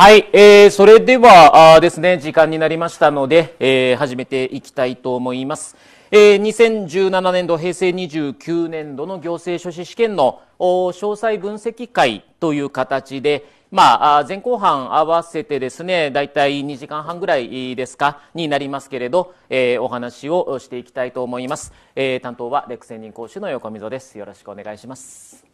はい、えー、それではあですね、時間になりましたので、えー、始めていきたいと思います。えー、2017年度、平成29年度の行政書士試験の詳細分析会という形で、まあ、前後半合わせてですね、だいたい2時間半ぐらいですか、になりますけれど、えー、お話をしていきたいと思います。えー、担当はレクセン人講師の横溝です。よろしくお願いします。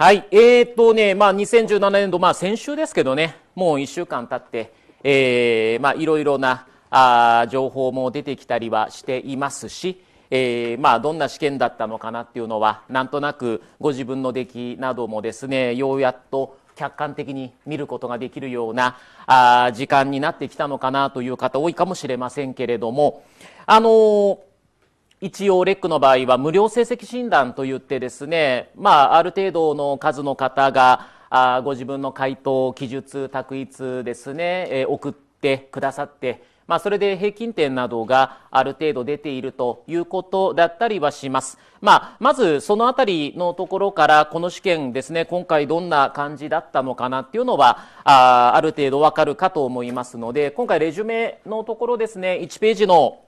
はい、えー、っとね、まあ、2017年度、まあ、先週ですけどね、もう1週間経って、えー、まあ、いろいろなあ情報も出てきたりはしていますし、えー、まあ、どんな試験だったのかなっていうのは、なんとなくご自分の出来などもですね、ようやっと客観的に見ることができるようなあ時間になってきたのかなという方多いかもしれませんけれども、あのー一応レックの場合は無料成績診断といってですね、まあ、ある程度の数の方が、あご自分の回答、記述、択一ですね、えー、送ってくださって、まあ、それで平均点などがある程度出ているということだったりはします。まあ、まずそのあたりのところから、この試験ですね、今回どんな感じだったのかなっていうのは、あある程度わかるかと思いますので、今回レジュメのところですね、1ページの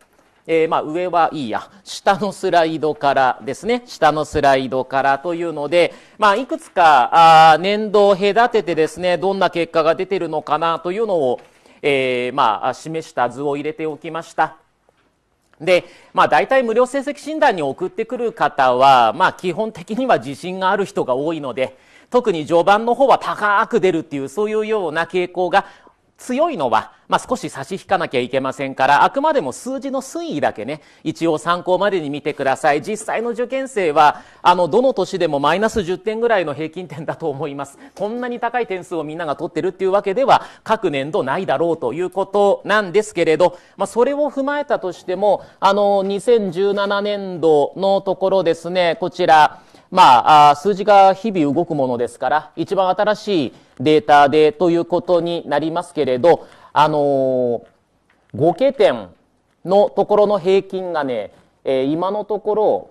えー、まあ、上はいいや、下のスライドからですね、下のスライドからというので、まあ、いくつか、あ年度を隔ててですね、どんな結果が出てるのかなというのを、えー、まあ、示した図を入れておきました。で、まあ大体無料成績診断に送ってくる方は、まあ基本的には自信がある人が多いので、特に序盤の方は高く出るっていう、そういうような傾向が強いのは、まあ、少し差し引かなきゃいけませんから、あくまでも数字の推移だけね、一応参考までに見てください。実際の受験生は、あの、どの年でもマイナス10点ぐらいの平均点だと思います。こんなに高い点数をみんなが取ってるっていうわけでは、各年度ないだろうということなんですけれど、まあ、それを踏まえたとしても、あの、2017年度のところですね、こちら、まあ、あ数字が日々動くものですから、一番新しいデータでということになりますけれど、あのー、合計点のところの平均がね、えー、今のところ、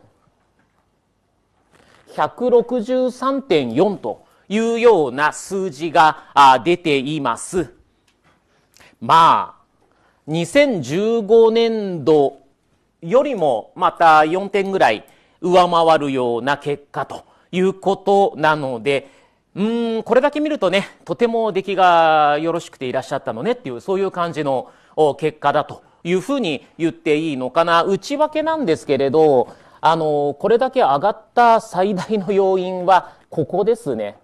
163.4というような数字があ出ています。まあ、2015年度よりもまた4点ぐらい上回るような結果ということなので、うん、これだけ見るとね、とても出来がよろしくていらっしゃったのねっていう、そういう感じの結果だというふうに言っていいのかな。内訳なんですけれど、あの、これだけ上がった最大の要因は、ここですね。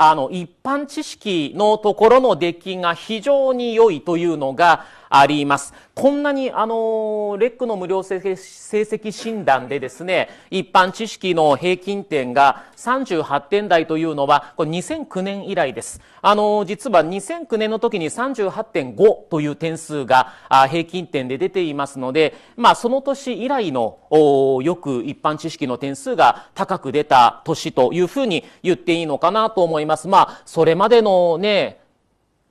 あの、一般知識のところの出来が非常に良いというのが、あります。こんなに、あの、レックの無料成績診断でですね、一般知識の平均点が38点台というのは、これ2009年以来です。あの、実は2009年の時に38.5という点数が平均点で出ていますので、まあ、その年以来の、よく一般知識の点数が高く出た年というふうに言っていいのかなと思います。まあ、それまでのね、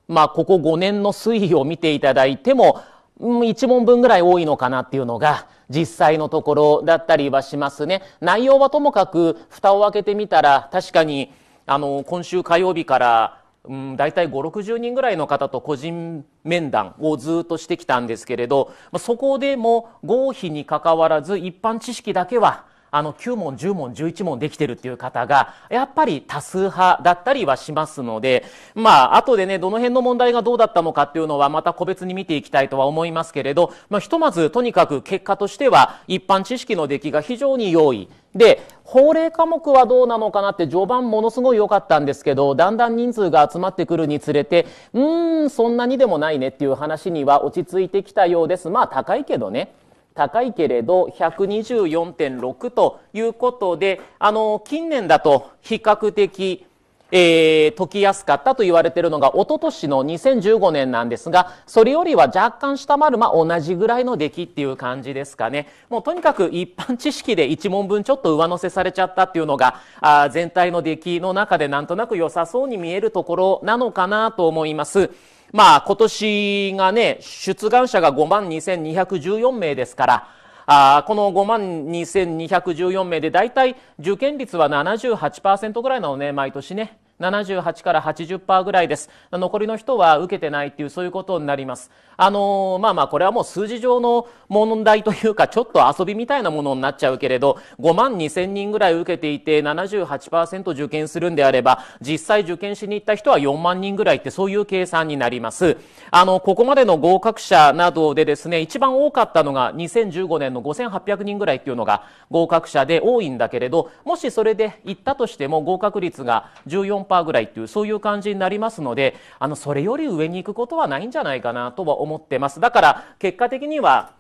まあ、ここ5年の推移を見ていただいても、うん、1問分ぐらい多いのかなっていうのが、実際のところだったりはしますね。内容はともかく、蓋を開けてみたら、確かに、あの、今週火曜日から、うん、大体5、60人ぐらいの方と個人面談をずっとしてきたんですけれど、そこでも合否にかかわらず一般知識だけはあの9問10問11問できてるっていう方がやっぱり多数派だったりはしますのでまあ後でねどの辺の問題がどうだったのかっていうのはまた個別に見ていきたいとは思いますけれど、まあ、ひとまずとにかく結果としては一般知識の出来が非常に良い。で法令科目はどうなのかなって序盤ものすごい良かったんですけどだんだん人数が集まってくるにつれてうーんそんなにでもないねっていう話には落ち着いてきたようですまあ高いけどね。高いけれど124.6ということで、あの、近年だと比較的、えー、解きやすかったと言われているのが、おととしの2015年なんですが、それよりは若干下回る、まあ、同じぐらいの出来っていう感じですかね。もうとにかく一般知識で1問分ちょっと上乗せされちゃったっていうのが、あ全体の出来の中でなんとなく良さそうに見えるところなのかなと思います。まあ今年がね、出願者が52,214名ですから、あこの5万2214名で大体受験率は78%ぐらいなのね、毎年ね。78から80%ぐらいです。残りの人は受けてないっていう、そういうことになります。あのー、まあまあ、これはもう数字上の問題というか、ちょっと遊びみたいなものになっちゃうけれど、5万2千人ぐらい受けていて78%受験するんであれば、実際受験しに行った人は4万人ぐらいって、そういう計算になります。あの、ここまでの合格者などでですね、一番多かったのが2015年の5800人ぐらいっていうのが合格者で多いんだけれど、もしそれで行ったとしても合格率が14% 4%ぐらいっていうそういう感じになりますのであのそれより上に行くことはないんじゃないかなとは思ってますだから結果的には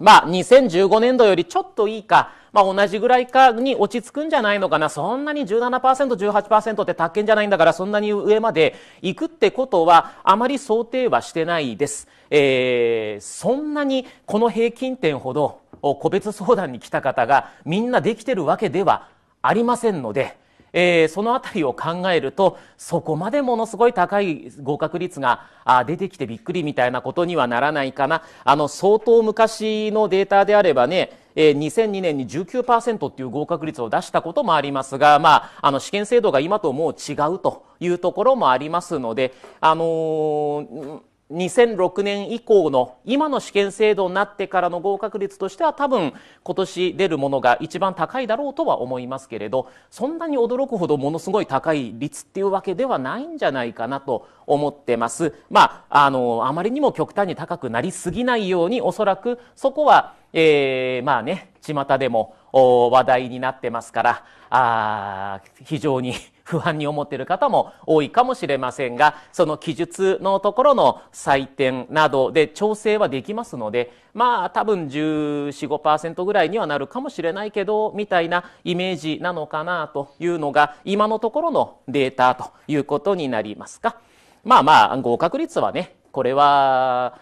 まあ、2015年度よりちょっといいか、まあ、同じぐらいかに落ち着くんじゃないのかな。そんなに17%、18%って宅建じゃないんだから、そんなに上まで行くってことは、あまり想定はしてないです。えー、そんなにこの平均点ほど、個別相談に来た方がみんなできてるわけではありませんので、えー、そのあたりを考えるとそこまでものすごい高い合格率があ出てきてびっくりみたいなことにはならないかなあの相当昔のデータであればねえ2002年に19%っていう合格率を出したこともありますが、まあ、あの試験制度が今ともう違うというところもありますので、あのー2006年以降の今の試験制度になってからの合格率としては多分今年出るものが一番高いだろうとは思いますけれどそんなに驚くほどものすごい高い率っていうわけではないんじゃないかなと思ってます。まあ、あの、あまりにも極端に高くなりすぎないようにおそらくそこは、えー、まあね、巷でも話題になってますから、ああ非常に不安に思っている方も多いかもしれませんが、その記述のところの採点などで調整はできますので、まあ多分14、5%ぐらいにはなるかもしれないけど、みたいなイメージなのかなというのが、今のところのデータということになりますか。まあまあ、合格率はね、これは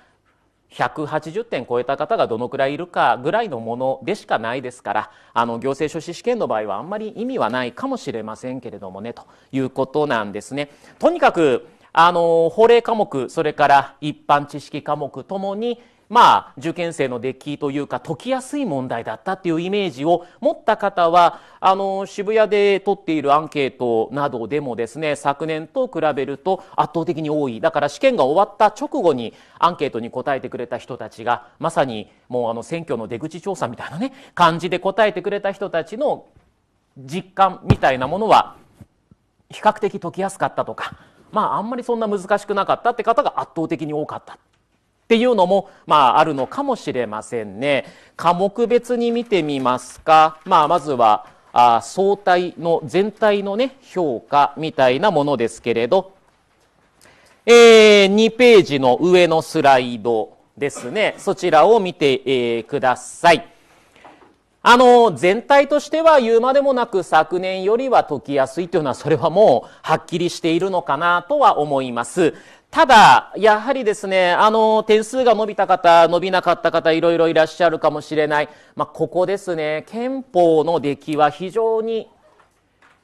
180点超えた方がどのくらいいるかぐらいのものでしかないですからあの行政書士試験の場合はあんまり意味はないかもしれませんけれどもねということなんですね。とにかくあの法令科目それから一般知識科目ともにまあ、受験生のデッキというか解きやすい問題だったというイメージを持った方はあの渋谷で取っているアンケートなどでもですね昨年と比べると圧倒的に多いだから試験が終わった直後にアンケートに答えてくれた人たちがまさにもうあの選挙の出口調査みたいなね感じで答えてくれた人たちの実感みたいなものは比較的解きやすかったとかまああんまりそんな難しくなかったって方が圧倒的に多かった。っていうのも、まあ、あるのかもしれませんね。科目別に見てみますか。まあ、まずは、あ相対の全体のね、評価みたいなものですけれど、えー、2ページの上のスライドですね。そちらを見て、えー、ください。あの、全体としては言うまでもなく昨年よりは解きやすいというのは、それはもうはっきりしているのかなとは思います。ただ、やはりですね、あの、点数が伸びた方、伸びなかった方、いろいろいらっしゃるかもしれない。まあ、ここですね、憲法の出来は非常に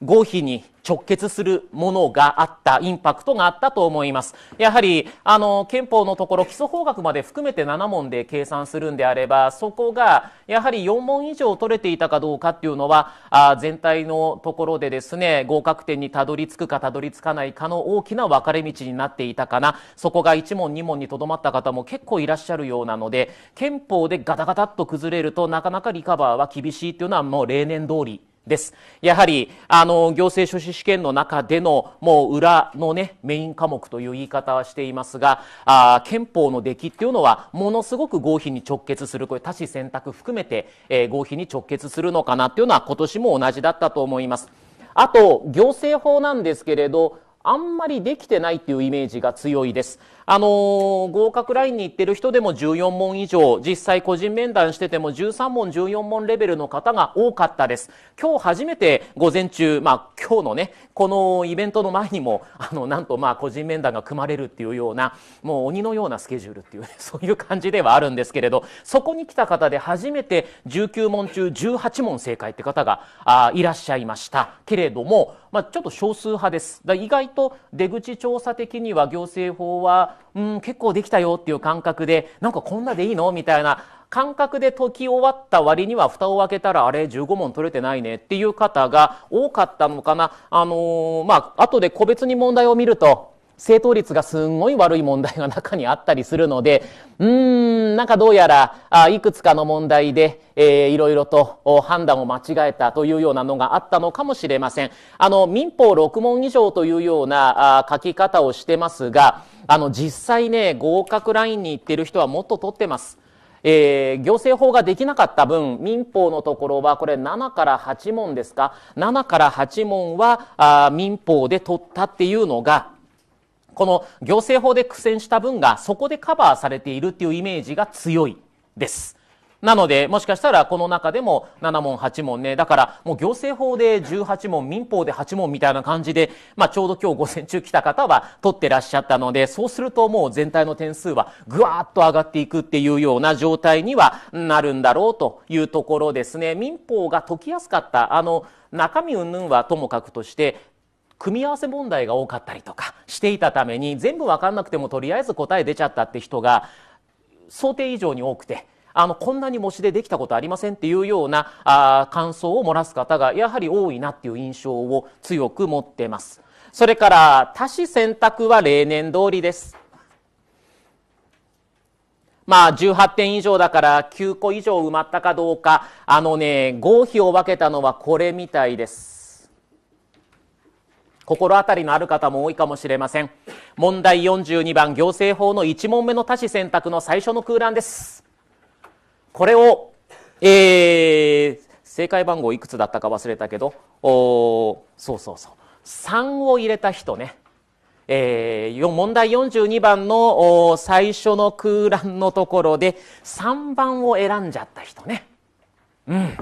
合否に直結するものがあった、インパクトがあったと思います。やはり、あの、憲法のところ、基礎法学まで含めて7問で計算するんであれば、そこが、やはり4問以上取れていたかどうかっていうのは、あ全体のところでですね、合格点にたどり着くかたどり着かないかの大きな分かれ道になっていたかな、そこが1問2問にとどまった方も結構いらっしゃるようなので、憲法でガタガタっと崩れると、なかなかリカバーは厳しいっていうのはもう例年通りです。やはり、あの、行政書士試験の中での、もう裏のね、メイン科目という言い方はしていますが、あ憲法の出来っていうのは、ものすごく合否に直結する、これ多子選択含めて、えー、合否に直結するのかなっていうのは、今年も同じだったと思います。あと、行政法なんですけれど、あんまりできてないっていうイメージが強いです。あのー、合格ラインに行ってる人でも14問以上、実際個人面談してても13問、14問レベルの方が多かったです。今日初めて午前中、まあ今日のね、このイベントの前にも、あの、なんとまあ個人面談が組まれるっていうような、もう鬼のようなスケジュールっていう、ね、そういう感じではあるんですけれど、そこに来た方で初めて19問中18問正解って方があいらっしゃいましたけれども、まあちょっと少数派です。だ意外と出口調査的には行政法はうん、結構できたよっていう感覚で、なんかこんなでいいのみたいな感覚で解き終わった割には蓋を開けたらあれ15問取れてないねっていう方が多かったのかな。あのー、まあ、後で個別に問題を見ると、正答率がすんごい悪い問題が中にあったりするので、うーん、なんかどうやら、あいくつかの問題で、えー、いろいろと判断を間違えたというようなのがあったのかもしれません。あの、民法6問以上というようなあ書き方をしてますが、あの、実際ね、合格ラインに行ってる人はもっと取ってます。えー、行政法ができなかった分、民法のところは、これ7から8問ですか ?7 から8問は、あ民法で取ったっていうのが、この行政法で苦戦した分がそこでカバーされているっていうイメージが強いです。なので、もしかしたらこの中でも7問、8問ね。だから、もう行政法で18問、民法で8問みたいな感じで、まあちょうど今日午前中来た方は取ってらっしゃったので、そうするともう全体の点数はぐわーっと上がっていくっていうような状態にはなるんだろうというところですね。民法が解きやすかった。あの、中身云々はともかくとして、組み合わせ問題が多かったりとかしていたために全部分かんなくてもとりあえず答え出ちゃったって人が想定以上に多くてあのこんなに模試でできたことありませんっていうようなあ感想を漏らす方がやはり多いなっていう印象を強く持ってます。それから多子選択は例年通りです。まあ、18点以上だから9個以上埋まったかどうか、あのね、合否を分けたのはこれみたいです。心当たりのある方も多いかもしれません。問題42番、行政法の1問目の多子選択の最初の空欄です。これを、えー、正解番号いくつだったか忘れたけど、おそうそうそう。3を入れた人ね。えー、問題42番の最初の空欄のところで3番を選んじゃった人ね。うん。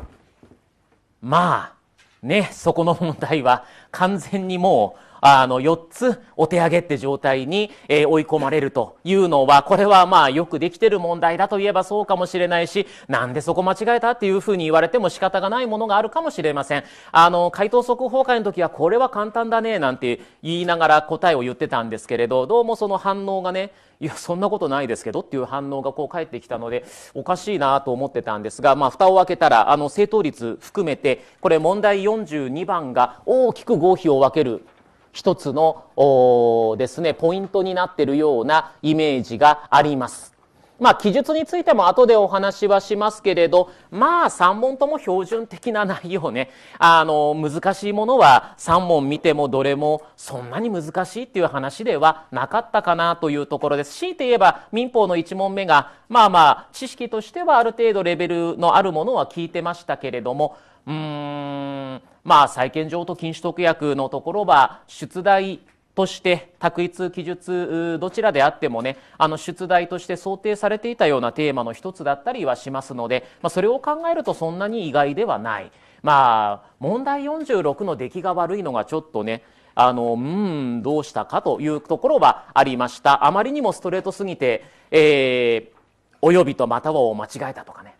まあ、ね、そこの問題は完全にもうあの4つお手上げって状態に、えー、追い込まれるというのはこれはまあよくできてる問題だといえばそうかもしれないしなんでそこ間違えたっていうふうに言われても仕方がないものがあるかもしれませんあの回答速報会の時はこれは簡単だねなんて言いながら答えを言ってたんですけれどどうもその反応がねいやそんなことないですけどっていう反応がこう返ってきたのでおかしいなと思ってたんですが、まあ、蓋を開けたらあの正答率含めてこれ問題42番が大きく合否を分ける一つのですね、ポイントになっているようなイメージがあります。まあ、記述についても後でお話はしますけれど、まあ、3問とも標準的な内容ね。あの、難しいものは3問見てもどれもそんなに難しいっていう話ではなかったかなというところです。強いて言えば民法の1問目が、まあまあ、知識としてはある程度レベルのあるものは聞いてましたけれども、うーん、まあ、債権譲渡禁止特約のところは出題として択一記述どちらであってもねあの出題として想定されていたようなテーマの一つだったりはしますので、まあ、それを考えるとそんなに意外ではない。まあ、問題46の出来が悪いのがちょっとねあのうんどうしたかというところはありましたあまりにもストレートすぎて、えー、およびとまたはを間違えたとかね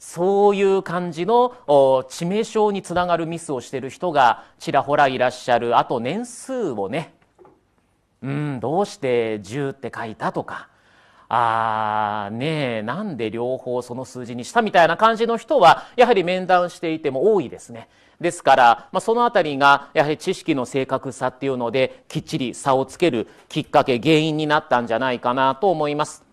そういう感じの致命傷につながるミスをしている人がちらほらいらっしゃるあと年数をねうんどうして10って書いたとかあーねえなんで両方その数字にしたみたいな感じの人はやはり面談していても多いですね。ですから、まあ、その辺りがやはり知識の正確さっていうのできっちり差をつけるきっかけ原因になったんじゃないかなと思います。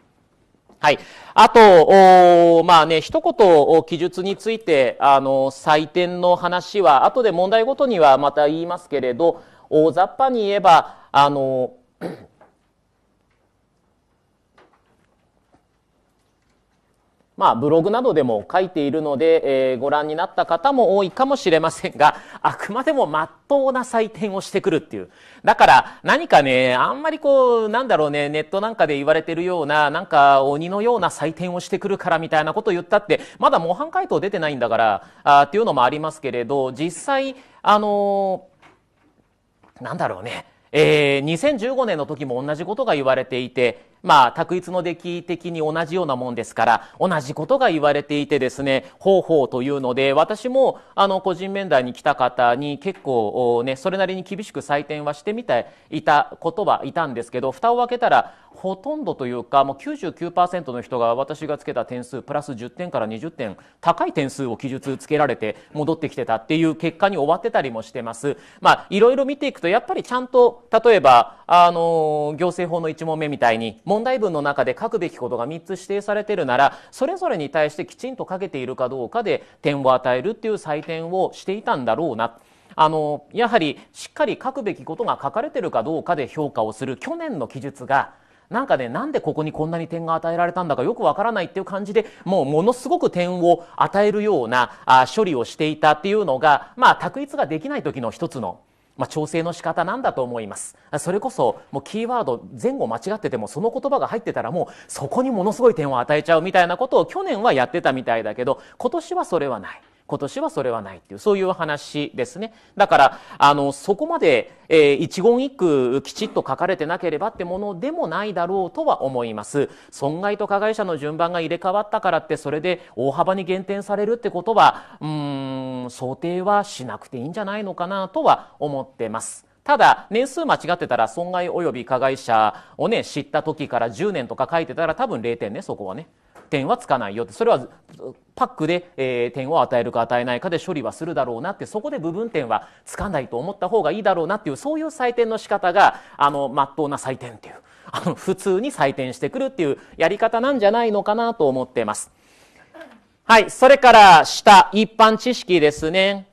はい。あと、まあね、一言、記述について、あの、採点の話は、後で問題ごとにはまた言いますけれど、大雑把に言えば、あの、まあ、ブログなどでも書いているので、えー、ご覧になった方も多いかもしれませんが、あくまでも真っ当な採点をしてくるっていう。だから、何かね、あんまりこう、なんだろうね、ネットなんかで言われてるような、なんか鬼のような採点をしてくるからみたいなこと言ったって、まだ模範解答出てないんだから、あっていうのもありますけれど、実際、あのー、なんだろうね、えー、2015年の時も同じことが言われていて、まあ、択一の出来的に同じようなもんですから、同じことが言われていてですね、方法というので、私も、あの、個人面談に来た方に結構、ね、それなりに厳しく採点はしてみた、いたことはいたんですけど、蓋を開けたら、ほとんどというかもう99%の人が私がつけた点数プラス10点から20点高い点数を記述つけられて戻ってきてたっていう結果に終わってたりもしてます。まあいろいろ見ていくとやっぱりちゃんと例えばあの行政法の1問目みたいに問題文の中で書くべきことが3つ指定されてるならそれぞれに対してきちんと書けているかどうかで点を与えるっていう採点をしていたんだろうな。あのやはりしっかり書くべきことが書かれてるかどうかで評価をする去年の記述がなんかね、なんでここにこんなに点が与えられたんだかよくわからないっていう感じで、もうものすごく点を与えるようなあ処理をしていたっていうのが、まあ、択一ができない時の一つのまあ、調整の仕方なんだと思います。それこそ、もうキーワード前後間違ってても、その言葉が入ってたらもう、そこにものすごい点を与えちゃうみたいなことを去年はやってたみたいだけど、今年はそれはない。今年はそれはないっていう、そういう話ですね。だから、あの、そこまで、えー、一言一句きちっと書かれてなければってものでもないだろうとは思います。損害と加害者の順番が入れ替わったからって、それで大幅に減点されるってことは、うん、想定はしなくていいんじゃないのかなとは思ってます。ただ、年数間違ってたら損害及び加害者をね、知った時から10年とか書いてたら多分0点ね、そこはね。点はつかないよってそれはパックで、えー、点を与えるか与えないかで処理はするだろうなってそこで部分点はつかないと思った方がいいだろうなっていうそういう採点の仕方があの真っ当な採点っていうあの普通に採点してくるっていうやり方なんじゃないのかなと思ってます。はい、それから下一般知識ですね。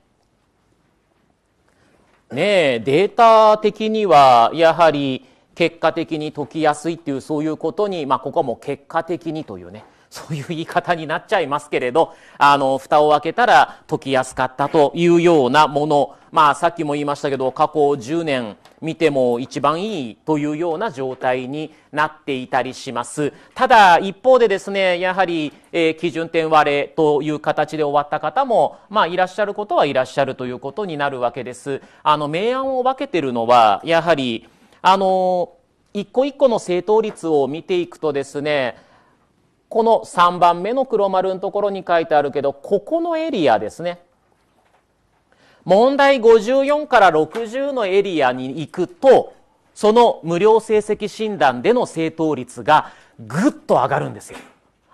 ねえデータ的にはやはり結果的に解きやすいっていうそういうことに、まあ、ここはもう結果的にというねそういう言い方になっちゃいますけれど、あの、蓋を開けたら解きやすかったというようなもの。まあ、さっきも言いましたけど、過去10年見ても一番いいというような状態になっていたりします。ただ、一方でですね、やはり、えー、基準点割れという形で終わった方も、まあ、いらっしゃることはいらっしゃるということになるわけです。あの、明暗を分けてるのは、やはり、あの、一個一個の正答率を見ていくとですね、この3番目の黒丸のところに書いてあるけど、ここのエリアですね。問題54から60のエリアに行くと、その無料成績診断での正答率がぐっと上がるんですよ。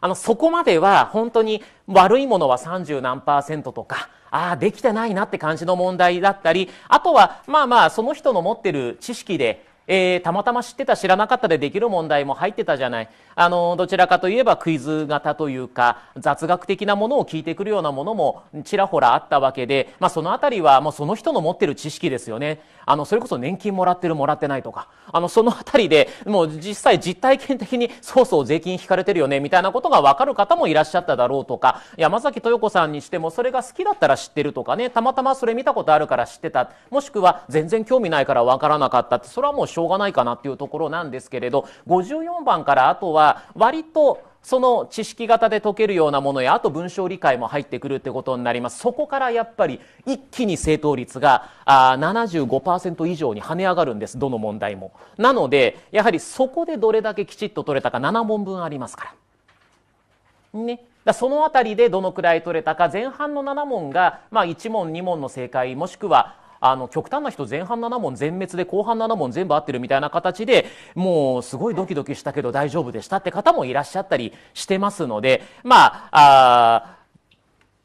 あの、そこまでは本当に悪いものは30何パーセントとか、ああ、できてないなって感じの問題だったり、あとは、まあまあ、その人の持ってる知識で、えー、たまたま知ってた知らなかったでできる問題も入ってたじゃない。あの、どちらかといえばクイズ型というか、雑学的なものを聞いてくるようなものもちらほらあったわけで、まあその辺りはもうその人の持ってる知識ですよね。あの、それこそ年金もらってるもらってないとか、あの、そのあたりで、もう実際実体験的に、そうそう税金引かれてるよね、みたいなことがわかる方もいらっしゃっただろうとか、山崎豊子さんにしてもそれが好きだったら知ってるとかね、たまたまそれ見たことあるから知ってた、もしくは全然興味ないからわからなかったって、それはもうしょうがないかなっていうところなんですけれど、54番からあとは、割と、その知識型で解けるようなものやあと文章理解も入ってくるってことになりますそこからやっぱり一気に正答率があー75%以上に跳ね上がるんですどの問題もなのでやはりそこでどれだけきちっと取れたか7問分ありますから。ね、だその辺りでどのくらい取れたか前半の7問が、まあ、1問2問の正解もしくはあの極端な人前半7問全滅で後半7問全部合ってるみたいな形でもうすごいドキドキしたけど大丈夫でしたって方もいらっしゃったりしてますのでまあ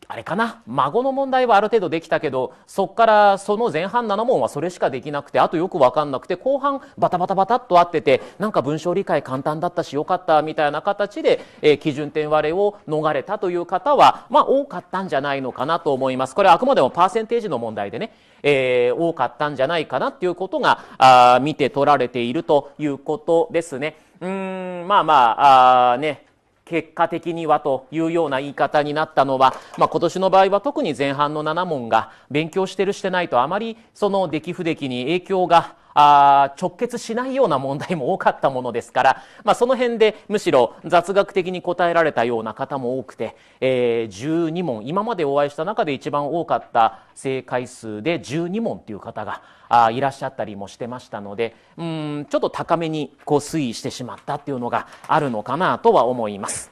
あれかな孫の問題はある程度できたけどそこからその前半7問はそれしかできなくてあとよく分かんなくて後半バタバタバタっと合っててなんか文章理解簡単だったしよかったみたいな形で、えー、基準点割れを逃れたという方は、まあ、多かったんじゃないのかなと思います。これはあくまでもパーセンテージの問題でねえー、多かったんじゃないかなっていうことが、あ見て取られているということですね。うん、まあまあ、あね、結果的にはというような言い方になったのは、まあ、今年の場合は特に前半の7問が勉強してるしてないとあまりその出来不出来に影響があ直結しないような問題も多かったものですから、まあ、その辺でむしろ雑学的に答えられたような方も多くて、えー、12問今までお会いした中で一番多かった正解数で12問という方があいらっしゃったりもしてましたのでうんちょっと高めにこう推移してしまったっていうのがあるのかなとは思います。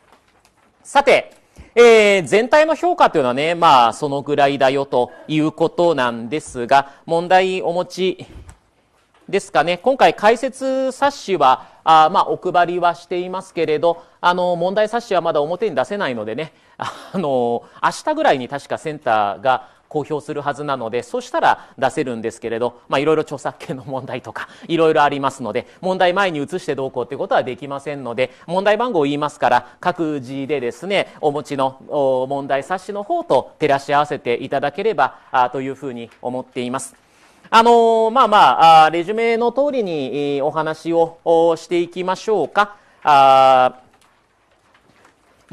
さて、えー、全体の評価というのはね、まあ、そのぐらいだよということなんですが、問題お持ちですかね。今回解説冊子は、あまあ、お配りはしていますけれど、あの、問題冊子はまだ表に出せないのでね、あの、明日ぐらいに確かセンターが公表するはずなのでそしたら出せるんですけれどいろいろ著作権の問題とかいろいろありますので問題前に移してどうこうってことはできませんので問題番号を言いますから各自でですねお持ちの問題冊子の方と照らし合わせていただければというふうに思っています。あのまあまあレジュメの通りにお話をしていきましょうか。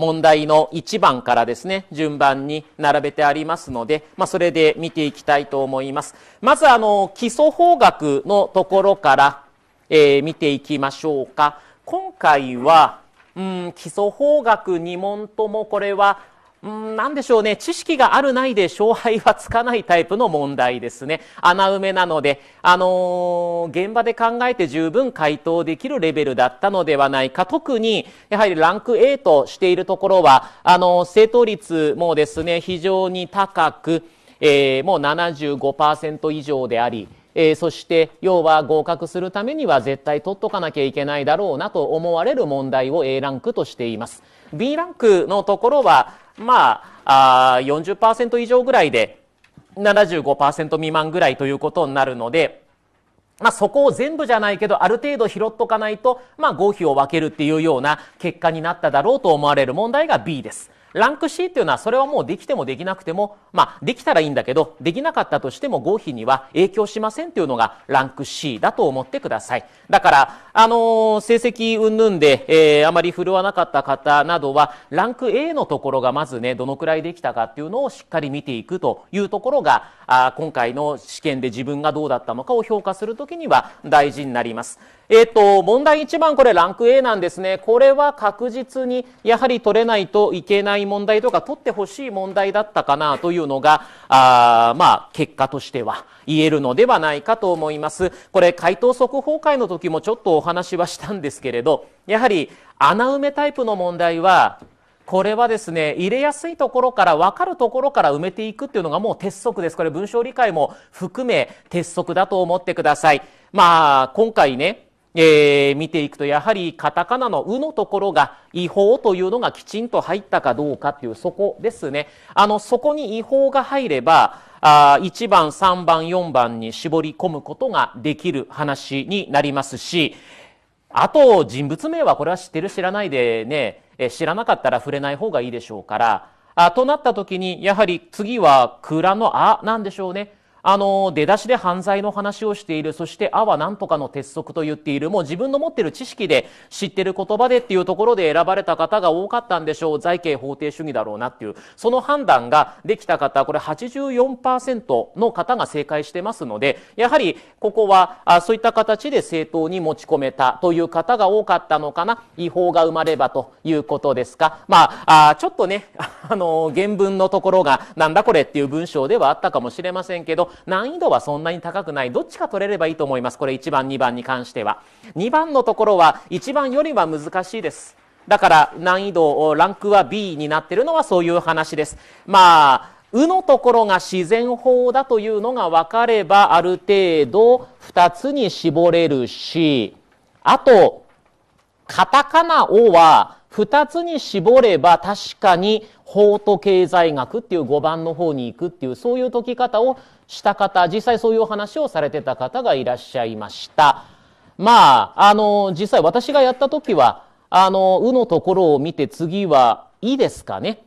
問題の1番からですね、順番に並べてありますので、まあ、それで見ていきたいと思います。まず、あの、基礎法学のところから、えー、見ていきましょうか。今回は、うん、基礎法学2問ともこれは何でしょうね知識があるないで勝敗はつかないタイプの問題ですね穴埋めなので、あのー、現場で考えて十分回答できるレベルだったのではないか特にやはりランク A としているところはあのー、正答率もですね非常に高く、えー、もう75%以上でありえー、そして要は合格するためには絶対取っとかなきゃいけないだろうなと思われる問題を A ランクとしています。B ランクのところは、まあ、あー40%以上ぐらいで、75%未満ぐらいということになるので、まあ、そこを全部じゃないけど、ある程度拾っとかないと、まあ、合否を分けるっていうような結果になっただろうと思われる問題が B です。ランク C っていうのはそれはもうできてもできなくても、まあ、できたらいいんだけど、できなかったとしても合否には影響しませんっていうのがランク C だと思ってください。だから、あのー、成績云々で、えー、あまり振るわなかった方などは、ランク A のところがまずね、どのくらいできたかっていうのをしっかり見ていくというところが、あ今回の試験で自分がどうだったのかを評価するときには大事になります。えっ、と、問題1番、これランク A なんですね。これは確実にやはり取れないといけない問題とか、取ってほしい問題だったかなというのが、あまあ、結果としては言えるのではないかと思います。これ、回答速報会の時もちょっとお話はしたんですけれど、やはり穴埋めタイプの問題は、これはですね、入れやすいところから分かるところから埋めていくっていうのがもう鉄則です。これ文章理解も含め鉄則だと思ってください。まあ、今回ね、えー、見ていくとやはりカタカナの「う」のところが違法というのがきちんと入ったかどうかっていうそこですね。あのそこに違法が入ればあ1番3番4番に絞り込むことができる話になりますしあと人物名はこれは知ってる知らないでね、え知らなかったら触れない方がいいでしょうからあとなった時にやはり次は「蔵の「あ」なんでしょうね。あの、出だしで犯罪の話をしている、そしてあはなんとかの鉄則と言っている、もう自分の持っている知識で知ってる言葉でっていうところで選ばれた方が多かったんでしょう。財形法定主義だろうなっていう、その判断ができた方、これ84%の方が正解してますので、やはりここはあそういった形で政党に持ち込めたという方が多かったのかな。違法が生まればということですか。まあ、あちょっとね、あの、原文のところがなんだこれっていう文章ではあったかもしれませんけど、難易度はそんなに高くない。どっちか取れればいいと思います。これ1番、2番に関しては。2番のところは1番よりは難しいです。だから難易度、ランクは B になってるのはそういう話です。まあ、うのところが自然法だというのが分かればある程度2つに絞れるし、あと、カタカナをは二つに絞れば確かに法と経済学っていう5番の方に行くっていうそういう解き方をした方実際そういうお話をされてた方がいらっしゃいましたまああの実際私がやった時はあの「う」のところを見て次は「い」ですかね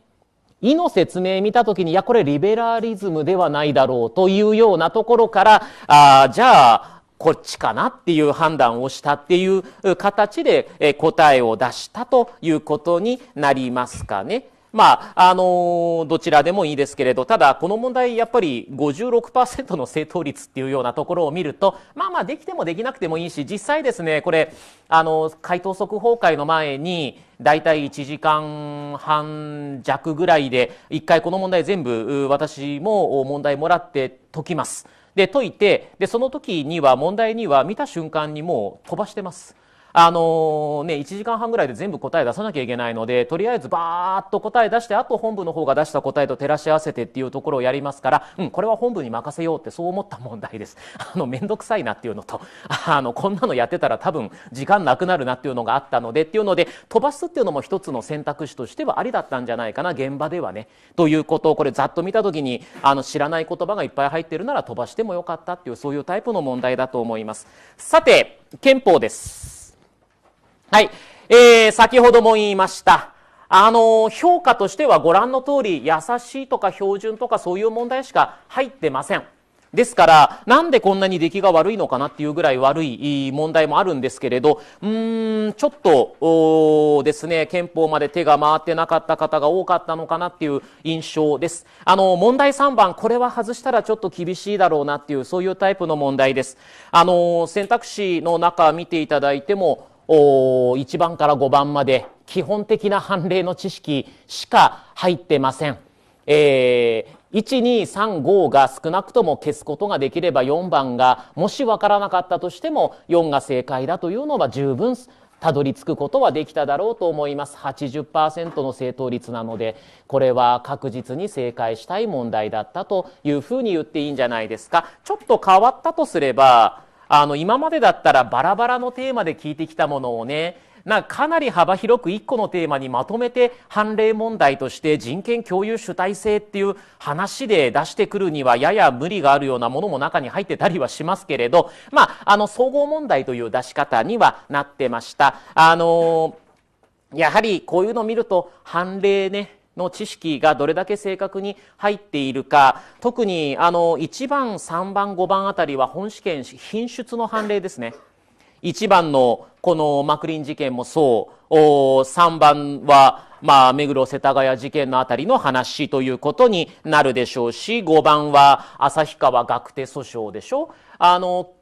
意の説明見たときに、いや、これリベラリズムではないだろうというようなところから、あじゃあ、こっちかなっていう判断をしたっていう形で答えを出したということになりますかね。まあ、あのー、どちらでもいいですけれど、ただ、この問題、やっぱり56%の正答率っていうようなところを見ると、まあまあ、できてもできなくてもいいし、実際ですね、これ、あのー、回答速報会の前に、大体1時間半弱ぐらいで、一回この問題全部、私も問題もらって解きます。で解いてでその時には問題には見た瞬間にもう飛ばしてますあのね、1時間半ぐらいで全部答え出さなきゃいけないので、とりあえずバーっと答え出して、あと本部の方が出した答えと照らし合わせてっていうところをやりますから、うん、これは本部に任せようってそう思った問題です。あの、めんどくさいなっていうのと、あの、こんなのやってたら多分時間なくなるなっていうのがあったのでっていうので、飛ばすっていうのも一つの選択肢としてはありだったんじゃないかな、現場ではね。ということを、これざっと見た時に、あの、知らない言葉がいっぱい入ってるなら飛ばしてもよかったっていう、そういうタイプの問題だと思います。さて、憲法です。はい。えー、先ほども言いました。あの、評価としてはご覧の通り、優しいとか標準とかそういう問題しか入ってません。ですから、なんでこんなに出来が悪いのかなっていうぐらい悪い問題もあるんですけれど、うーん、ちょっと、ですね、憲法まで手が回ってなかった方が多かったのかなっていう印象です。あの、問題3番、これは外したらちょっと厳しいだろうなっていう、そういうタイプの問題です。あの、選択肢の中見ていただいても、1番から5番まで基本的な判例の知識しか入ってません。えー、1235が少なくとも消すことができれば4番がもしわからなかったとしても4が正解だというのは十分たどり着くことはできただろうと思います80%の正答率なのでこれは確実に正解したい問題だったというふうに言っていいんじゃないですかちょっと変わったとすればあの、今までだったらバラバラのテーマで聞いてきたものをね、なかなり幅広く1個のテーマにまとめて判例問題として人権共有主体性っていう話で出してくるにはやや無理があるようなものも中に入ってたりはしますけれど、まあ、あの、総合問題という出し方にはなってました。あのやはりこういうのを見ると判例ね、の知識がどれだけ正確に入っているか特にあの1番3番5番あたりは本試験品質の判例ですね1番のこのマクリン事件もそう3番はまあ、目黒世田谷事件のあたりの話ということになるでしょうし、5番は旭川学手訴訟でしょあの、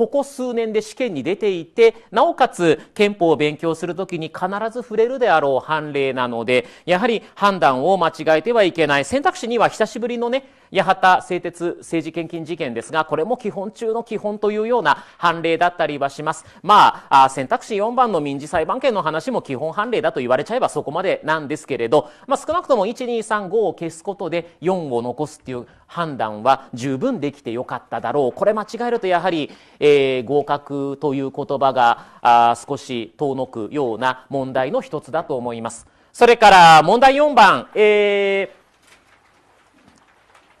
ここ数年で試験に出ていて、なおかつ憲法を勉強するときに必ず触れるであろう判例なので、やはり判断を間違えてはいけない。選択肢には久しぶりのね、八幡製鉄政治献金事件ですが、これも基本中の基本というような判例だったりはします。まあ、選択肢4番の民事裁判権の話も基本判例だと言われちゃえばそこまでなんですけれど、まあ少なくとも1、2、3、5を消すことで4を残すっていう、判断は十分できてよかっただろうこれ間違えるとやはり、えー、合格という言葉があ少し遠のくような問題の一つだと思います。それから問題4番、え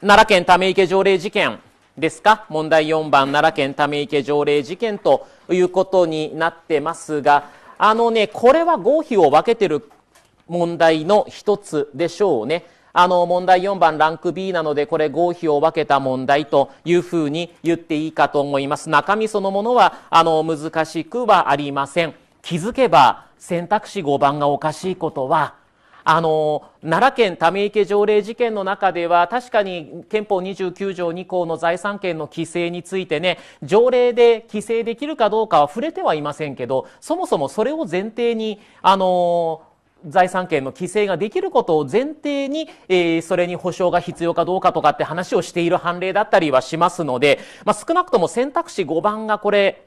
ー、奈良県ため池条例事件ですか問題4番奈良県ため池条例事件ということになってますがあのねこれは合否を分けてる問題の一つでしょうね。あの問題4番ランク B なのでこれ合否を分けた問題というふうに言っていいかと思います。中身そのものはあの難しくはありません。気づけば選択肢5番がおかしいことはあの、奈良県ため池条例事件の中では、確かに憲法29条2項の財産権の規制についてね、条例で規制できるかどうかは触れてはいませんけど、そもそもそれを前提に、あの、財産権の規制ができることを前提に、えー、それに保障が必要かどうかとかって話をしている判例だったりはしますので、まあ、少なくとも選択肢5番がこれ、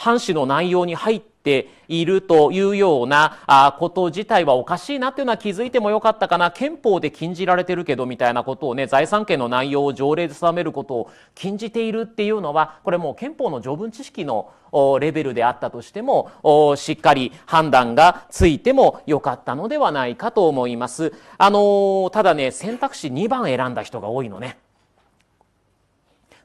藩主の内容に入っているというようなこと自体はおかしいなっていうのは気づいてもよかったかな憲法で禁じられてるけどみたいなことをね財産権の内容を条例で定めることを禁じているっていうのはこれもう憲法の条文知識のレベルであったとしてもしっかり判断がついてもよかったのではないかと思います。あのー、ただね選択肢2番選んだ人が多いのね。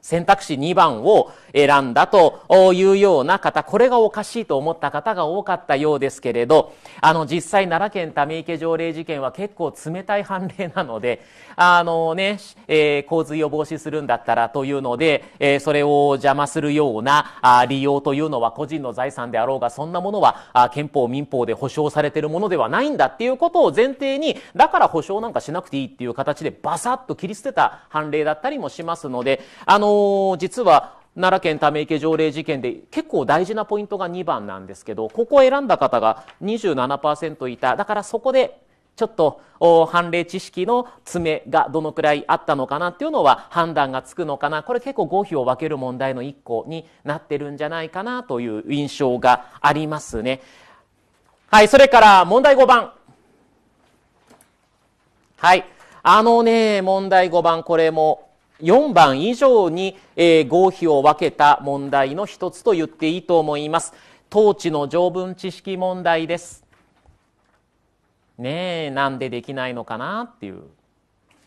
選択肢2番を選んだというような方、これがおかしいと思った方が多かったようですけれど、あの、実際奈良県ため池条例事件は結構冷たい判例なので、あのね、えー、洪水を防止するんだったらというので、えー、それを邪魔するようなあ利用というのは個人の財産であろうが、そんなものはあ憲法民法で保障されているものではないんだっていうことを前提に、だから保障なんかしなくていいっていう形でバサッと切り捨てた判例だったりもしますので、あの、の実は奈良県ため池条例事件で結構大事なポイントが2番なんですけどここを選んだ方が27%いただからそこでちょっと判例知識の詰めがどのくらいあったのかなっていうのは判断がつくのかなこれ結構合否を分ける問題の1個になってるんじゃないかなという印象がありますね。はい、それから問題5番。はい、あのね、問題5番これも4番以上に、えー、合否を分けた問題の一つと言っていいと思います。統治の条文知識問題です。ねえ、なんでできないのかなっていう。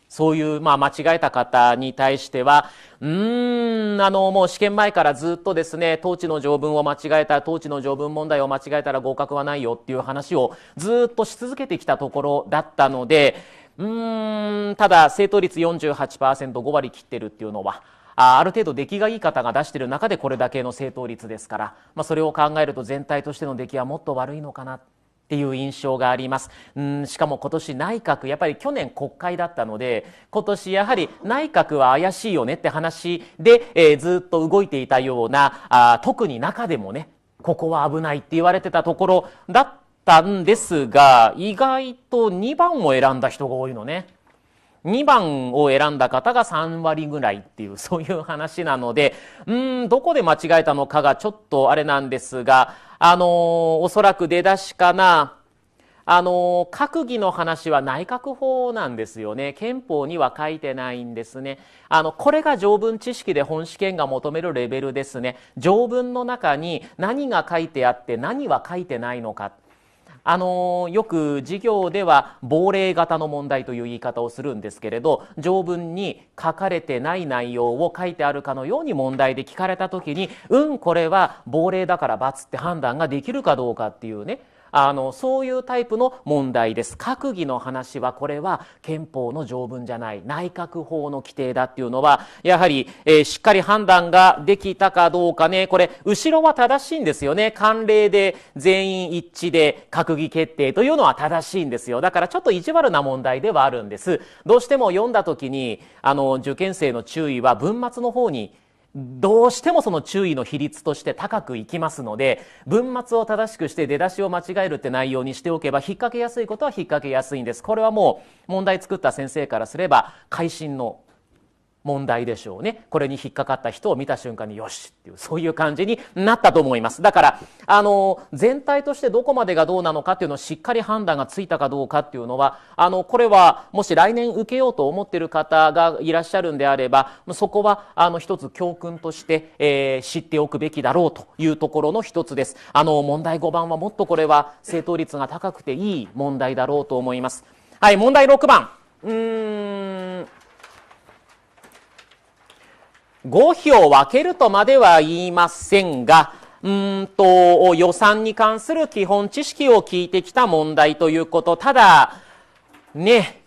そういう、まあ、間違えた方に対しては、うーん、あの、もう試験前からずっとですね、統治の条文を間違えた、統治の条文問題を間違えたら合格はないよっていう話をずっとし続けてきたところだったので、うーん、ただ正答率48%、5割切ってるっていうのは、ある程度出来がいい方が出している中でこれだけの正答率ですから、まあ、それを考えると全体としての出来はもっと悪いのかなっていう印象がありますうんしかも今年内閣やっぱり去年国会だったので今年やはり内閣は怪しいよねって話で、えー、ずっと動いていたようなあ特に中でもねここは危ないって言われてたところだったんですが、意外と2番を選んだ人が多いのね。2番を選んだ方が3割ぐらいっていう、そういう話なので、うん、どこで間違えたのかがちょっとあれなんですが、あのー、おそらく出だしかな、あのー、閣議の話は内閣法なんですよね。憲法には書いてないんですね。あの、これが条文知識で本試験が求めるレベルですね。条文の中に何が書いてあって何は書いてないのか。あのよく授業では亡霊型の問題という言い方をするんですけれど条文に書かれてない内容を書いてあるかのように問題で聞かれた時にうんこれは亡霊だから罰って判断ができるかどうかっていうねあの、そういうタイプの問題です。閣議の話は、これは憲法の条文じゃない、内閣法の規定だっていうのは、やはり、えー、しっかり判断ができたかどうかね、これ、後ろは正しいんですよね。慣例で全員一致で閣議決定というのは正しいんですよ。だからちょっと意地悪な問題ではあるんです。どうしても読んだ時に、あの、受験生の注意は文末の方にどうしてもその注意の比率として高くいきますので、文末を正しくして出だしを間違えるって内容にしておけば、引っ掛けやすいことは引っ掛けやすいんです。これはもう問題作った先生からすれば、会心の問題でしょうね。これに引っかかった人を見た瞬間によしっていう、そういう感じになったと思います。だから、あの、全体としてどこまでがどうなのかっていうのをしっかり判断がついたかどうかっていうのは、あの、これはもし来年受けようと思っている方がいらっしゃるんであれば、そこは、あの、一つ教訓として、えー、知っておくべきだろうというところの一つです。あの、問題5番はもっとこれは正答率が高くていい問題だろうと思います。はい、問題6番。うーん。合否を分けるとまでは言いませんが、うんと、予算に関する基本知識を聞いてきた問題ということ。ただ、ね、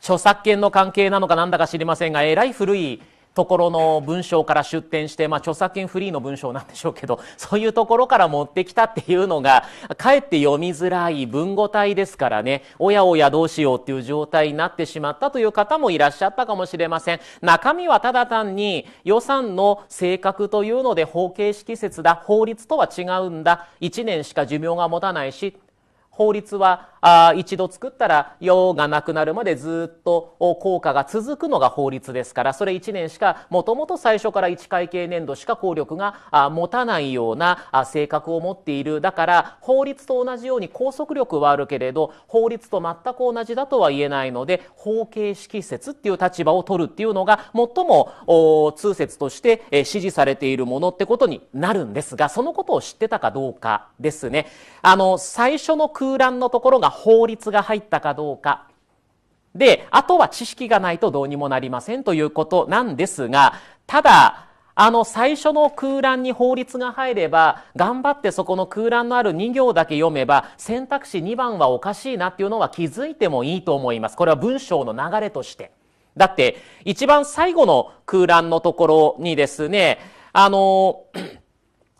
著作権の関係なのかなんだか知りませんが、えらい古いところの文章から出展して、まあ、著作権フリーの文章なんでしょうけど、そういうところから持ってきたっていうのが、かえって読みづらい文語体ですからね、おやおやどうしようっていう状態になってしまったという方もいらっしゃったかもしれません。中身はただ単に予算の性格というので法形式説だ、法律とは違うんだ、1年しか寿命が持たないし、法律はあ一度作ったら用がなくなるまでずっと効果が続くのが法律ですからそれ1年しかもともと最初から1会計年度しか効力が持たないような性格を持っているだから法律と同じように拘束力はあるけれど法律と全く同じだとは言えないので法形式説っていう立場を取るっていうのが最も通説として支持されているものってことになるんですがそのことを知ってたかどうかですね。あの最初の空欄のところが法律が入ったかどうか。で、あとは知識がないとどうにもなりませんということなんですが、ただ、あの最初の空欄に法律が入れば頑張ってそこの空欄のある2行だけ読めば選択肢2番はおかしいなっていうのは気づいてもいいと思いますこれは文章の流れとしてだって一番最後の空欄のところにですねあの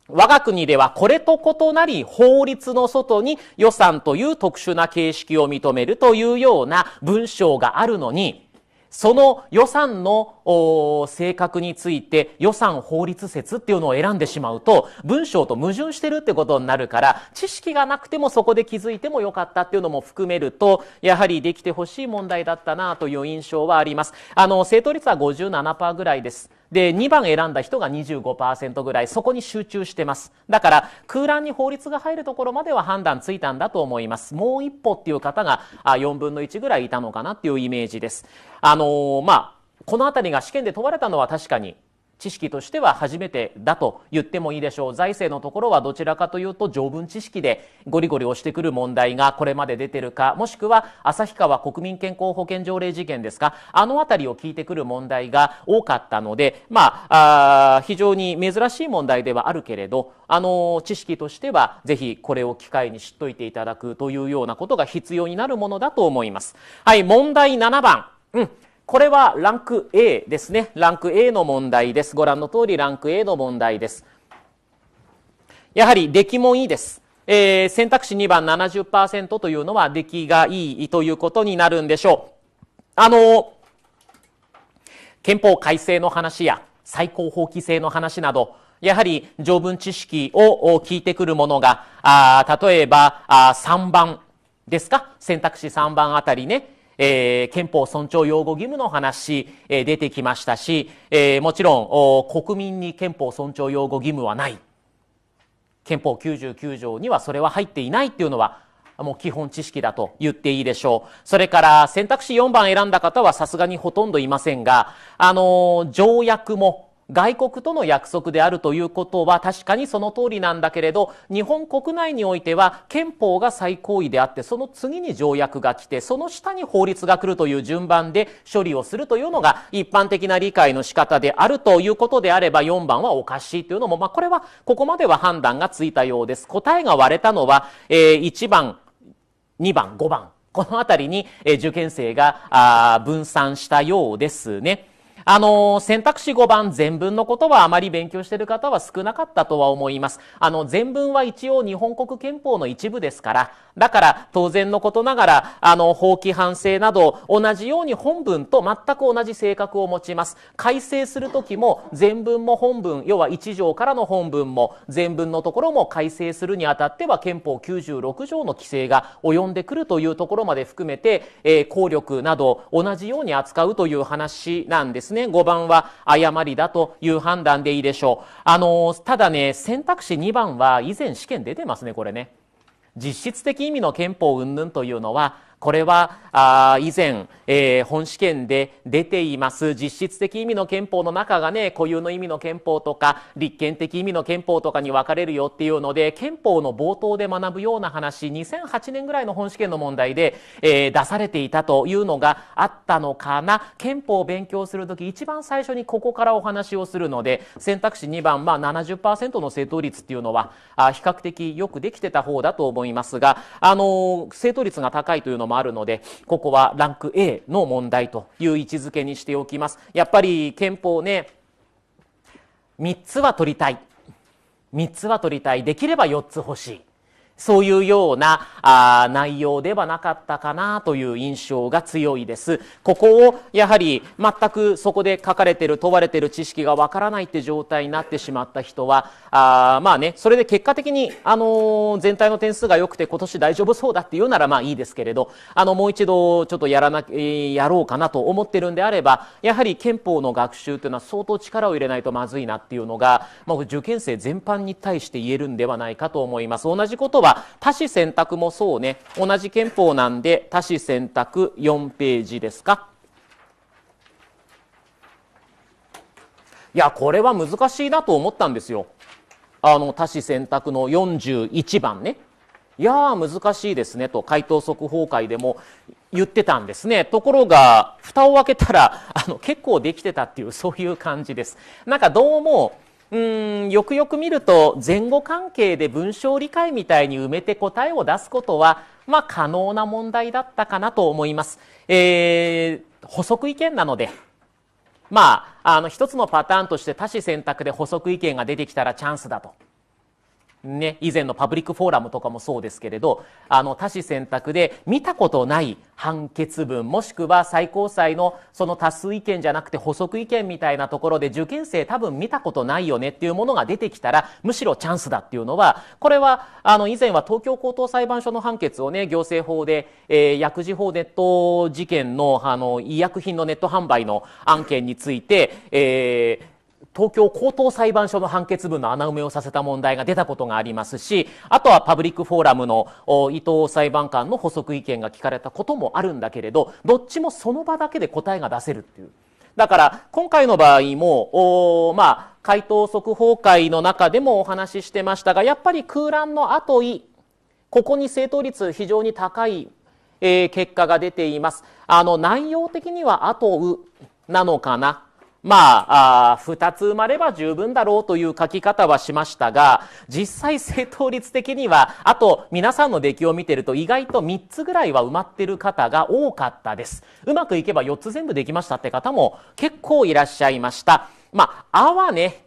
我が国ではこれと異なり法律の外に予算という特殊な形式を認めるというような文章があるのに、その予算の性格について予算法律説っていうのを選んでしまうと文章と矛盾してるってことになるから知識がなくてもそこで気づいてもよかったっていうのも含めるとやはりできてほしい問題だったなという印象はあります。あの、正答率は57%ぐらいです。で、2番選んだ人が25%ぐらい、そこに集中してます。だから、空欄に法律が入るところまでは判断ついたんだと思います。もう一歩っていう方が、あ4分の1ぐらいいたのかなっていうイメージです。あのー、まあ、この辺りが試験で問われたのは確かに知識としては初めてだと言ってもいいでしょう財政のところはどちらかというと条文知識でゴリゴリ押してくる問題がこれまで出てるかもしくは旭川国民健康保険条例事件ですかあの辺りを聞いてくる問題が多かったのでまあ非常に珍しい問題ではあるけれどあの知識としてはぜひこれを機会に知っといていただくというようなことが必要になるものだと思います。はい問題7番、うんこれはランク A ですね。ランク A の問題です。ご覧の通りランク A の問題です。やはり出来もいいです。えー、選択肢2番70%というのは出来がいいということになるんでしょう。あの、憲法改正の話や最高法規制の話など、やはり条文知識を聞いてくるものが、あ例えばあ3番ですか選択肢3番あたりね。えー、憲法尊重擁護義務の話、えー、出てきましたし、えー、もちろん国民に憲法尊重擁護義務はない憲法99条にはそれは入っていないっていうのはもう基本知識だと言っていいでしょう。それから選択肢4番選んだ方はさすがにほとんどいませんが、あの、条約も外国との約束であるということは確かにその通りなんだけれど、日本国内においては憲法が最高位であって、その次に条約が来て、その下に法律が来るという順番で処理をするというのが一般的な理解の仕方であるということであれば、4番はおかしいというのも、まあ、これは、ここまでは判断がついたようです。答えが割れたのは、えー、1番、2番、5番。この辺りに、えー、受験生が分散したようですね。あの、選択肢5番全文のことはあまり勉強してる方は少なかったとは思います。あの、全文は一応日本国憲法の一部ですから、だから当然のことながら、あの、法規反省など同じように本文と全く同じ性格を持ちます。改正するときも全文も本文、要は1条からの本文も全文のところも改正するにあたっては憲法96条の規制が及んでくるというところまで含めて、えー、効力など同じように扱うという話なんですですね。5番は誤りだという判断でいいでしょう。あの、ただね、選択肢2番は以前試験出てますね、これね。実質的意味の憲法云々というのは、これはあ以前、えー、本試験で出ています実質的意味の憲法の中がね固有の意味の憲法とか立憲的意味の憲法とかに分かれるよっていうので憲法の冒頭で学ぶような話2008年ぐらいの本試験の問題で、えー、出されていたというのがあったのかな憲法を勉強する時一番最初にここからお話をするので選択肢2番、まあ70、の正答率っていうのはあ比較的よくできてた方だと思いますが、あのー、正答率が高いというのももあるので、ここはランク A の問題という位置づけにしておきます。やっぱり憲法ね、3つは取りたい。3つは取りたい。できれば4つ欲しい。そういうようなあ内容ではなかったかなという印象が強いです。ここをやはり全くそこで書かれてる、問われてる知識がわからないって状態になってしまった人は、あまあね、それで結果的に、あのー、全体の点数が良くて今年大丈夫そうだっていうならまあいいですけれど、あの、もう一度ちょっとやらな、やろうかなと思ってるんであれば、やはり憲法の学習というのは相当力を入れないとまずいなっていうのが、まあ、受験生全般に対して言えるんではないかと思います。同じことはは、多子選択もそうね、同じ憲法なんで、多子選択4ページですか。いや、これは難しいなと思ったんですよ。あの、多子選択の41番ね。いやー、難しいですね、と、回答速報会でも言ってたんですね。ところが、蓋を開けたら、あの、結構できてたっていう、そういう感じです。なんかどうも、うんよくよく見ると前後関係で文章理解みたいに埋めて答えを出すことは、まあ、可能な問題だったかなと思います。えー、補足意見なのでまあ、あの、一つのパターンとして多子選択で補足意見が出てきたらチャンスだとね、以前のパブリックフォーラムとかもそうですけれど、あの、多子選択で見たことない判決文、もしくは最高裁のその多数意見じゃなくて補足意見みたいなところで受験生多分見たことないよねっていうものが出てきたら、むしろチャンスだっていうのは、これは、あの、以前は東京高等裁判所の判決をね、行政法で、えー、薬事法ネット事件の、あの、医薬品のネット販売の案件について、えー、東京高等裁判所の判決文の穴埋めをさせた問題が出たことがありますし、あとはパブリックフォーラムの伊藤裁判官の補足意見が聞かれたこともあるんだけれど、どっちもその場だけで答えが出せるっていう。だから、今回の場合も、まあ、回答速報会の中でもお話ししてましたが、やっぱり空欄の後い、ここに正答率非常に高い、えー、結果が出ています。あの、内容的には後うなのかな。まあ、あ2つ生まれば十分だろうという書き方はしましたが、実際正答率的には、あと皆さんの出来を見てると意外と3つぐらいは埋まってる方が多かったです。うまくいけば4つ全部できましたって方も結構いらっしゃいました。まあ、あはね、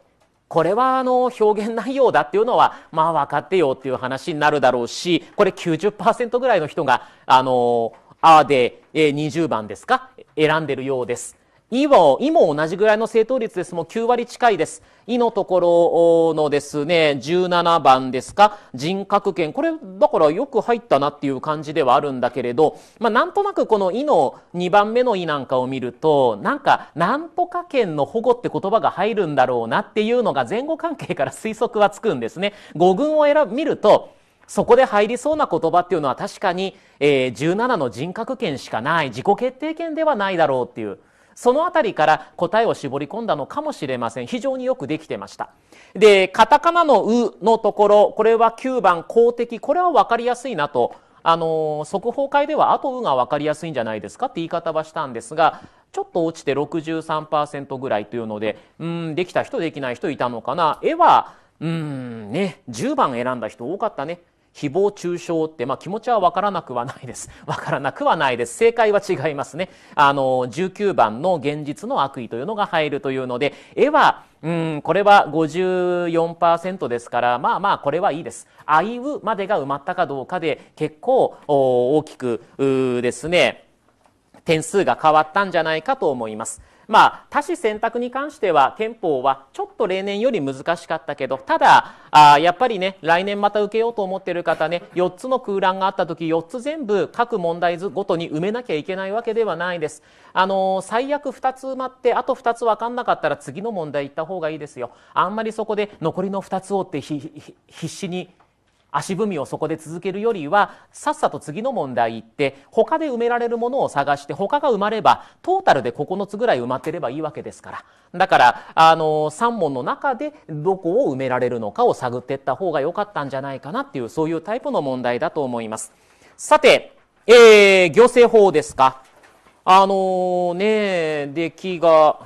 これはあの表現内容だっていうのはまあ分かってよっていう話になるだろうしこれ90%ぐらいの人があのあで20番ですか選んでるようです。いも、も同じぐらいの正答率です。もう9割近いです。イのところのですね、17番ですか、人格権。これ、だからよく入ったなっていう感じではあるんだけれど、まあなんとなくこのいの2番目のいなんかを見ると、なんか、なんとか権の保護って言葉が入るんだろうなっていうのが前後関係から推測はつくんですね。語群を選ぶ、見ると、そこで入りそうな言葉っていうのは確かに、えー、17の人格権しかない、自己決定権ではないだろうっていう。その辺りから答えを絞り込んだのかもしれません。非常によくできてました。で、カタカナのうのところ、これは9番公的、これは分かりやすいなと、あの、速報会ではあと「うが分かりやすいんじゃないですかって言い方はしたんですが、ちょっと落ちて63%ぐらいというので、うん、できた人できない人いたのかな。絵は、うん、ね、10番選んだ人多かったね。誹謗中傷って、まあ、気持ちはわからなくはないです。わ からなくはないです。正解は違いますね。あの、19番の現実の悪意というのが入るというので、絵は、うん、これは54%ですから、まあまあ、これはいいです。あいうまでが埋まったかどうかで、結構、大きく、ですね、点数が変わったんじゃないかと思います。まあ、多子選択に関しては憲法はちょっと例年より難しかったけどただあやっぱりね来年また受けようと思ってる方ね4つの空欄があった時4つ全部各問題図ごとに埋めなきゃいけないわけではないです。あのー、最悪2つ埋まってあと2つ分かんなかったら次の問題行った方がいいですよ。あんまりそこで残りの2つをって必死に足踏みをそこで続けるよりは、さっさと次の問題行って、他で埋められるものを探して、他が埋まれば、トータルで9つぐらい埋まってればいいわけですから。だから、あの、3問の中でどこを埋められるのかを探っていった方が良かったんじゃないかなっていう、そういうタイプの問題だと思います。さて、えー、行政法ですか。あのー、ね、出来が、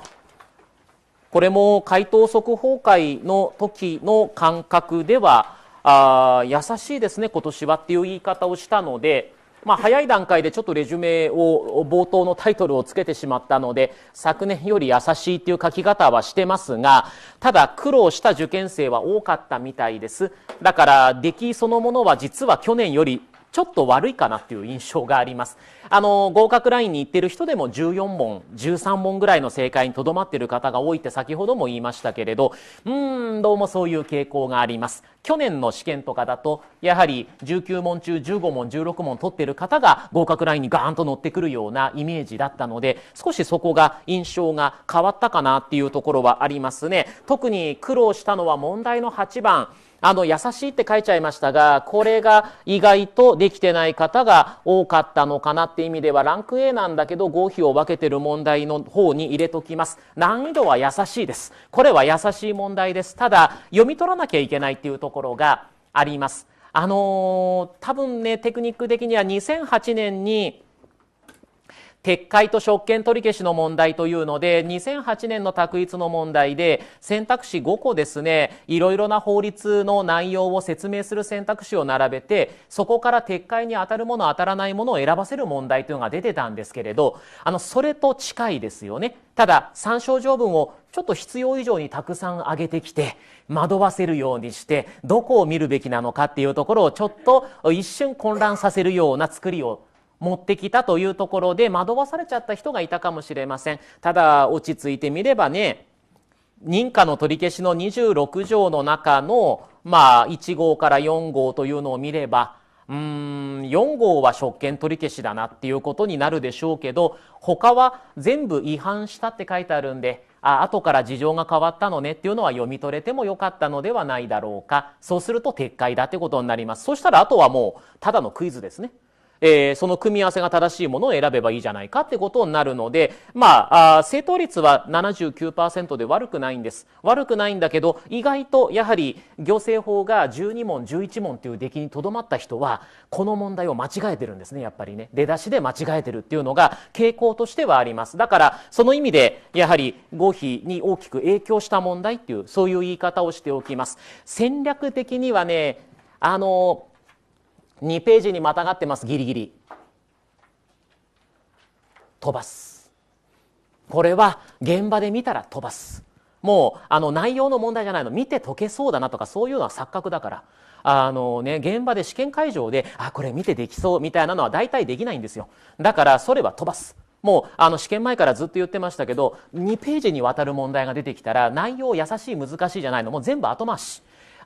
これも回答速報会の時の感覚では、あ優しいですね、今年はっていう言い方をしたので、まあ、早い段階でちょっとレジュメを冒頭のタイトルをつけてしまったので昨年より優しいっていう書き方はしてますがただ苦労した受験生は多かったみたいですだから出来そのものは実は去年よりちょっと悪いかなっていう印象があります。あの、合格ラインに行ってる人でも14問、13問ぐらいの正解にとどまってる方が多いって先ほども言いましたけれど、うーん、どうもそういう傾向があります。去年の試験とかだと、やはり19問中15問、16問取ってる方が合格ラインにガーンと乗ってくるようなイメージだったので、少しそこが印象が変わったかなっていうところはありますね。特に苦労したのは問題の8番。あの、優しいって書いちゃいましたが、これが意外とできてない方が多かったのかなって意味では、ランク A なんだけど合否を分けてる問題の方に入れときます。難易度は優しいです。これは優しい問題です。ただ、読み取らなきゃいけないっていうところがあります。あのー、多分ね、テクニック的には2008年に、撤回と職権取り消しの問題というので、2008年の択一の問題で、選択肢5個ですね、いろいろな法律の内容を説明する選択肢を並べて、そこから撤回に当たるもの、当たらないものを選ばせる問題というのが出てたんですけれど、あの、それと近いですよね。ただ、参照条文をちょっと必要以上にたくさん上げてきて、惑わせるようにして、どこを見るべきなのかっていうところをちょっと一瞬混乱させるような作りを持ってきたというところで惑わされちゃった人がいたかもしれません。ただ落ち着いてみればね、認可の取り消しの26条の中の、まあ、1号から4号というのを見れば、うん、4号は職権取り消しだなっていうことになるでしょうけど、他は全部違反したって書いてあるんで、あ、後から事情が変わったのねっていうのは読み取れてもよかったのではないだろうか。そうすると撤回だってことになります。そしたらあとはもう、ただのクイズですね。えー、その組み合わせが正しいものを選べばいいじゃないかってことになるので、まあ、正答率は79%で悪くないんです。悪くないんだけど、意外とやはり行政法が12問、11問という出来にとどまった人は、この問題を間違えてるんですね、やっぱりね。出だしで間違えてるっていうのが傾向としてはあります。だから、その意味で、やはり合否に大きく影響した問題っていう、そういう言い方をしておきます。戦略的にはね、あの、2ページにまたがってますギリギリ飛ばすこれは現場で見たら飛ばすもうあの内容の問題じゃないの見て解けそうだなとかそういうのは錯覚だからあの、ね、現場で試験会場であこれ見てできそうみたいなのは大体できないんですよだからそれは飛ばすもうあの試験前からずっと言ってましたけど2ページにわたる問題が出てきたら内容優しい難しいじゃないのもう全部後回し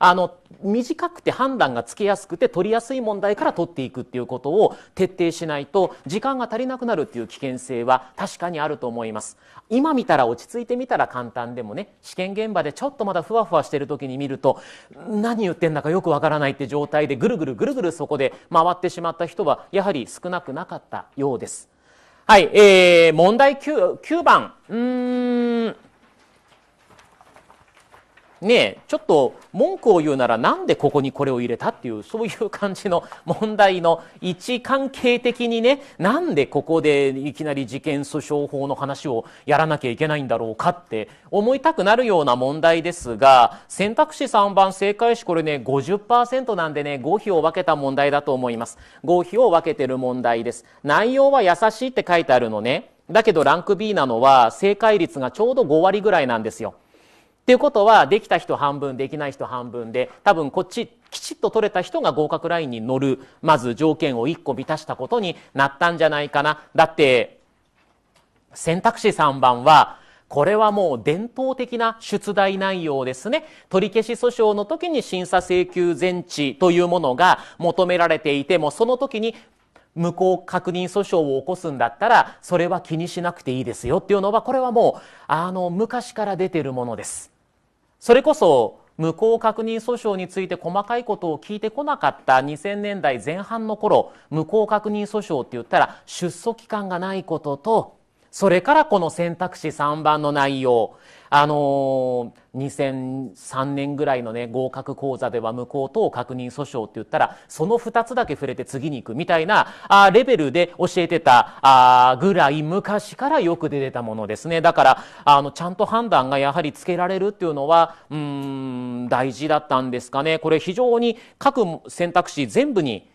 あの、短くて判断がつけやすくて取りやすい問題から取っていくっていうことを徹底しないと時間が足りなくなるっていう危険性は確かにあると思います。今見たら落ち着いてみたら簡単でもね、試験現場でちょっとまだふわふわしてる時に見ると何言ってんだかよくわからないって状態でぐるぐるぐるぐるそこで回ってしまった人はやはり少なくなかったようです。はい、えー、問題 9, 9番。うーん。ねちょっと文句を言うならなんでここにこれを入れたっていう そういう感じの問題の位置関係的にねなんでここでいきなり事件訴訟法の話をやらなきゃいけないんだろうかって思いたくなるような問題ですが選択肢3番正解しこれね50%なんでね合否を分けた問題だと思います合否を分けてる問題です内容は優しいって書いてあるのねだけどランク B なのは正解率がちょうど5割ぐらいなんですよっていうことは、できた人半分、できない人半分で、多分こっち、きちっと取れた人が合格ラインに乗る、まず条件を1個満たしたことになったんじゃないかな。だって、選択肢3番は、これはもう伝統的な出題内容ですね。取り消し訴訟の時に審査請求前置というものが求められていても、その時に無効確認訴訟を起こすんだったら、それは気にしなくていいですよっていうのは、これはもう、あの、昔から出てるものです。それこそ無効確認訴訟について細かいことを聞いてこなかった2000年代前半の頃無効確認訴訟って言ったら出訴期間がないこととそれからこの選択肢3番の内容、あのー、2003年ぐらいのね、合格講座では無効等確認訴訟って言ったら、その2つだけ触れて次に行くみたいな、あレベルで教えてた、あぐらい昔からよく出てたものですね。だから、あの、ちゃんと判断がやはりつけられるっていうのは、うん、大事だったんですかね。これ非常に各選択肢全部に、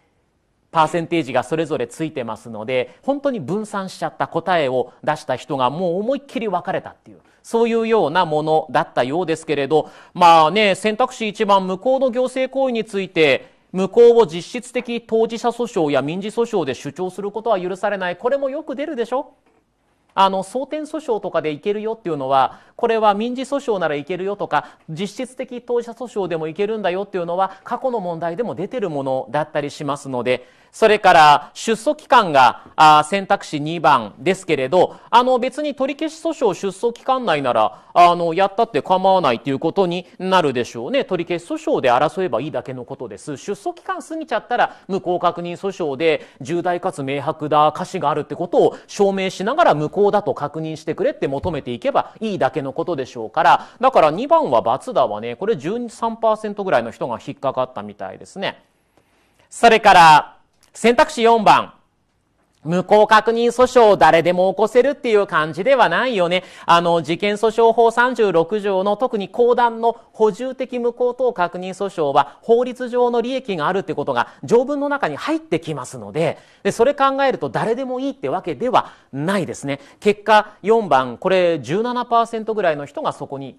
パーセンテージがそれぞれついてますので本当に分散しちゃった答えを出した人がもう思いっきり分かれたっていうそういうようなものだったようですけれどまあね選択肢1番無効の行政行為について無効を実質的当事者訴訟や民事訴訟で主張することは許されないこれもよく出るでしょあの争点訴訟とかでいけるよっていうのはこれは民事訴訟ならいけるよとか実質的当事者訴訟でもいけるんだよっていうのは過去の問題でも出てるものだったりしますのでそれから出訴期間が選択肢2番ですけれど、あの別に取り消し訴訟出訴期間内なら、あの、やったって構わないということになるでしょうね。取り消し訴訟で争えばいいだけのことです。出訴期間過ぎちゃったら無効確認訴訟で重大かつ明白だ、瑕疵があるってことを証明しながら無効だと確認してくれって求めていけばいいだけのことでしょうから、だから2番は罰だわね、これ13%ぐらいの人が引っかかったみたいですね。それから、選択肢4番。無効確認訴訟を誰でも起こせるっていう感じではないよね。あの、事件訴訟法36条の特に公団の補充的無効等確認訴訟は法律上の利益があるってことが条文の中に入ってきますので、でそれ考えると誰でもいいってわけではないですね。結果4番、これ17%ぐらいの人がそこに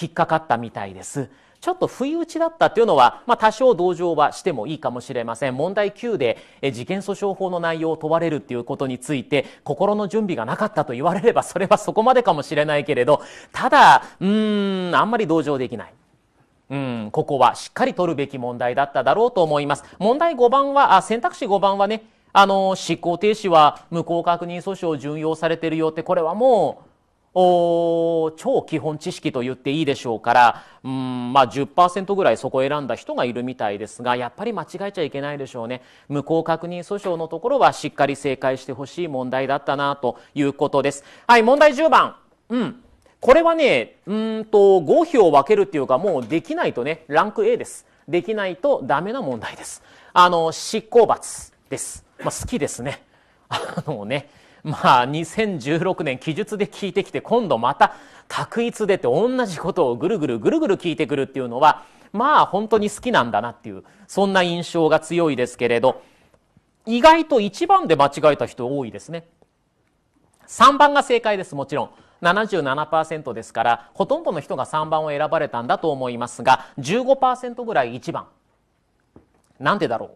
引っかかったみたいです。ちょっと不意打ちだったというのは、まあ、多少同情はしてもいいかもしれません。問題9で、え事件訴訟法の内容を問われるっていうことについて、心の準備がなかったと言われれば、それはそこまでかもしれないけれど、ただ、うーん、あんまり同情できない。うん、ここはしっかり取るべき問題だっただろうと思います。問題5番は、あ選択肢5番はね、あの、執行停止は無効確認訴訟を順用されてるよって、これはもう、超基本知識と言っていいでしょうから、うん、まあ10%ぐらいそこを選んだ人がいるみたいですが、やっぱり間違えちゃいけないでしょうね。無効確認訴訟のところはしっかり正解してほしい問題だったなということです。はい、問題10番。うん。これはね、うんと、合否を分けるっていうか、もうできないとね、ランク A です。できないとダメな問題です。あの、執行罰です。まあ、好きですね。あのね。まあ2016年記述で聞いてきて今度また択一でって同じことをぐるぐるぐるぐる聞いてくるっていうのはまあ本当に好きなんだなっていうそんな印象が強いですけれど意外と1番で間違えた人多いですね3番が正解ですもちろん77%ですからほとんどの人が3番を選ばれたんだと思いますが15%ぐらい1番なんでだろう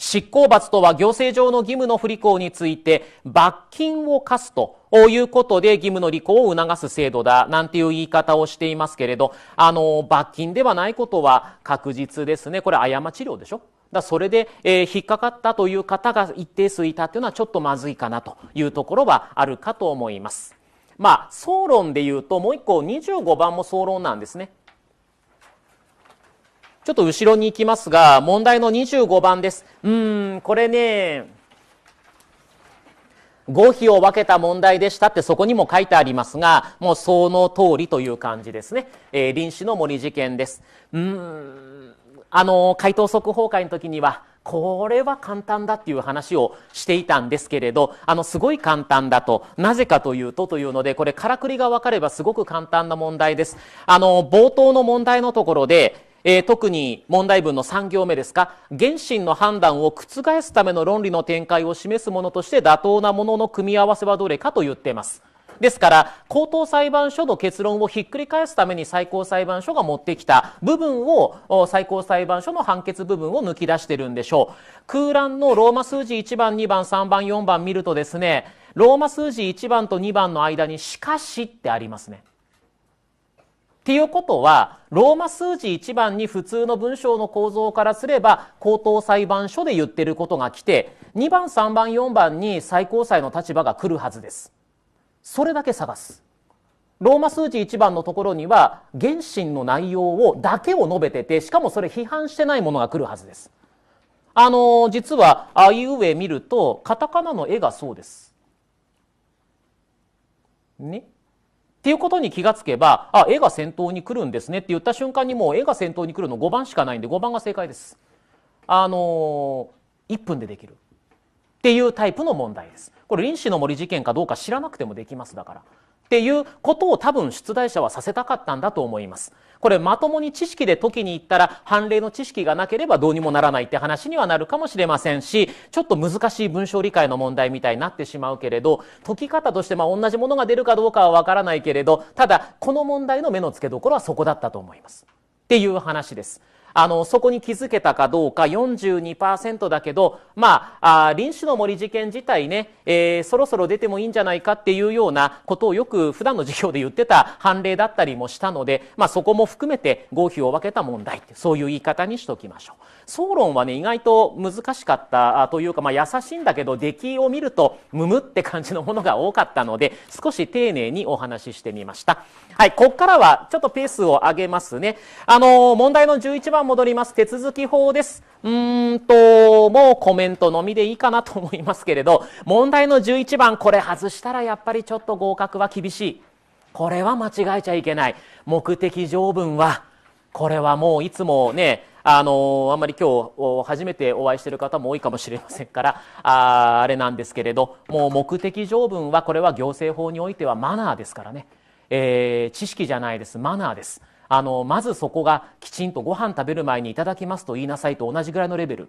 執行罰とは行政上の義務の不履行について罰金を課すということで義務の履行を促す制度だなんていう言い方をしていますけれど、あの、罰金ではないことは確実ですね。これ過ち料でしょだそれで、えー、引っかかったという方が一定数いたというのはちょっとまずいかなというところはあるかと思います。まあ、総論で言うともう一個25番も総論なんですね。ちょっと後ろに行きますが、問題の25番です。うーん、これね、合否を分けた問題でしたってそこにも書いてありますが、もうその通りという感じですね。えー、臨死の森事件です。うーん、あの、回答速報会の時には、これは簡単だっていう話をしていたんですけれど、あの、すごい簡単だと、なぜかというとというので、これ、からくりが分かればすごく簡単な問題です。あの、冒頭の問題のところで、えー、特に問題文の3行目ですか原神の判断を覆すための論理の展開を示すものとして妥当なものの組み合わせはどれかと言っていますですから高等裁判所の結論をひっくり返すために最高裁判所が持ってきた部分を最高裁判所の判決部分を抜き出しているんでしょう空欄のローマ数字1番2番3番4番見るとですねローマ数字1番と2番の間に「しかし」ってありますねっていうことは、ローマ数字1番に普通の文章の構造からすれば、高等裁判所で言ってることが来て、2番、3番、4番に最高裁の立場が来るはずです。それだけ探す。ローマ数字1番のところには、原神の内容をだけを述べてて、しかもそれ批判してないものが来るはずです。あの、実は、あいうえ見ると、カタカナの絵がそうです。ね。っていうことに気がつけば、あ、絵が先頭に来るんですねって言った瞬間にもう絵が先頭に来るの5番しかないんで5番が正解です。あのー、1分でできる。っていうタイプの問題です。これ、臨死の森事件かどうか知らなくてもできますだから。っていうことを多分出題者はさせたかったんだと思います。これまともに知識で解きに行ったら、判例の知識がなければどうにもならないって話にはなるかもしれませんし、ちょっと難しい文章理解の問題みたいになってしまうけれど、解き方としてまあ同じものが出るかどうかはわからないけれど、ただ、この問題の目の付けどころはそこだったと思います。っていう話です。あの、そこに気づけたかどうか42%だけど、まあ、あ臨死の森事件自体ね、えー、そろそろ出てもいいんじゃないかっていうようなことをよく普段の授業で言ってた判例だったりもしたので、まあ、そこも含めて合否を分けた問題ってそういう言い方にしておきましょう。総論はね意外と難しかったというか、まあ、優しいんだけど出来を見るとむムって感じのものが多かったので少し丁寧にお話ししてみました。はい、ここからはちょっとペースを上げますね。あのー、問題の11番戻ります。手続き法です。うんと、もうコメントのみでいいかなと思いますけれど、問題前の11番これ外したらやっぱりちょっと合格は厳しいこれは間違えちゃいけない目的条文はこれはもういつもねあのあんまり今日初めてお会いしてる方も多いかもしれませんからああれなんですけれどもう目的条文はこれは行政法においてはマナーですからね、えー、知識じゃないですマナーですあのまずそこがきちんとご飯食べる前にいただきますと言いなさいと同じぐらいのレベル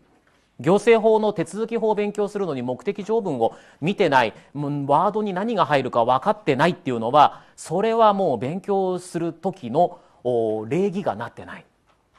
行政法の手続き法を勉強するのに目的条文を見てない、ワードに何が入るか分かってないっていうのは、それはもう勉強する時の礼儀がなってないっ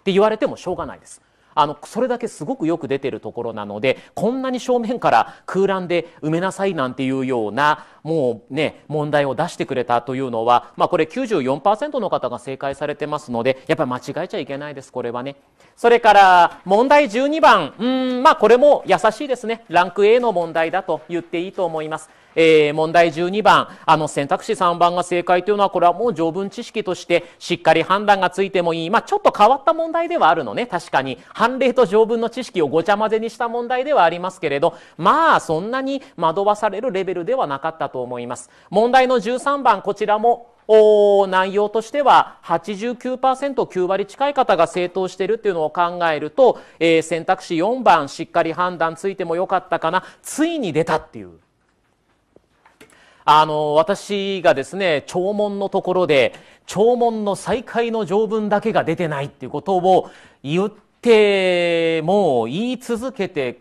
て言われてもしょうがないです。あの、それだけすごくよく出てるところなので、こんなに正面から空欄で埋めなさいなんていうような、もうね、問題を出してくれたというのは、まあこれ94%の方が正解されてますので、やっぱり間違えちゃいけないです、これはね。それから、問題12番。うん、まあこれも優しいですね。ランク A の問題だと言っていいと思います。えー、問題12番、あの選択肢3番が正解というのは、これはもう条文知識としてしっかり判断がついてもいい。まあ、ちょっと変わった問題ではあるのね。確かに。判例と条文の知識をごちゃ混ぜにした問題ではありますけれど、まあ、そんなに惑わされるレベルではなかったと思います。問題の13番、こちらもお内容としては89%、9割近い方が正当しているっていうのを考えると、えー、選択肢4番、しっかり判断ついてもよかったかな、ついに出たっていう。あの、私がですね、弔問のところで、弔問の再開の条文だけが出てないっていうことを言って、もう言い続けて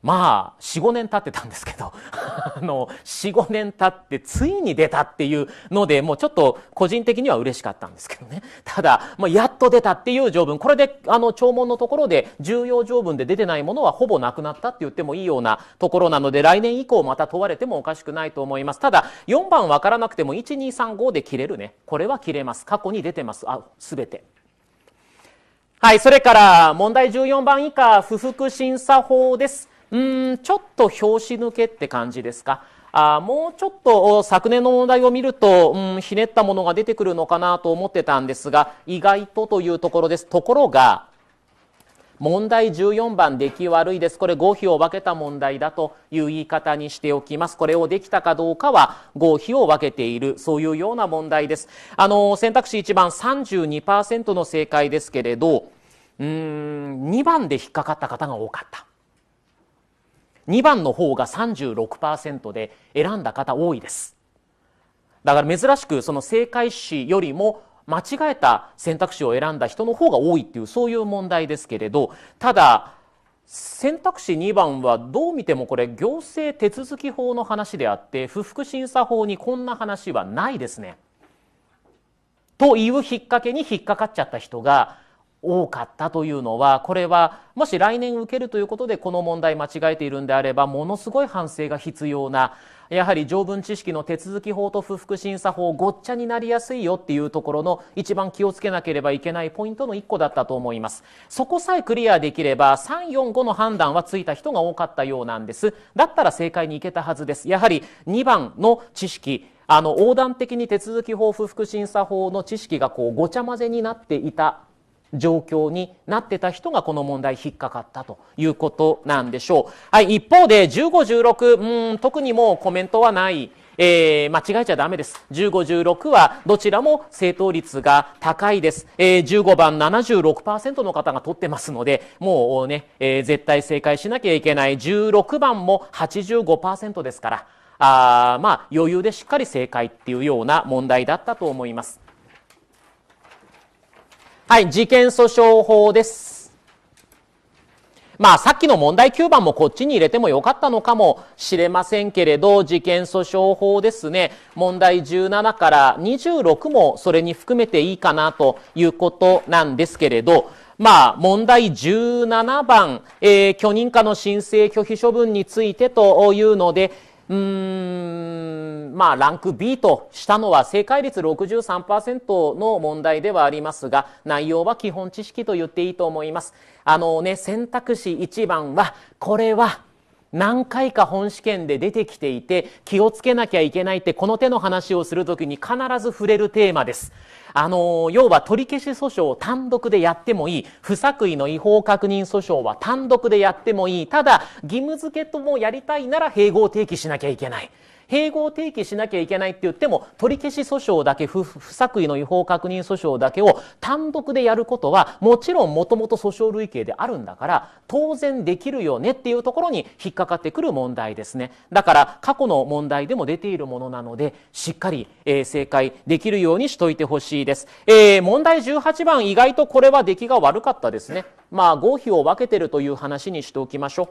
まあ45年経ってたんですけど あの45年経ってついに出たっていうのでもうちょっと個人的には嬉しかったんですけどねただ、まあ、やっと出たっていう条文これであの弔問のところで重要条文で出てないものはほぼなくなったって言ってもいいようなところなので来年以降また問われてもおかしくないと思いますただ4番分からなくても1235で切れるねこれは切れます過去に出てますあすべて。はい。それから、問題14番以下、不服審査法です。うんちょっと拍子抜けって感じですかあもうちょっと昨年の問題を見ると、うん、ひねったものが出てくるのかなと思ってたんですが意外とというところですところが問題14番出来悪いですこれ合否を分けた問題だという言い方にしておきますこれをできたかどうかは合否を分けているそういうような問題ですあの選択肢1番32%の正解ですけれどうーん2番で引っかかった方が多かった2番の方が36%で選んだ方多いです。だから珍しくその正解詞よりも間違えた選択肢を選んだ人の方が多いっていうそういう問題ですけれどただ選択肢2番はどう見てもこれ行政手続き法の話であって不服審査法にこんな話はないですね。という引っ掛けに引っかかっちゃった人が多かったというのはこれはもし来年受けるということでこの問題間違えているんであればものすごい反省が必要なやはり条文知識の手続き法と不服審査法ごっちゃになりやすいよっていうところの一番気をつけなければいけないポイントの1個だったと思いますそこさえクリアできれば345の判断はついた人が多かったようなんですだったら正解にいけたはずですやはり2番の知識あの横断的に手続き法不服審査法の知識がこうごちゃ混ぜになっていた状況になってた人がこの問題引っかかったということなんでしょう。はい、一方で15、16、うん、特にもうコメントはない。えー、間違えちゃダメです。15、16はどちらも正答率が高いです。えー、15番76%の方が取ってますので、もうね、えー、絶対正解しなきゃいけない。16番も85%ですから、あまあ余裕でしっかり正解っていうような問題だったと思います。はい、事件訴訟法です。まあ、さっきの問題9番もこっちに入れてもよかったのかもしれませんけれど、事件訴訟法ですね、問題17から26もそれに含めていいかなということなんですけれど、まあ、問題17番、えー、許認可の申請拒否処分についてというので、うーん、まあ、ランク B としたのは正解率63%の問題ではありますが、内容は基本知識と言っていいと思います。あのね、選択肢1番は、これは、何回か本試験で出てきていて気をつけなきゃいけないってこの手の話をするときに必ず触れるテーマです。あの、要は取り消し訴訟を単独でやってもいい。不作為の違法確認訴訟は単独でやってもいい。ただ、義務付けともやりたいなら併合提起しなきゃいけない。併合提起しなきゃいけないって言っても、取り消し訴訟だけ、不作為の違法確認訴訟だけを単独でやることは、もちろんもともと訴訟類型であるんだから、当然できるよねっていうところに引っかかってくる問題ですね。だから、過去の問題でも出ているものなので、しっかり、えー、正解できるようにしといてほしいです。えー、問題18番、意外とこれは出来が悪かったですね。まあ、合否を分けてるという話にしておきましょう。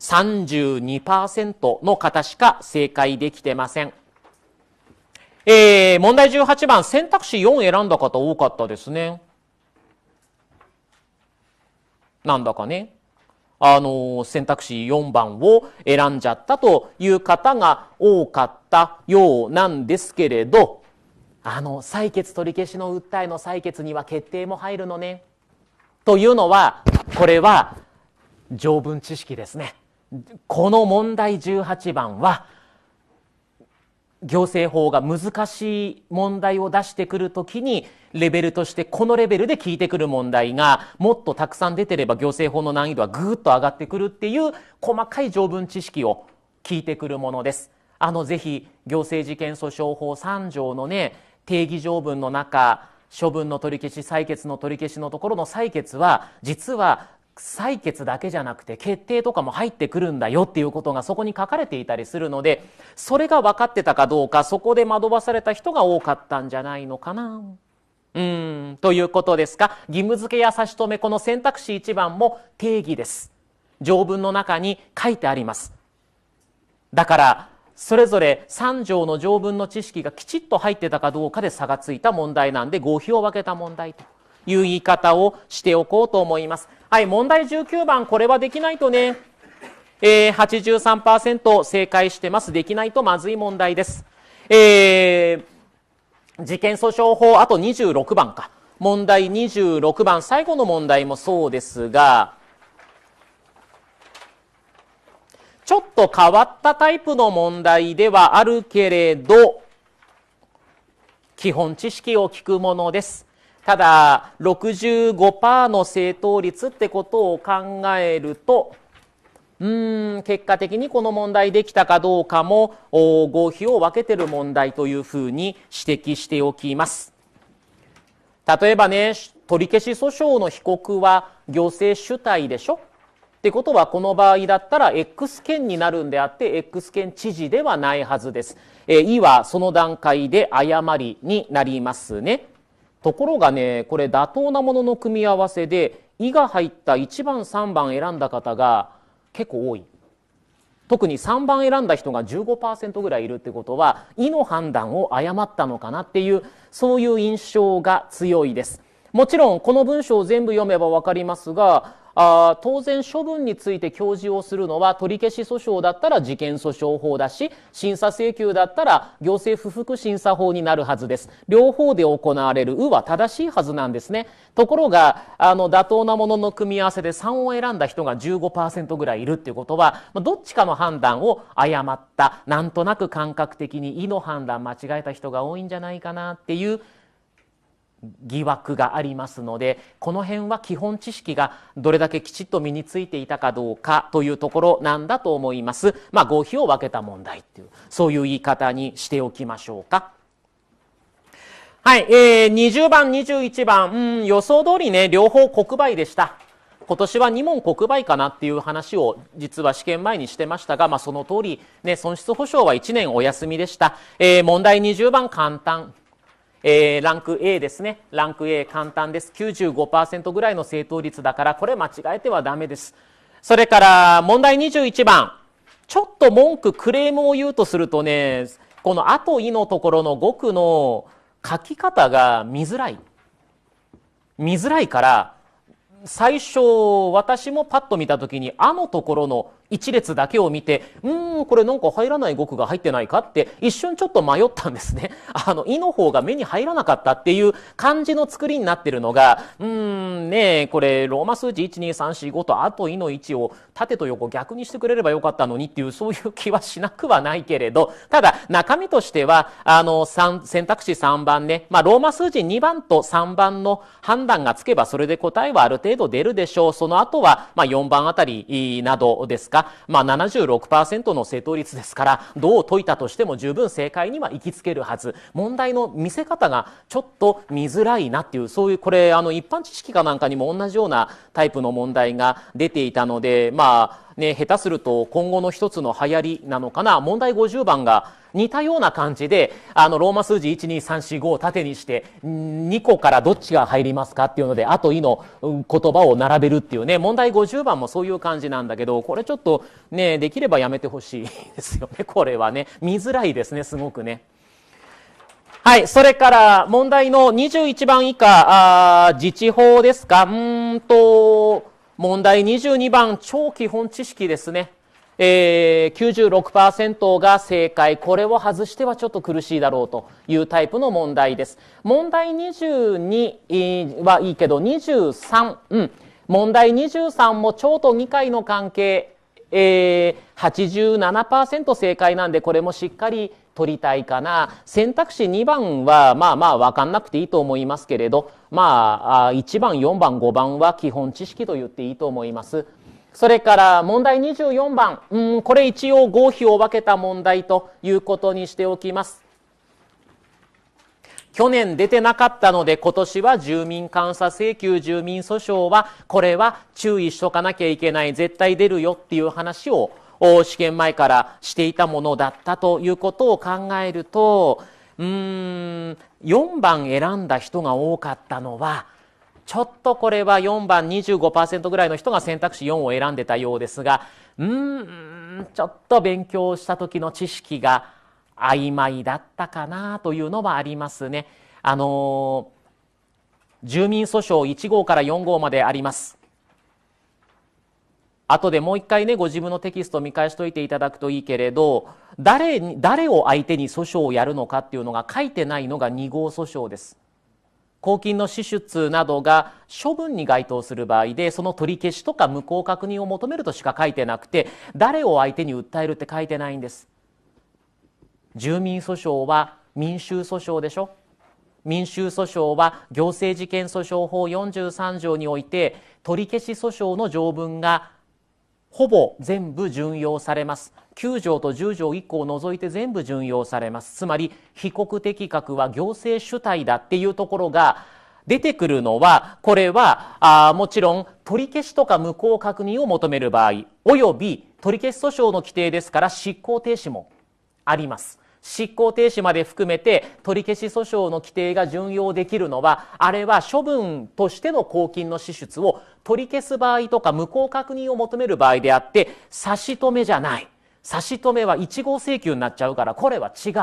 32%の方しか正解できてません。えー、問題18番、選択肢4選んだ方多かったですね。なんだかね。あの、選択肢4番を選んじゃったという方が多かったようなんですけれど、あの、採決取り消しの訴えの採決には決定も入るのね。というのは、これは条文知識ですね。この問題18番は行政法が難しい問題を出してくるときにレベルとしてこのレベルで聞いてくる問題がもっとたくさん出てれば行政法の難易度はぐーっと上がってくるっていう細かい条文知識を聞いてくるものです。あのぜひ行政事件訴訟法3条のね定義条文の中処分の取り消し採決の取り消しのところの採決は実は採決だけじゃなくて決定とかも入ってくるんだよっていうことがそこに書かれていたりするのでそれが分かってたかどうかそこで惑わされた人が多かったんじゃないのかな。うん、ということですか義務付けや差し止めこの選択肢1番も定義です。条文の中に書いてあります。だからそれぞれ3条の条文の知識がきちっと入ってたかどうかで差がついた問題なんで合否を分けた問題と。いう言い方をしておこうと思います。はい、問題19番、これはできないとね、えー、83%正解してます。できないとまずい問題です。えー、事件訴訟法、あと26番か。問題26番、最後の問題もそうですが、ちょっと変わったタイプの問題ではあるけれど、基本知識を聞くものです。ただ65%の正答率ってことを考えるとうーん結果的にこの問題できたかどうかも合否を分けてる問題というふうに指摘しておきます。例えばね取り消し訴訟の被告は行政主体でしょってことはこの場合だったら X 県になるんであって X 県知事ではないはずです。え E はその段階で誤りになりますね。ところがねこれ妥当なものの組み合わせで「い」が入った1番3番選んだ方が結構多い特に3番選んだ人が15%ぐらいいるってことは「い」の判断を誤ったのかなっていうそういう印象が強いですもちろんこの文章を全部読めば分かりますがあ当然処分について教授をするのは取り消し訴訟だったら事件訴訟法だし審査請求だったら行政不服審査法になるはずです両方で行われる「う」は正しいはずなんですねところがあの妥当なものの組み合わせで3を選んだ人が15%ぐらいいるっていうことはどっちかの判断を誤ったなんとなく感覚的に「い」の判断間違えた人が多いんじゃないかなっていう疑惑がありますのでこの辺は基本知識がどれだけきちっと身についていたかどうかというところなんだと思います。まあ、合否を分けた問題っていうそういう言い方にしておきましょうか。はい、えー、20番、21番、うん、予想通りね、両方国倍でした。今年は2問国倍かなっていう話を実は試験前にしてましたが、まあ、その通り、ね、損失保証は1年お休みでした。えー、問題20番簡単。えー、ランク A ですね。ランク A 簡単です。95%ぐらいの正答率だから、これ間違えてはダメです。それから、問題21番。ちょっと文句、クレームを言うとするとね、このあといのところの語句の書き方が見づらい。見づらいから、最初、私もパッと見たときに、あのところの一列だけを見て、うん、これなんか入らない語句が入ってないかって、一瞬ちょっと迷ったんですね。あの、いの方が目に入らなかったっていう漢字の作りになってるのが、うん、ねえ、これ、ローマ数字12345とあといの位置を縦と横逆にしてくれればよかったのにっていう、そういう気はしなくはないけれど、ただ、中身としては、あの、選択肢3番ね、まあ、ローマ数字2番と3番の判断がつけば、それで答えはある程度出るでしょう。その後は、まあ、4番あたりなどですか、が、まあ76%の正答率ですから、どう解いたとしても十分正解には行き着けるはず。問題の見せ方がちょっと見づらいなっていう、そういう、これ、あの、一般知識かなんかにも同じようなタイプの問題が出ていたので、まあ、ね、下手すると今後の一つの流行りなのかな。問題50番が、似たような感じで、あの、ローマ数字12345を縦にして、2個からどっちが入りますかっていうので、あといの言葉を並べるっていうね、問題50番もそういう感じなんだけど、これちょっとね、できればやめてほしいですよね、これはね。見づらいですね、すごくね。はい。それから、問題の21番以下、あ自治法ですか。うんと、問題22番、超基本知識ですね。えー、96%が正解。これを外してはちょっと苦しいだろうというタイプの問題です。問題22はいいけど23、うん。問題23も腸と2回の関係、えー、87%正解なんでこれもしっかり取りたいかな。選択肢2番は、まあまあ分かんなくていいと思いますけれど、まあ、1番、4番、5番は基本知識と言っていいと思います。それから問題24番、うん、これ一応合否を分けた問題ということにしておきます。去年出てなかったので今年は住民監査請求住民訴訟はこれは注意しとかなきゃいけない絶対出るよっていう話を試験前からしていたものだったということを考えるとうーん4番選んだ人が多かったのはちょっとこれは4番25%ぐらいの人が選択肢4を選んでたようですが、うーん、ちょっと勉強した時の知識が曖昧だったかなというのはありますね。あのー、住民訴訟1号から4号まであります。後でもう一回ね、ご自分のテキストを見返しといていただくといいけれど、誰に、誰を相手に訴訟をやるのかっていうのが書いてないのが2号訴訟です。公金の支出などが処分に該当する場合でその取り消しとか無効確認を求めるとしか書いてなくて誰を相手に訴えるって書いてないんです住民訴訟は民衆訴訟でしょ民衆訴訟は行政事件訴訟法43条において取り消し訴訟の条文がほぼ全部準用されます9条と10条1項を除いて全部準用されますつまり被告適格は行政主体だっていうところが出てくるのはこれはあもちろん取り消しとか無効確認を求める場合および取り消し訴訟の規定ですから執行停止もあります執行停止まで含めて取り消し訴訟の規定が順用できるのはあれは処分としての公金の支出を取り消す場合とか無効確認を求める場合であって差し止めじゃない差し止めは1号請求になっちゃうからこれは違う。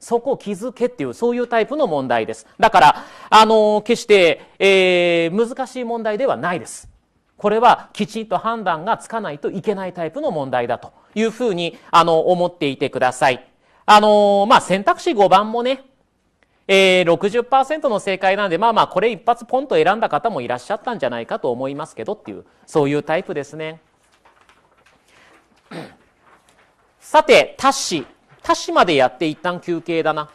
そこを気づけっていう、そういうタイプの問題です。だから、あの、決して、えー、難しい問題ではないです。これはきちんと判断がつかないといけないタイプの問題だというふうに、あの、思っていてください。あのー、まあ、選択肢5番もね、えー、60%の正解なんで、まあまあ、これ一発ポンと選んだ方もいらっしゃったんじゃないかと思いますけどっていう、そういうタイプですね。さて、タッ他市までやって一旦休憩だな。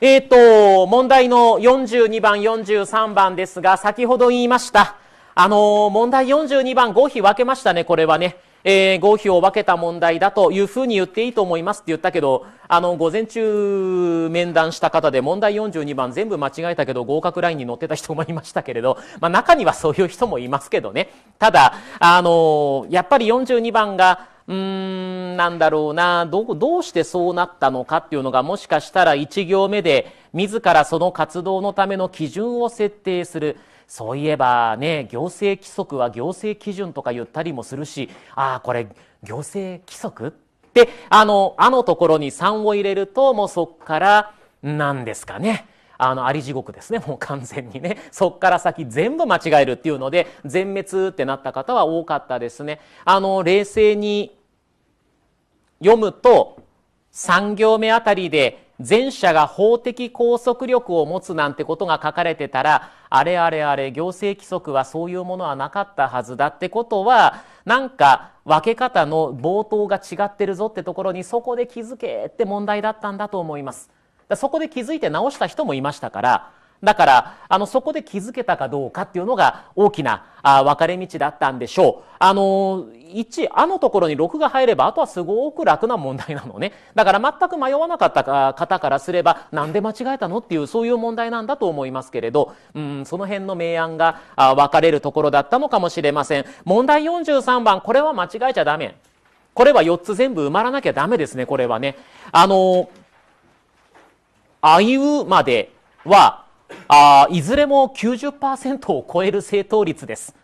えっ、ー、と、問題の42番、43番ですが、先ほど言いました。あのー、問題42番、合否分けましたね、これはね。えー、合否を分けた問題だというふうに言っていいと思いますって言ったけど、あの、午前中面談した方で問題42番全部間違えたけど合格ラインに載ってた人もいましたけれど、まあ中にはそういう人もいますけどね。ただ、あのー、やっぱり42番が、うーん、なんだろうな、ど、どうしてそうなったのかっていうのがもしかしたら1行目で自らその活動のための基準を設定する。そういえばね行政規則は行政基準とか言ったりもするしああこれ行政規則で、あの、あのところに3を入れると、もうそっから、何ですかね。あの、あり地獄ですね。もう完全にね。そっから先全部間違えるっていうので、全滅ってなった方は多かったですね。あの、冷静に読むと、3行目あたりで、前者が法的拘束力を持つなんてことが書かれてたら、あれあれあれ行政規則はそういうものはなかったはずだってことはなんか分け方の冒頭が違ってるぞってところにそこで気づけって問題だったんだと思います。そこで気づいて直した人もいましたからだから、あの、そこで気づけたかどうかっていうのが大きなあ分かれ道だったんでしょう。あの、1、あのところに6が入れば、あとはすごく楽な問題なのね。だから全く迷わなかった方からすれば、なんで間違えたのっていう、そういう問題なんだと思いますけれど、うん、その辺の明暗が分かれるところだったのかもしれません。問題43番、これは間違えちゃダメ。これは4つ全部埋まらなきゃダメですね、これはね。あの、あいうまでは、あいずれも90%を超える正答率です。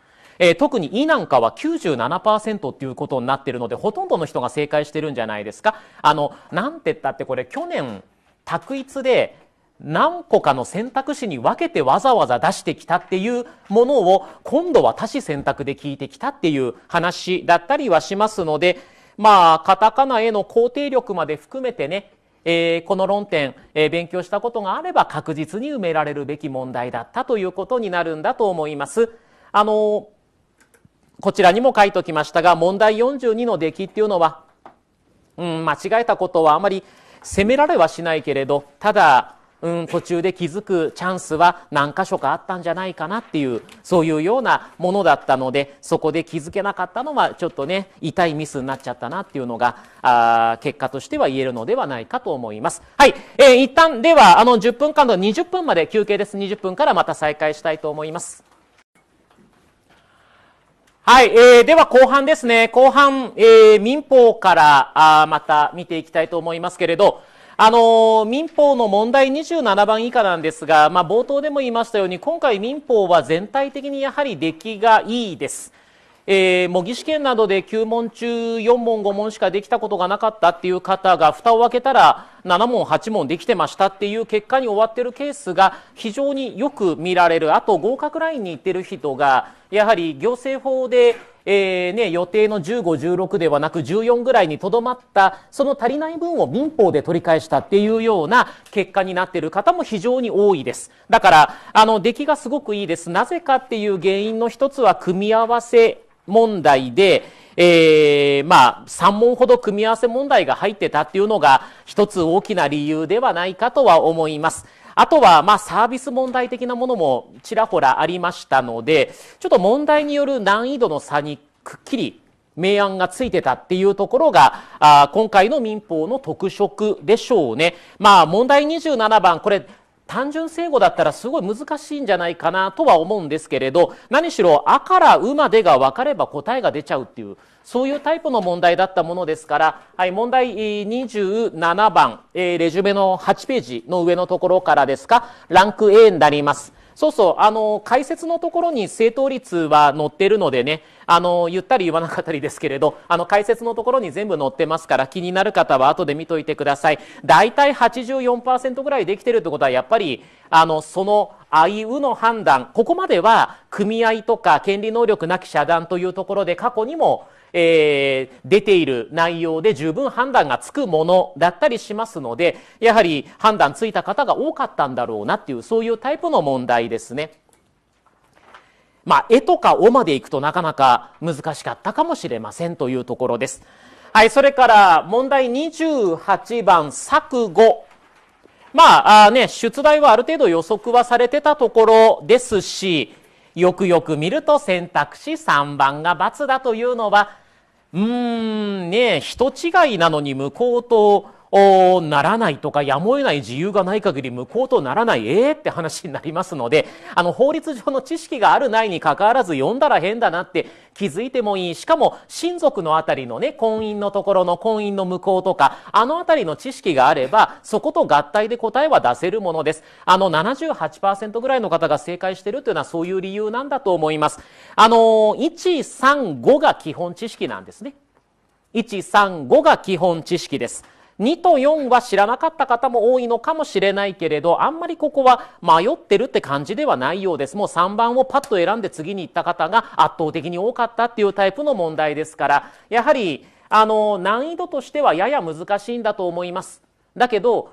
えー、特に「い」なんかは97%っていうことになってるのでほとんどの人が正解してるんじゃないですか。あのなんて言ったってこれ去年択一で何個かの選択肢に分けてわざわざ出してきたっていうものを今度は多種選択で聞いてきたっていう話だったりはしますのでまあカタカナへの肯定力まで含めてねえー、この論点、えー、勉強したことがあれば確実に埋められるべき問題だったということになるんだと思います。あのこちらにも書いておきましたが、問題42の出来っていうのは、うん、間違えたことはあまり責められはしないけれど、ただ、うん、途中で気づくチャンスは何箇所かあったんじゃないかなっていうそういうようなものだったのでそこで気づけなかったのはちょっとね痛いミスになっちゃったなっていうのがあ結果としては言えるのではないかと思いますはい、えー、一旦ではあの10分間の20分まで休憩です20分からまた再開したいと思いますはい、えー、では後半ですね後半、えー、民法からあまた見ていきたいと思いますけれどあの民法の問題27番以下なんですが、まあ、冒頭でも言いましたように今回民法は全体的にやはり出来がいいです。えー、模擬試験などで9問中4問5問しかできたことがなかったっていう方が蓋を開けたら7問8問できてましたっていう結果に終わってるケースが非常によく見られるあと合格ラインに行ってる人がやはり行政法でえー、ね、予定の15、16ではなく14ぐらいにとどまった、その足りない分を民法で取り返したっていうような結果になっている方も非常に多いです。だから、あの、出来がすごくいいです。なぜかっていう原因の一つは組み合わせ問題で、えー、まあ、3問ほど組み合わせ問題が入ってたっていうのが一つ大きな理由ではないかとは思います。あとは、まあ、サービス問題的なものもちらほらありましたので、ちょっと問題による難易度の差にくっきり明暗がついてたっていうところが、あ今回の民法の特色でしょうね。まあ、問題27番、これ、単純正語だったらすごい難しいんじゃないかなとは思うんですけれど、何しろ、あからうまでが分かれば答えが出ちゃうっていう、そういうタイプの問題だったものですから、はい、問題27番、えー、レジュメの8ページの上のところからですか、ランク A になります。そうそう、あの、解説のところに正答率は載ってるのでね、あの、言ったり言わなかったりですけれど、あの、解説のところに全部載ってますから、気になる方は後で見といてください。大体84%ぐらいできてるってことは、やっぱり、あの、その、あいうの判断、ここまでは、組合とか権利能力なき遮断というところで過去にも、えー、出ている内容で十分判断がつくものだったりしますので、やはり判断ついた方が多かったんだろうなっていう、そういうタイプの問題ですね。まあ、絵とかおまで行くとなかなか難しかったかもしれませんというところです。はい、それから問題28番、作語。まあ、あね、出題はある程度予測はされてたところですし、よくよく見ると選択肢3番が×だというのは、うーん、ね人違いなのに向こうとならないとかやむを得ない自由がない限り無効とならないええー、って話になりますのであの法律上の知識があるないにかかわらず読んだら変だなって気づいてもいいしかも親族のあたりのね婚姻のところの婚姻の無効とかあのあたりの知識があればそこと合体で答えは出せるものですあの78%ぐらいの方が正解してるというのはそういう理由なんだと思いますあの135が基本知識なんですね135が基本知識です2と4は知らなかった方も多いのかもしれないけれど、あんまりここは迷ってるって感じではないようです。もう3番をパッと選んで次に行った方が圧倒的に多かったっていうタイプの問題ですから、やはり、あの、難易度としてはやや難しいんだと思います。だけど、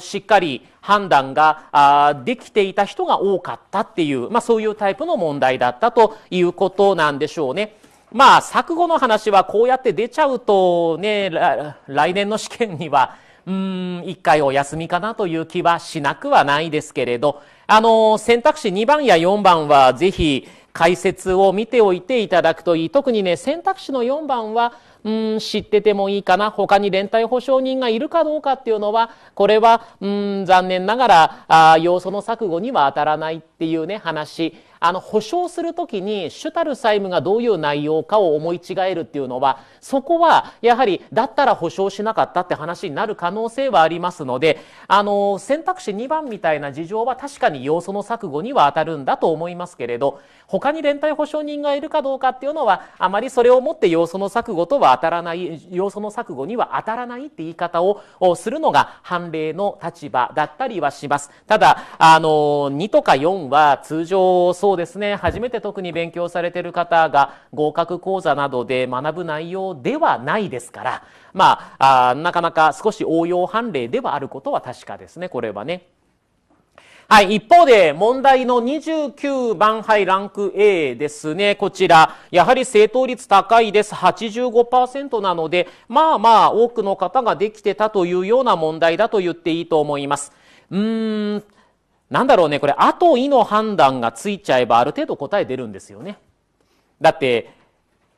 しっかり判断ができていた人が多かったっていう、まあそういうタイプの問題だったということなんでしょうね。まあ、錯後の話はこうやって出ちゃうとね、来年の試験には、うん、一回お休みかなという気はしなくはないですけれど、あの、選択肢2番や4番はぜひ解説を見ておいていただくといい。特にね、選択肢の4番は、うん、知っててもいいかな。他に連帯保証人がいるかどうかっていうのは、これは、うん、残念ながら、あ要素の錯誤には当たらないっていうね、話。あの、保証するときに主たる債務がどういう内容かを思い違えるっていうのは、そこは、やはり、だったら保証しなかったって話になる可能性はありますので、あの、選択肢2番みたいな事情は確かに要素の錯誤には当たるんだと思いますけれど、他に連帯保証人がいるかどうかっていうのは、あまりそれをもって要素の錯誤とは当たらない、要素の錯誤には当たらないって言い方をするのが判例の立場だったりはします。ただ、あの、2とか4は通常そうそうですね初めて特に勉強されてる方が合格講座などで学ぶ内容ではないですからまああなかなか少し応用判例ではあることは確かですねこれはね。はい。一方で、問題の29番、はい、ランク A ですね。こちら、やはり正答率高いです。85%なので、まあまあ、多くの方ができてたというような問題だと言っていいと思います。うーんなんだろうね、これ、あといの判断がついちゃえば、ある程度答え出るんですよね。だって、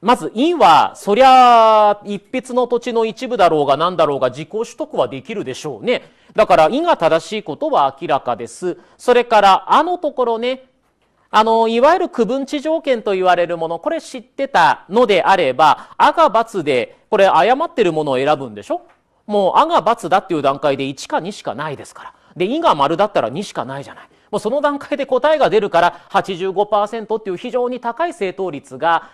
まず、いは、そりゃ、一筆の土地の一部だろうが何だろうが自己取得はできるでしょうね。だから、いが正しいことは明らかです。それから、あのところね、あの、いわゆる区分地条件と言われるもの、これ知ってたのであれば、あが罰で、これ誤ってるものを選ぶんでしょもう、あが罰だっていう段階で1か2しかないですから。で、因が丸だったら2しかないじゃない。もうその段階で答えが出るから85%っていう非常に高い正答率が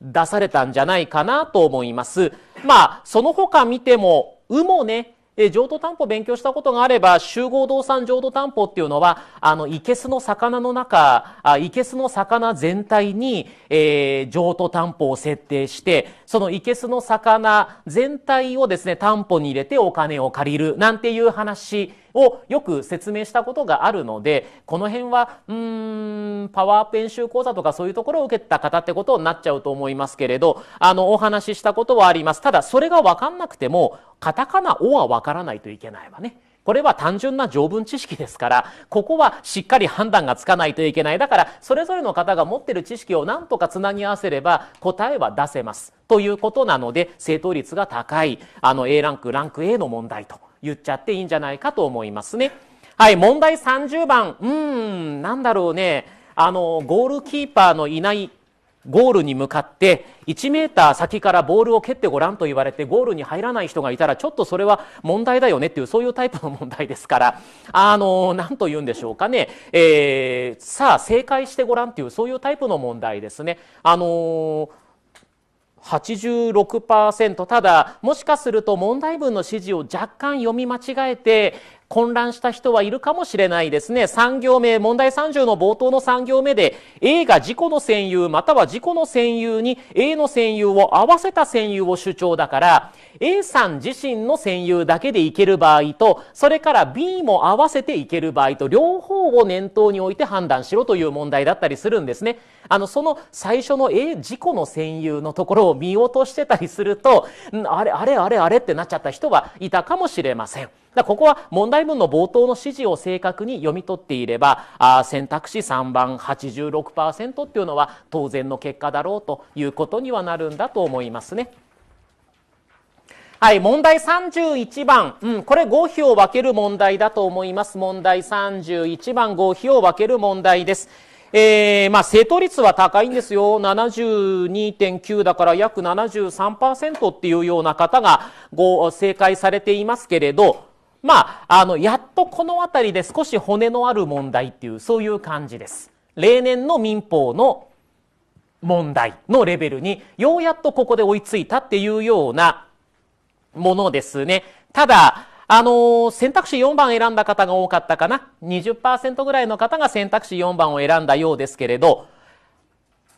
出されたんじゃないかなと思います。まあ、その他見ても、うもね、え浄土担保勉強したことがあれば、集合動産浄土担保っていうのは、あの、いけすの魚の中、あいけすの魚全体に、えー、浄土担保を設定して、そのいけすの魚全体をですね、担保に入れてお金を借りる、なんていう話をよく説明したことがあるので、この辺は、うーん、パワーアップ演習講座とかそういうところを受けた方ってことになっちゃうと思いますけれど、あの、お話ししたことはあります。ただ、それが分かんなくても、カタカナをは分からないといけないわね。これは単純な条文知識ですから、ここはしっかり判断がつかないといけない。だから、それぞれの方が持っている知識を何とかつなぎ合わせれば、答えは出せます。ということなので、正答率が高い、あの A ランク、ランク A の問題と。言っちゃっていいんじゃないかと思いますね。はい、問題30番。うーん、なんだろうね。あの、ゴールキーパーのいないゴールに向かって1メーター先からボールを蹴ってごらんと言われてゴールに入らない人がいたらちょっとそれは問題だよねっていうそういうタイプの問題ですからあの何と言うんでしょうかね、えー、さあ正解してごらんっていうそういうタイプの問題ですね。あのー86%ただもしかすると問題文の指示を若干読み間違えて混乱した人はいるかもしれないですね。3行目、問題30の冒頭の3行目で、A が自己の占有または自己の占有に A の占有を合わせた占有を主張だから、A さん自身の占有だけでいける場合と、それから B も合わせていける場合と、両方を念頭に置いて判断しろという問題だったりするんですね。あの、その最初の A 自己の占有のところを見落としてたりすると、あれ、あれ、あれ、あれってなっちゃった人はいたかもしれません。だここは問題文の冒頭の指示を正確に読み取っていればあ選択肢3番86%っていうのは当然の結果だろうということにはなるんだと思いますね。はい、問題31番。うん、これ合否を分ける問題だと思います。問題31番、合否を分ける問題です。えー、まあ、正答率は高いんですよ。72.9だから約73%っていうような方がご正解されていますけれど、まあ、あの、やっとこの辺りで少し骨のある問題っていう、そういう感じです。例年の民法の問題のレベルに、ようやっとここで追いついたっていうようなものですね。ただ、あのー、選択肢4番選んだ方が多かったかな。20%ぐらいの方が選択肢4番を選んだようですけれど、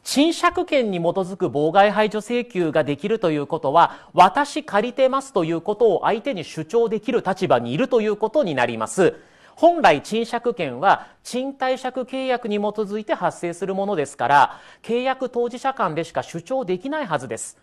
賃借権に基づく妨害排除請求ができるということは、私借りてますということを相手に主張できる立場にいるということになります。本来賃借権は賃貸借契約に基づいて発生するものですから、契約当事者間でしか主張できないはずです。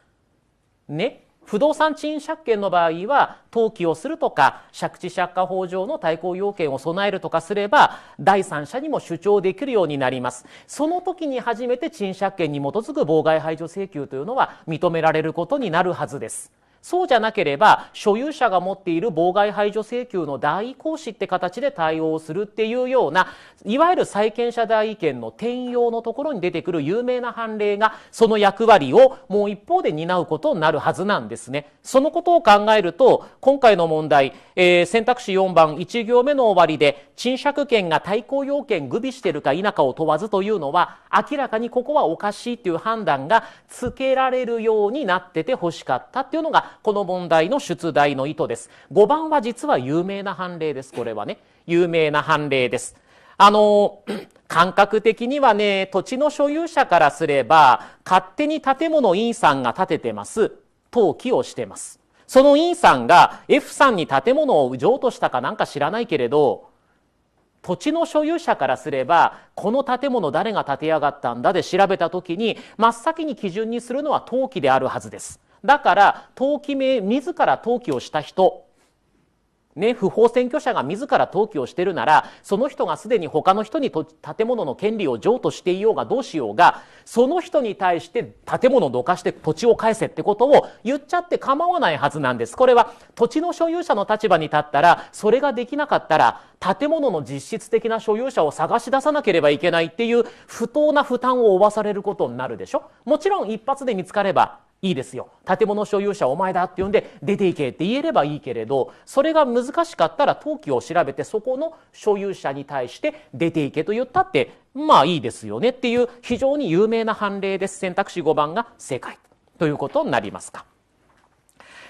ね。不動産賃借権の場合は登記をするとか借地借家法上の対抗要件を備えるとかすれば第三者にも主張できるようになりますその時に初めて賃借権に基づく妨害排除請求というのは認められることになるはずですそうじゃなければ所有者が持っている妨害排除請求の代行使って形で対応するっていうようないわゆる債権者代位権の転用のところに出てくる有名な判例がその役割をもう一方で担うことになるはずなんですね。そのことを考えると今回の問題、えー、選択肢4番1行目の終わりで賃借権が対抗要件具備してるか否かを問わずというのは明らかにここはおかしいという判断がつけられるようになっててほしかったっていうのがこの問題の出題の意図です。5番は実は有名な判例です。これはね、有名な判例です。あの、感覚的にはね、土地の所有者からすれば、勝手に建物委員さんが建ててます。登記をしてます。その委員さんが F さんに建物を譲渡したかなんか知らないけれど、土地の所有者からすれば、この建物誰が建てやがったんだで調べた時に、真っ先に基準にするのは登記であるはずです。だから、登記名、自ら登記をした人、ね、不法占拠者が自ら登記をしてるなら、その人がすでに他の人に建物の権利を譲渡していようがどうしようが、その人に対して建物をどかして土地を返せってことを言っちゃって構わないはずなんです。これは土地の所有者の立場に立ったら、それができなかったら、建物の実質的な所有者を探し出さなければいけないっていう不当な負担を負わされることになるでしょもちろん一発で見つかればいいですよ建物所有者お前だって呼んで出ていけって言えればいいけれどそれが難しかったら登記を調べてそこの所有者に対して出ていけと言ったってまあいいですよねっていう非常に有名な判例です選択肢5番が正解ということになりますか。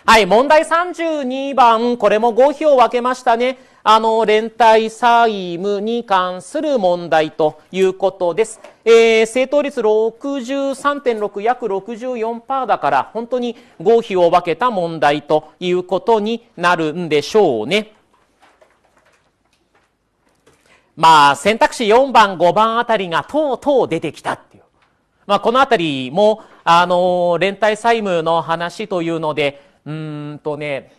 はい、問題32番、これも合否を分けましたね。あの、連帯債務に関する問題ということです。えー、正答率63.6、約64%だから、本当に合否を分けた問題ということになるんでしょうね。まあ、選択肢4番、5番あたりがとうとう出てきたっていう。まあ、このあたりも、あの、連帯債務の話というので、うんとね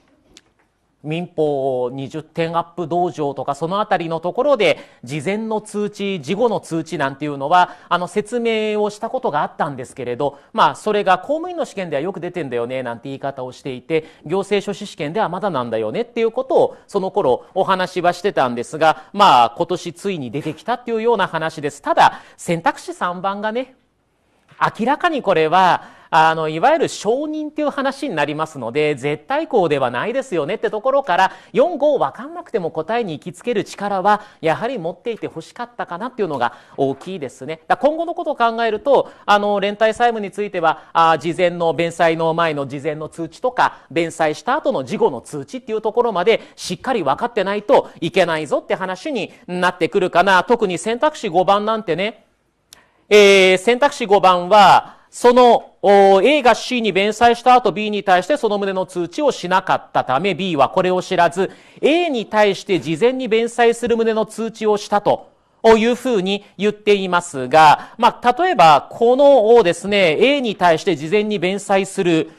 民法20点アップ道場とかそのあたりのところで事前の通知、事後の通知なんていうのはあの説明をしたことがあったんですけれど、まあそれが公務員の試験ではよく出てんだよねなんて言い方をしていて、行政書士試験ではまだなんだよねっていうことをその頃お話はしてたんですが、まあ今年ついに出てきたっていうような話です。ただ選択肢3番がね、明らかにこれはあの、いわゆる承認っていう話になりますので、絶対校ではないですよねってところから、4、5分かんなくても答えに行きつける力は、やはり持っていて欲しかったかなっていうのが大きいですね。だ今後のことを考えると、あの、連帯債務については、あ事前の弁済の前の事前の通知とか、弁済した後の事後の通知っていうところまで、しっかり分かってないといけないぞって話になってくるかな。特に選択肢5番なんてね、えー、選択肢5番は、その A が C に弁済した後 B に対してその旨の通知をしなかったため B はこれを知らず A に対して事前に弁済する旨の通知をしたというふうに言っていますが、まあ、例えばこのをですね、A に対して事前に弁済する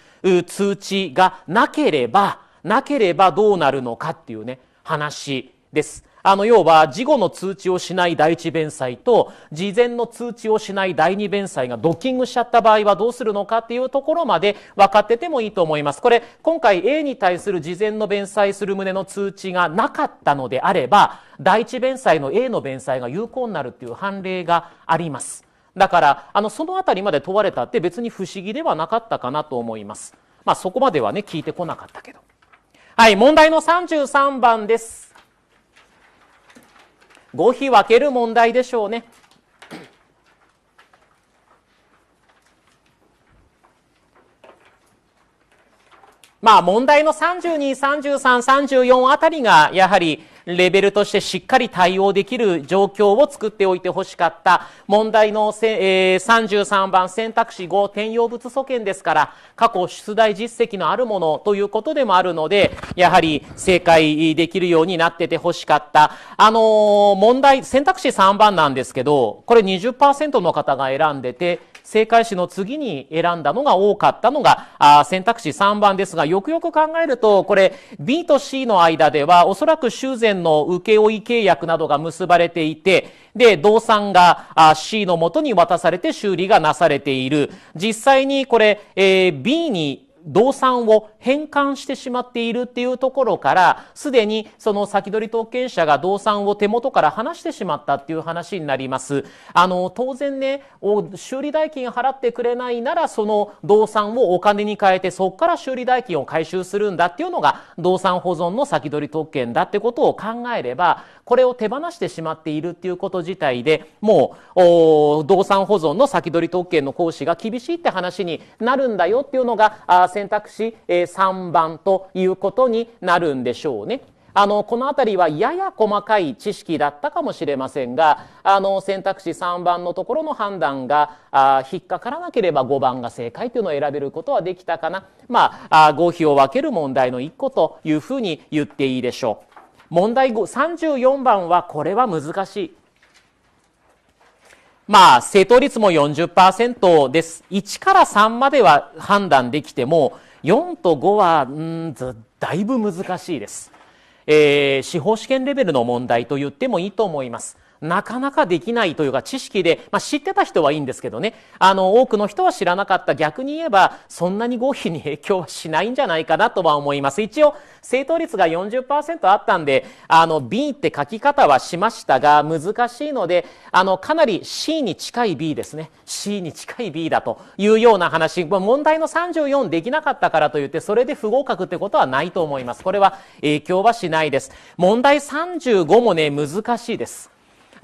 通知がなければ、なければどうなるのかっていうね、話です。あの、要は、事後の通知をしない第一弁済と、事前の通知をしない第二弁済がドッキングしちゃった場合はどうするのかっていうところまで分かっててもいいと思います。これ、今回 A に対する事前の弁済する旨の通知がなかったのであれば、第一弁済の A の弁済が有効になるっていう判例があります。だから、あの、そのあたりまで問われたって別に不思議ではなかったかなと思います。まあ、そこまではね、聞いてこなかったけど。はい、問題の33番です。合否分ける問題でしょうね。まあ問題の32、33、34あたりがやはりレベルとしてしっかり対応できる状況を作っておいてほしかった。問題のせ、えー、33番選択肢5転用物素圏ですから過去出題実績のあるものということでもあるのでやはり正解できるようになっててほしかった。あのー、問題選択肢3番なんですけどこれ20%の方が選んでて正解詞の次に選んだのが多かったのが、あ選択肢3番ですが、よくよく考えると、これ B と C の間では、おそらく修繕の請負契約などが結ばれていて、で、動産があ C のもとに渡されて修理がなされている。実際にこれ、えー、B に動産を返還してしまっているっていうところから、すでにその先取り当権者が動産を手元から離してしまったっていう話になります。あの、当然ね、修理代金払ってくれないなら、その動産をお金に変えて、そこから修理代金を回収するんだっていうのが、動産保存の先取り特権だってことを考えれば、これを手放してしまっているっていうこと自体で、もう、動産保存の先取り特権の行使が厳しいって話になるんだよっていうのが、選択肢3番ということになるんでしょうね。あの、この辺りはやや細かい知識だったかもしれませんが、あの、選択肢3番のところの判断が、あ引っかからなければ5番が正解というのを選べることはできたかな。まあ、あ合否を分ける問題の1個というふうに言っていいでしょう。問題34番はこれは難しい。まあ、正答率も40%です。1から3までは判断できても、4と5は、んだいぶ難しいです。えー、司法試験レベルの問題と言ってもいいと思います。なかなかできないというか知識で、まあ、知ってた人はいいんですけどねあの多くの人は知らなかった逆に言えばそんなに合否に影響はしないんじゃないかなとは思います一応正答率が40%あったんであの B って書き方はしましたが難しいのであのかなり C に近い B ですね C に近い B だというような話問題の34できなかったからといってそれで不合格ってことはないと思いますこれは影響はしないです問題35もね難しいです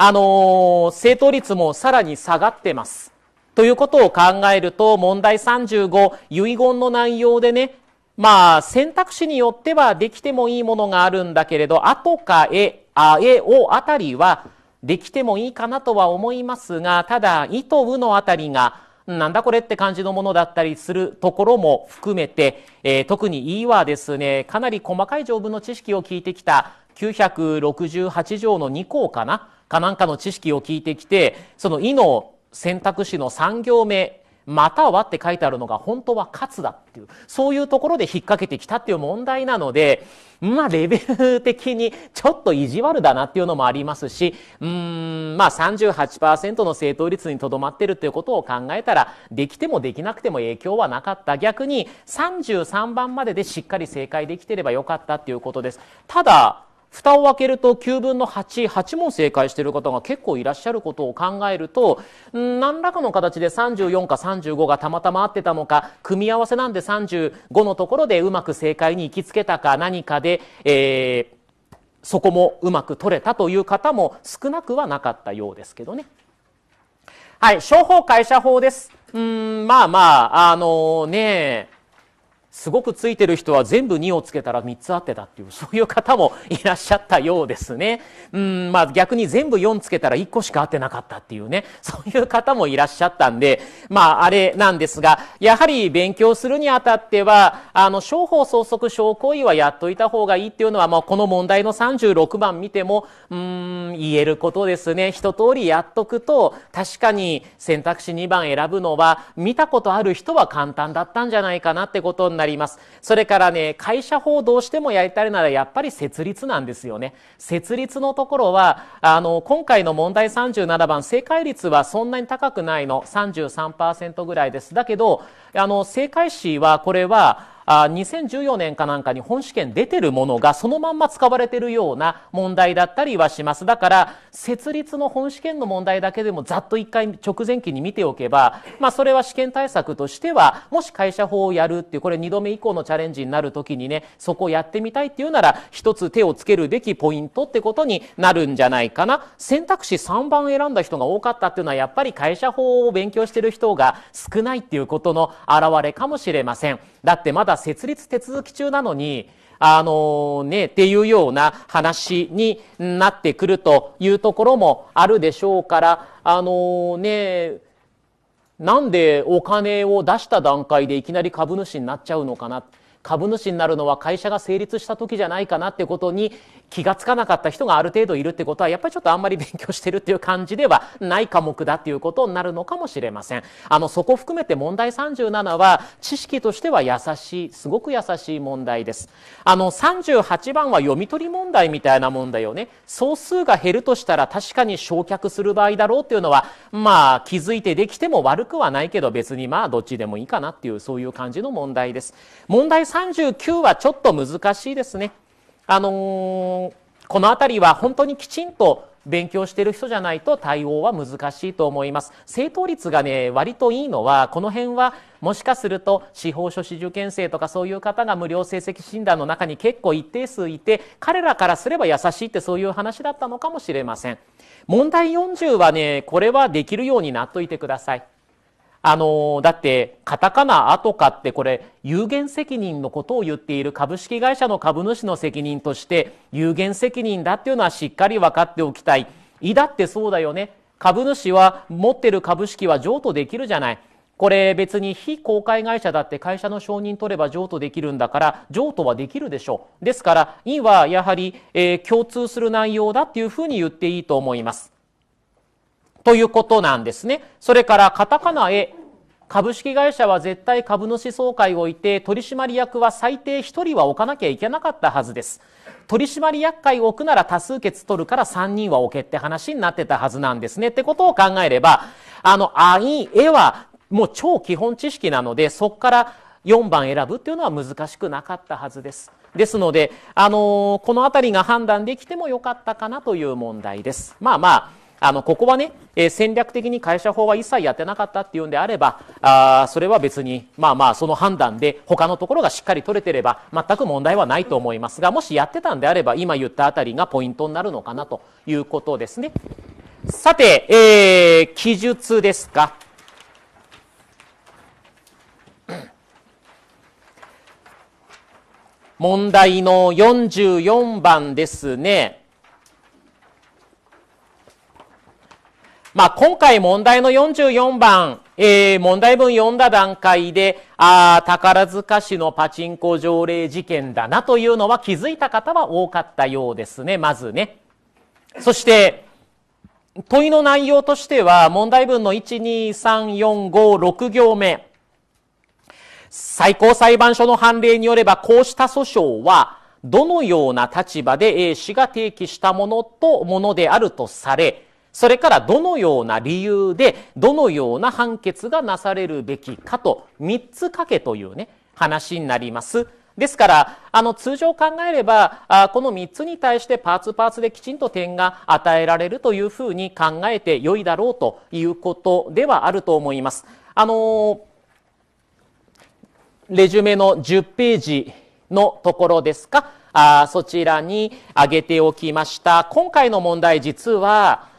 あの正答率もさらに下がってます。ということを考えると、問題35、遺言の内容でね、まあ、選択肢によってはできてもいいものがあるんだけれど、あとかえ、あえをあたりはできてもいいかなとは思いますが、ただ、いとうのあたりが、なんだこれって感じのものだったりするところも含めて、えー、特に E はですね、かなり細かい条文の知識を聞いてきた968条の2項かな。かなんかの知識を聞いてきて、その意の選択肢の3行目、またはって書いてあるのが本当は勝だっていう、そういうところで引っ掛けてきたっていう問題なので、まあレベル的にちょっと意地悪だなっていうのもありますし、うーん、まあ38%の正答率にとどまってるっていうことを考えたら、できてもできなくても影響はなかった。逆に33番まででしっかり正解できてればよかったっていうことです。ただ、蓋を開けると9分の8、8問正解している方が結構いらっしゃることを考えると、何らかの形で34か35がたまたま合ってたのか、組み合わせなんで35のところでうまく正解に行きつけたか何かで、えー、そこもうまく取れたという方も少なくはなかったようですけどね。はい、商法会社法です。うん、まあまあ、あのー、ねすごくついてる人は全部2をつけたら3つ合ってたっていう、そういう方もいらっしゃったようですね。うん、まあ逆に全部4つけたら1個しか合ってなかったっていうね、そういう方もいらっしゃったんで、まああれなんですが、やはり勉強するにあたっては、あの、商法相続商行為はやっといた方がいいっていうのは、まあこの問題の36番見ても、うん、言えることですね。一通りやっとくと、確かに選択肢2番選ぶのは、見たことある人は簡単だったんじゃないかなってことになりります。それからね、会社法どうしてもやりたいならやっぱり設立なんですよね。設立のところは、あの、今回の問題37番、正解率はそんなに高くないの、33%ぐらいです。だけど、あの、正解誌は、これは、あ2014年かなんかに本試験出てるものがそのまんま使われてるような問題だったりはします。だから、設立の本試験の問題だけでもざっと一回直前期に見ておけば、まあ、それは試験対策としてはもし会社法をやるっていうこれ二度目以降のチャレンジになる時にねそこをやってみたいっていうなら一つ手をつけるべきポイントってことになるんじゃないかな選択肢3番選んだ人が多かったっていうのはやっぱり会社法を勉強してる人が少ないっていうことの表れかもしれません。だってまだ設立手続き中なのにあのね、っていうような話になってくるというところもあるでしょうから、あのね、なんでお金を出した段階でいきなり株主になっちゃうのかな。株主になるのは会社が成立した時じゃないかなってことに気がつかなかった人がある程度いるってことはやっぱりちょっとあんまり勉強してるっていう感じではない科目だっていうことになるのかもしれませんあのそこ含めて問題37は知識としては優しいすごく優しい問題ですあの38番は読み取り問題みたいな問題をね総数が減るとしたら確かに焼却する場合だろうっていうのはまあ気づいてできても悪くはないけど別にまあどっちでもいいかなっていうそういう感じの問題です問題39はちょっと難しいですねあのー、この辺りは本当にきちんと勉強してる人じゃないと対応は難しいと思います。正答率がね、割といいのは、この辺はもしかすると司法書士受験生とかそういう方が無料成績診断の中に結構一定数いて、彼らからすれば優しいってそういう話だったのかもしれません。問題40はね、これはできるようになっといてください。あの、だって、カタカナアとかってこれ、有限責任のことを言っている株式会社の株主の責任として、有限責任だっていうのはしっかり分かっておきたい。いだってそうだよね。株主は持ってる株式は譲渡できるじゃない。これ別に非公開会社だって会社の承認取れば譲渡できるんだから譲渡はできるでしょう。ですから、委はやはり、えー、共通する内容だっていうふうに言っていいと思います。ということなんですね。それからカタカナへ株式会社は絶対株主総会を置いて取締役は最低1人は置かなきゃいけなかったはずです。取締役会を置くなら多数決取るから3人は置けって話になってたはずなんですねってことを考えれば、あの、あい、えはもう超基本知識なので、そこから4番選ぶっていうのは難しくなかったはずです。ですので、あのー、このあたりが判断できてもよかったかなという問題です。まあまあ、あの、ここはね、えー、戦略的に会社法は一切やってなかったっていうんであれば、ああ、それは別に、まあまあ、その判断で他のところがしっかり取れてれば全く問題はないと思いますが、もしやってたんであれば、今言ったあたりがポイントになるのかなということですね。さて、えー、記述ですか。問題の44番ですね。まあ、今回問題の44番、えー、問題文読んだ段階で、あ宝塚市のパチンコ条例事件だなというのは気づいた方は多かったようですね、まずね。そして、問いの内容としては、問題文の1、2、3、4、5、6行目。最高裁判所の判例によれば、こうした訴訟は、どのような立場で A 氏が提起したものと、ものであるとされ、それからどのような理由でどのような判決がなされるべきかと3つかけというね話になります。ですからあの通常考えればあこの3つに対してパーツパーツできちんと点が与えられるというふうに考えてよいだろうということではあると思います。あのレジュメの10ページのところですかあそちらに挙げておきました今回の問題実は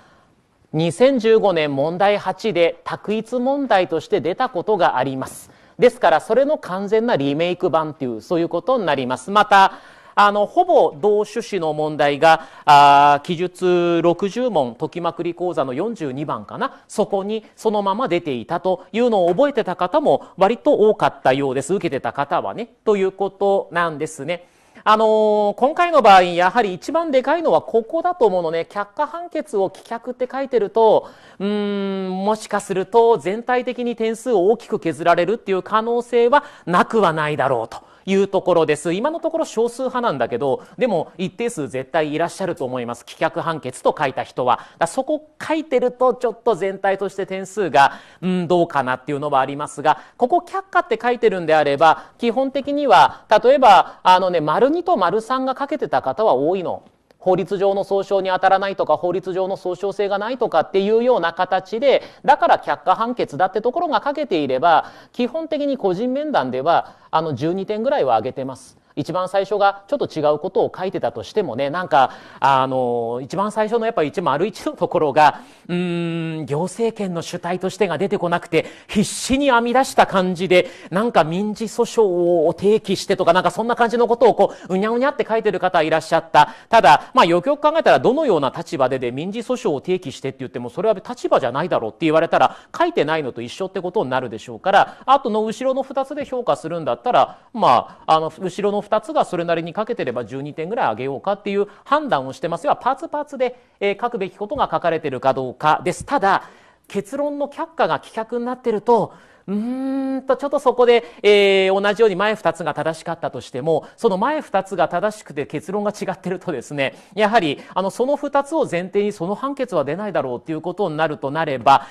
2015年問題8で択一問題として出たことがあります。ですから、それの完全なリメイク版という、そういうことになります。また、あの、ほぼ同趣旨の問題が、あ記述60問、解きまくり講座の42番かな。そこにそのまま出ていたというのを覚えてた方も割と多かったようです。受けてた方はね。ということなんですね。あのー、今回の場合、やはり一番でかいのはここだと思うのね、却下判決を棄却って書いてると、うん、もしかすると全体的に点数を大きく削られるっていう可能性はなくはないだろうと。いうところです。今のところ少数派なんだけど、でも一定数絶対いらっしゃると思います。棄却判決と書いた人は。だそこ書いてるとちょっと全体として点数が、うん、どうかなっていうのはありますが、ここ却下って書いてるんであれば、基本的には、例えば、あのね、丸2と丸3が書けてた方は多いの。法律上の総称に当たらないとか法律上の総称性がないとかっていうような形でだから却下判決だってところがかけていれば基本的に個人面談ではあの12点ぐらいは上げてます。一番最初がちょっと違うことを書いてたとしてもね、なんか、あの、一番最初のやっぱ一丸一のところが、うーん、行政権の主体としてが出てこなくて、必死に編み出した感じで、なんか民事訴訟を提起してとか、なんかそんな感じのことをこう、うにゃうにゃって書いてる方いらっしゃった。ただ、まあよくよく考えたらどのような立場でで民事訴訟を提起してって言っても、それは立場じゃないだろうって言われたら、書いてないのと一緒ってことになるでしょうから、あとの後ろの二つで評価するんだったら、まあ、あの、後ろの2つがそれなりにかけてれば12点ぐらい上げようかっていう判断をしてますがパーツパーツで、え書くべきことが書かれてるかどうかです。ただ結論の却下が棄却になってるとうーんと、ちょっとそこで、えー、同じように前2つが正しかったとしても、その前2つが正しくて結論が違ってるとですね、やはり、あの、その2つを前提にその判決は出ないだろうっていうことになるとなれば、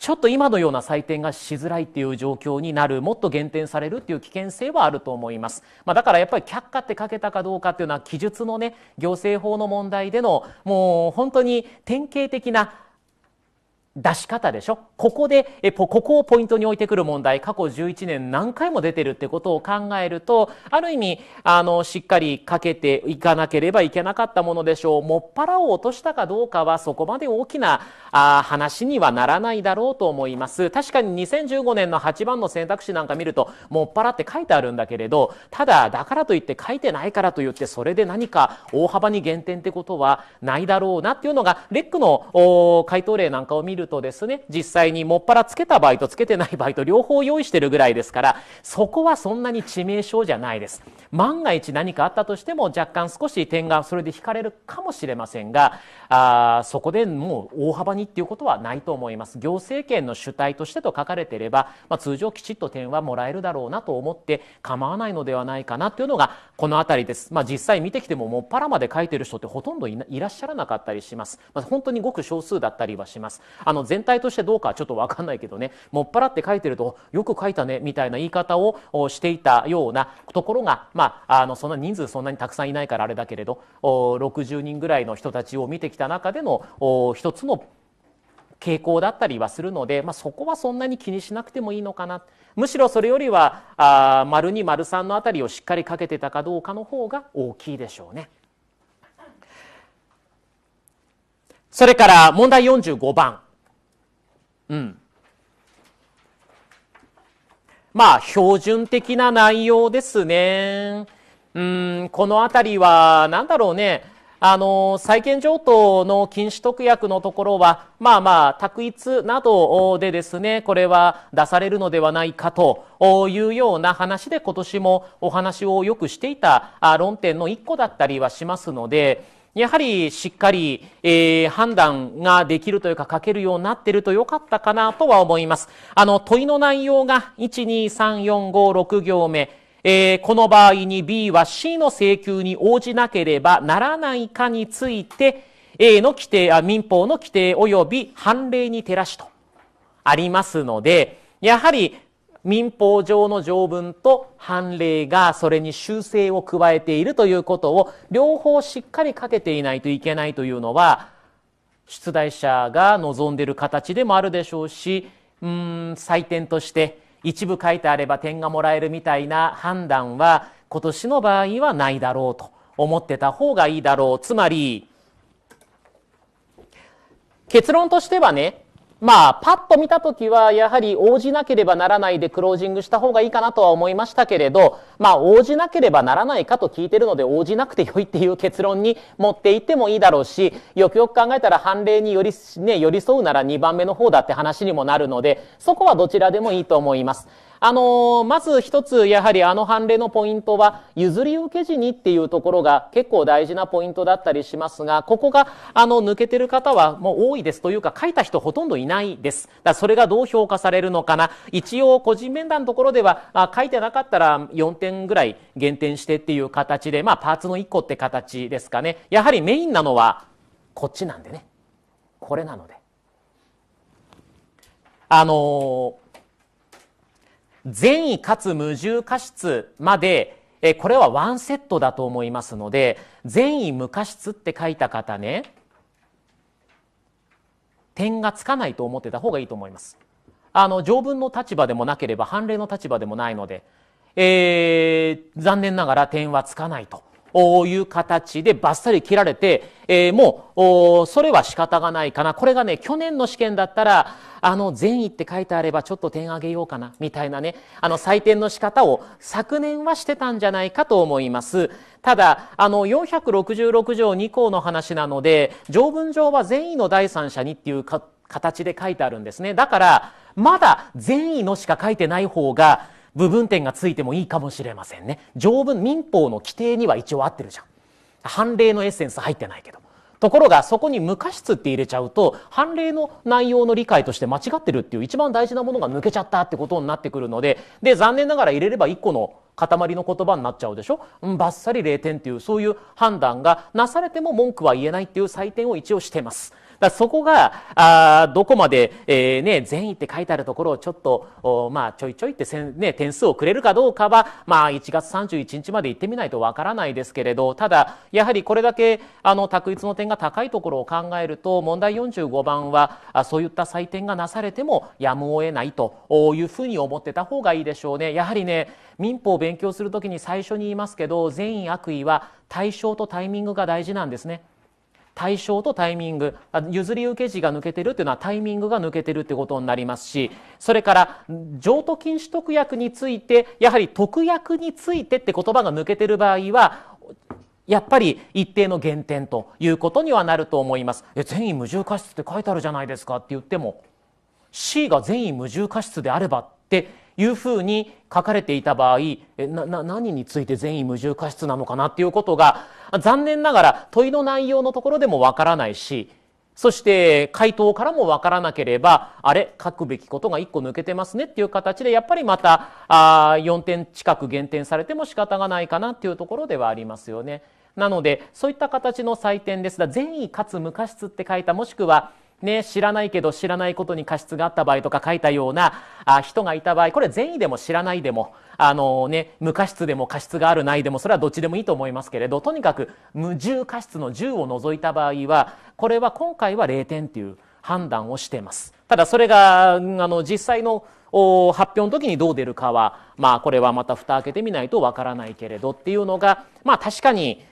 ちょっと今のような採点がしづらいっていう状況になるもっと減点されるっていう危険性はあると思います、まあ、だからやっぱり却下って書けたかどうかっていうのは記述のね行政法の問題でのもう本当に典型的な出し方でしょここでえここをポイントに置いてくる問題過去11年何回も出てるってことを考えるとある意味あのしっかりかけていかなければいけなかったものでしょうもっぱらを落としたかどうかはそこまで大きなあ話にはならないだろうと思います確かに2015年の8番の選択肢なんか見るともっぱらって書いてあるんだけれどただだからといって書いてないからといってそれで何か大幅に減点ってことはないだろうなっていうのがレックの回答例なんかを見るるとですね、実際にもっぱらつけた場合とつけてない場合と両方用意してるぐらいですから、そこはそんなに致命傷じゃないです。万が一何かあったとしても若干少し点がそれで引かれるかもしれませんが、あそこでもう大幅にっていうことはないと思います。行政権の主体としてと書かれていれば、まあ、通常きちっと点はもらえるだろうなと思って構わないのではないかなというのがこの辺りです。まあ、実際見てきてももっぱらまで書いてる人ってほとんどいらっしゃらなかったりします。まあ、本当にごく少数だったりはします。あの全体としてどうかちょっと分かんないけどねもっぱらって書いてるとよく書いたねみたいな言い方をしていたようなところが、まあ、あのそんな人数そんなにたくさんいないからあれだけれど60人ぐらいの人たちを見てきた中での一つの傾向だったりはするので、まあ、そこはそんなに気にしなくてもいいのかなむしろそれよりはあ丸二丸三のあたりをしっかりかけてたかどうかの方が大きいでしょうね。それから問題45番うん、まあ標準的な内容ですね。うんこの辺りは何だろうねあの債権譲渡の禁止特約のところはまあまあ択一などでですねこれは出されるのではないかというような話で今年もお話をよくしていた論点の1個だったりはしますので。やはりしっかり、えー、判断ができるというか書けるようになってると良かったかなとは思います。あの問いの内容が12345 6行目、えー、この場合に B は C の請求に応じなければならないかについて A の規定あ民法の規定及び判例に照らしとありますのでやはり民法上の条文と判例がそれに修正を加えているということを両方しっかりかけていないといけないというのは出題者が望んでいる形でもあるでしょうしうん採点として一部書いてあれば点がもらえるみたいな判断は今年の場合はないだろうと思ってた方がいいだろうつまり結論としてはねまあ、パッと見たときは、やはり応じなければならないでクロージングした方がいいかなとは思いましたけれど、まあ、応じなければならないかと聞いてるので、応じなくてよいっていう結論に持っていってもいいだろうし、よくよく考えたら判例により、ね、寄り添うなら2番目の方だって話にもなるので、そこはどちらでもいいと思います。あのー、まず一つ、やはりあの判例のポイントは、譲り受け時にっていうところが結構大事なポイントだったりしますが、ここが、あの、抜けてる方はもう多いですというか、書いた人ほとんどいないです。だそれがどう評価されるのかな。一応、個人面談のところでは、あ書いてなかったら4点ぐらい減点してっていう形で、まあ、パーツの1個って形ですかね。やはりメインなのは、こっちなんでね。これなので。あのー善意かつ無重過失までえこれはワンセットだと思いますので善意無過失って書いた方ね点がつかないと思ってた方がいいと思います。あの条文の立場でもなければ判例の立場でもないので、えー、残念ながら点はつかないとこういう形でバッサリ切られて、えー、もう、それは仕方がないかな。これがね、去年の試験だったら、あの、善意って書いてあればちょっと点あげようかな、みたいなね、あの、採点の仕方を昨年はしてたんじゃないかと思います。ただ、あの、466条2項の話なので、条文上は善意の第三者にっていうか形で書いてあるんですね。だから、まだ善意のしか書いてない方が、部分点がついてもいいかもしれませんね条文民法の規定には一応合ってるじゃん判例のエッセンス入ってないけどところがそこに無過失って入れちゃうと判例の内容の理解として間違ってるっていう一番大事なものが抜けちゃったってことになってくるのでで残念ながら入れれば1個の塊の言葉になっちゃうでしょ、うん、ばっさり0点っていうそういう判断がなされても文句は言えないっていう採点を一応してますだそこがあどこまで、えー、ね、善意って書いてあるところをちょっと、まあ、ちょいちょいってせん、ね、点数をくれるかどうかは、まあ、1月31日まで行ってみないとわからないですけれどただやはりこれだけあの択一の点が高いところを考えると問題45番はあそういった採点がなされてもやむを得ないというふうに思ってた方がいいでしょうね。やはりね民法を勉強するときに最初に言いますけど善意悪意は対象とタイミングが大事なんですね。対象とタイミング譲り受け時が抜けてるっていうのはタイミングが抜けてるってことになりますしそれから譲渡禁止特約についてやはり特約についてって言葉が抜けてる場合はやっぱり一定の減点ということにはなると思います。え善意無重過失って書いてあるじゃないですかって言っても C が善意無重過失であればっていうふうに書かれていた場合えな何について善意無重過失なのかなっていうことが残念ながら問いの内容のところでもわからないし、そして回答からもわからなければ、あれ、書くべきことが1個抜けてますねっていう形で、やっぱりまたあ4点近く減点されても仕方がないかなっていうところではありますよね。なので、そういった形の採点ですが、善意かつ無過失って書いた、もしくはね、知らないけど知らないことに過失があった場合とか書いたようなあ人がいた場合これ善意でも知らないでもあの、ね、無過失でも過失があるないでもそれはどっちでもいいと思いますけれどとにかく無重過失の10を除いた場合はこれは今回は0点という判断をしています。ただそれがあの実際の発表の時にどう出るかは、まあ、これはまた蓋開けてみないとわからないけれどっていうのが、まあ、確かに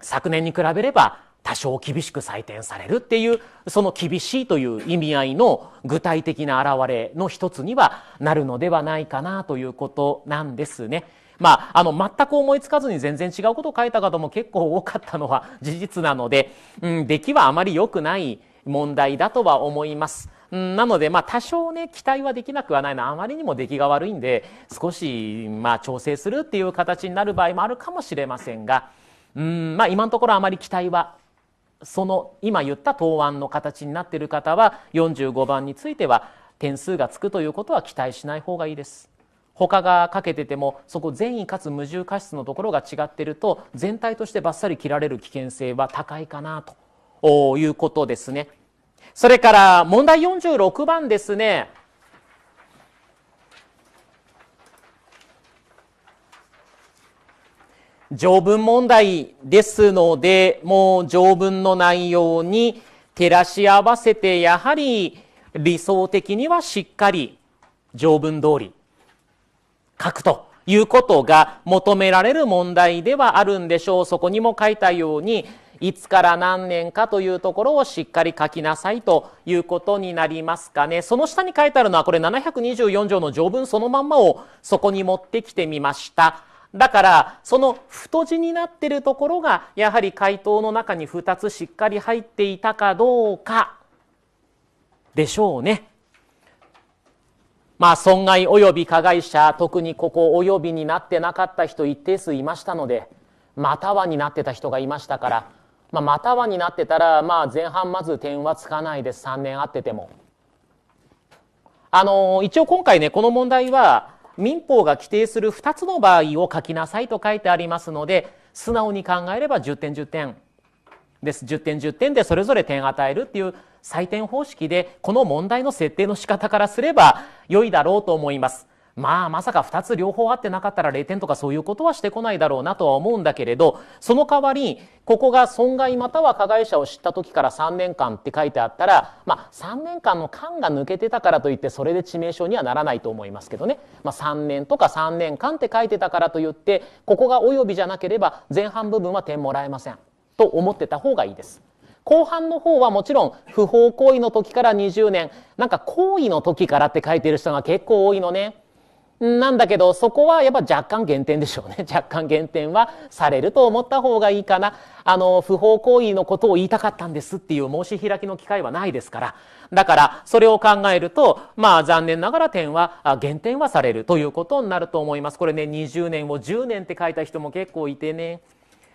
昨年に比べれば多少厳しく採点されるっていうその厳しいという意味合いの具体的な表れの一つにはなるのではないかなということなんですね。まあ、あの、全く思いつかずに全然違うことを書いた方も結構多かったのは事実なので、うん、出来はあまり良くない問題だとは思います。なので、まあ、多少ね、期待はできなくはないな。あまりにも出来が悪いんで、少し、まあ、調整するっていう形になる場合もあるかもしれませんが、うん、まあ、今のところあまり期待はその今言った答案の形になっている方は45番については点数がつくということは期待しない方がいいです。他が書けててもそこ善意かつ矛盾過失のところが違ってると全体としてバッサリ切られる危険性は高いかなということですね。それから問題46番ですね。条文問題ですので、もう条文の内容に照らし合わせて、やはり理想的にはしっかり条文通り書くということが求められる問題ではあるんでしょう。そこにも書いたように、いつから何年かというところをしっかり書きなさいということになりますかね。その下に書いてあるのはこれ724条の条文そのまんまをそこに持ってきてみました。だからその太字になってるところがやはり回答の中に2つしっかり入っていたかどうかでしょうね。まあ損害及び加害者特にここ及びになってなかった人一定数いましたのでまたはになってた人がいましたから、まあ、またはになってたらまあ前半まず点はつかないです3年あってても。あの一応今回ねこの問題は民法が規定する2つの場合を書きなさいと書いてありますので素直に考えれば10点10点です10点10点でそれぞれ点与えるっていう採点方式でこの問題の設定の仕方からすれば良いだろうと思います。まあまさか2つ両方あってなかったら0点とかそういうことはしてこないだろうなとは思うんだけれどその代わりここが損害または加害者を知った時から3年間って書いてあったらまあ3年間の間が抜けてたからといってそれで致命傷にはならないと思いますけどね、まあ、3年とか3年間って書いてたからといってここが及びじゃなければ前半部分は点もらえませんと思ってた方がいいです。後半の方はもちろん不法行為の時から20年なんか行為の時からって書いてる人が結構多いのね。なんだけど、そこはやっぱ若干減点でしょうね。若干減点はされると思った方がいいかな。あの、不法行為のことを言いたかったんですっていう申し開きの機会はないですから。だから、それを考えると、まあ残念ながら点は、減点はされるということになると思います。これね、20年を10年って書いた人も結構いてね。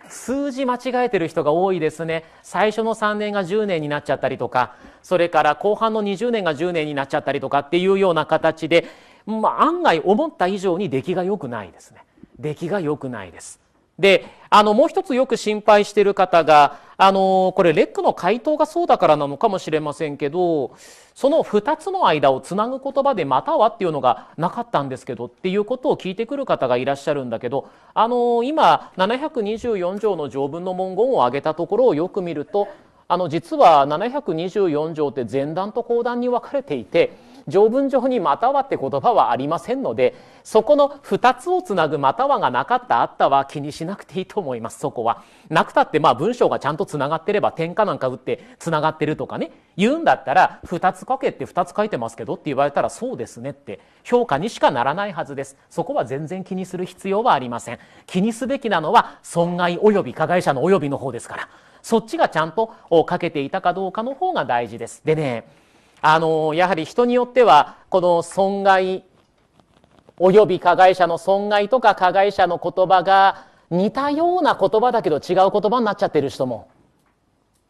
数字間違えてる人が多いですね。最初の3年が10年になっちゃったりとか、それから後半の20年が10年になっちゃったりとかっていうような形で、まあ、案外思った以上に出来が良くないですね。出来が良くないです。で、あの、もう一つよく心配してる方が、あの、これ、レックの回答がそうだからなのかもしれませんけど、その2つの間をつなぐ言葉で、またはっていうのがなかったんですけど、っていうことを聞いてくる方がいらっしゃるんだけど、あの、今、724条の条文の文言を挙げたところをよく見ると、あの、実は724条って前段と後段に分かれていて、条文上に「または」って言葉はありませんのでそこの2つをつなぐ「または」がなかったあったは気にしなくていいと思いますそこは。なくたってまあ文章がちゃんとつながってれば点火なんか打ってつながってるとかね言うんだったら「2つ書け」って2つ書いてますけどって言われたら「そうですね」って評価にしかならないはずです。そこは全然気にする必要はありません。気にすべきなのは損害及び加害者の及びの方ですから。そっちがちゃんとかけていたかどうかの方が大事です。でね、あのやはり人によってはこの損害および加害者の損害とか加害者の言葉が似たような言葉だけど違う言葉になっちゃってる人も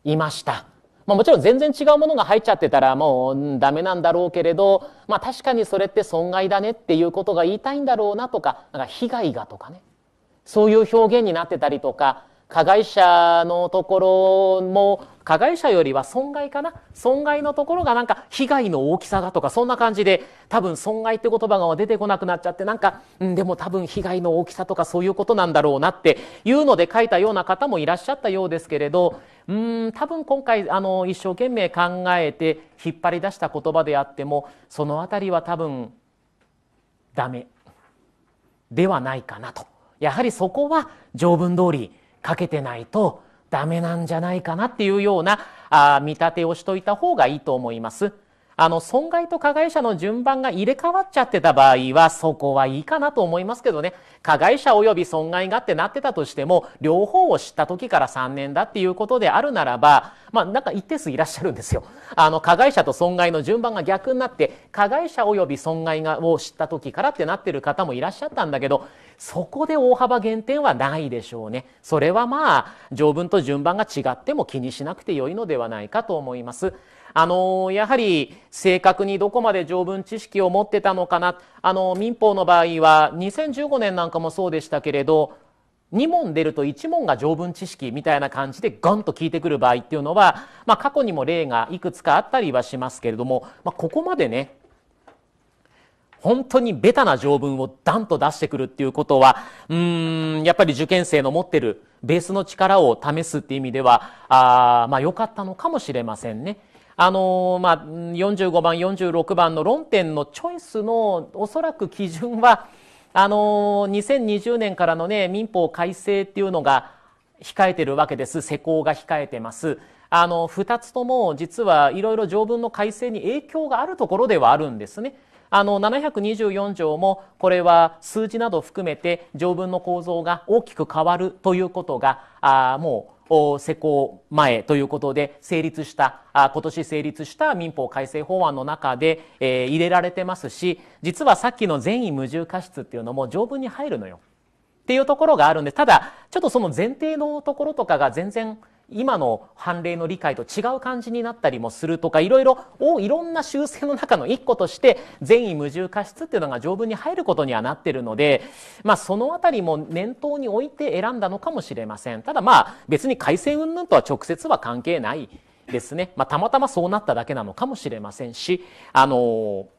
いました。まあ、もちろん全然違うものが入っちゃってたらもうダメなんだろうけれど、まあ、確かにそれって損害だねっていうことが言いたいんだろうなとかなんか被害がとかねそういう表現になってたりとか加害者のところも加害者よりは損害かな損害のところがなんか被害の大きさがとかそんな感じで多分損害って言葉が出てこなくなっちゃってなんか、うん、でも多分被害の大きさとかそういうことなんだろうなっていうので書いたような方もいらっしゃったようですけれどうん多分今回あの一生懸命考えて引っ張り出した言葉であってもその辺りは多分ダメではないかなとやはりそこは条文通り書けてないとダメなんじゃないかなっていうようなあ見立てをしといた方がいいと思います。あの、損害と加害者の順番が入れ替わっちゃってた場合は、そこはいいかなと思いますけどね。加害者及び損害がってなってたとしても、両方を知った時から3年だっていうことであるならば、まあ、なんか一定数いらっしゃるんですよ。あの、加害者と損害の順番が逆になって、加害者及び損害がを知った時からってなってる方もいらっしゃったんだけど、そこで大幅減点はないでしょうね。それはまあ、条文と順番が違っても気にしなくてよいのではないかと思います。あのやはり正確にどこまで条文知識を持ってたのかな、あの民法の場合は2015年なんかもそうでしたけれど2問出ると1問が条文知識みたいな感じでガンと聞いてくる場合っていうのは、まあ、過去にも例がいくつかあったりはしますけれども、まあ、ここまでね本当にベタな条文をダンと出してくるっていうことは、うん、やっぱり受験生の持ってるベースの力を試すっていう意味では、あまあ良かったのかもしれませんね。あのー、まあ、45番、46番の論点のチョイスのおそらく基準は、あのー、2020年からのね、民法改正っていうのが控えてるわけです。施行が控えてます。あの、二つとも実はいろいろ条文の改正に影響があるところではあるんですね。あの724条もこれは数字など含めて条文の構造が大きく変わるということがあも施行前ということで成立した今年成立した民法改正法案の中で、え入れられてますし実はさっきの善意無重過失っていうのも条文に入るのよっていうところがあるんでただちょっとその前提のところとかが全然今の判例の理解と違う感じになったりもするとかいろいろをいろんな修正の中の一個として善意矛盾過失っていうのが条文に入ることにはなってるので、まあ、その辺りも念頭に置いて選んだのかもしれませんただまあ別に改正云々とは直接は関係ないですね、まあ、たまたまそうなっただけなのかもしれませんしあのー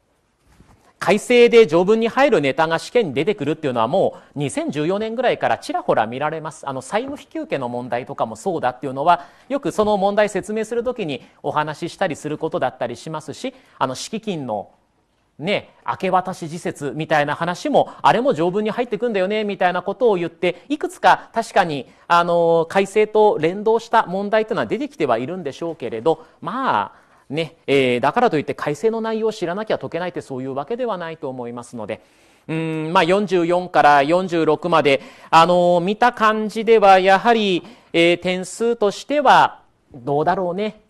改正で条文に入るネタが試験に出てくるっていうのはもう2014年ぐらいからちらほら見られますあの債務引き受けの問題とかもそうだっていうのはよくその問題説明するときにお話ししたりすることだったりしますしあの敷金のね、明け渡し時節みたいな話も、あれも条文に入ってくんだよね、みたいなことを言って、いくつか確かに、あの、改正と連動した問題というのは出てきてはいるんでしょうけれど、まあ、ね、えー、だからといって改正の内容を知らなきゃ解けないってそういうわけではないと思いますので、うんまあ、44から46まで、あのー、見た感じではやはり、えー、点数としてはどうだろうね、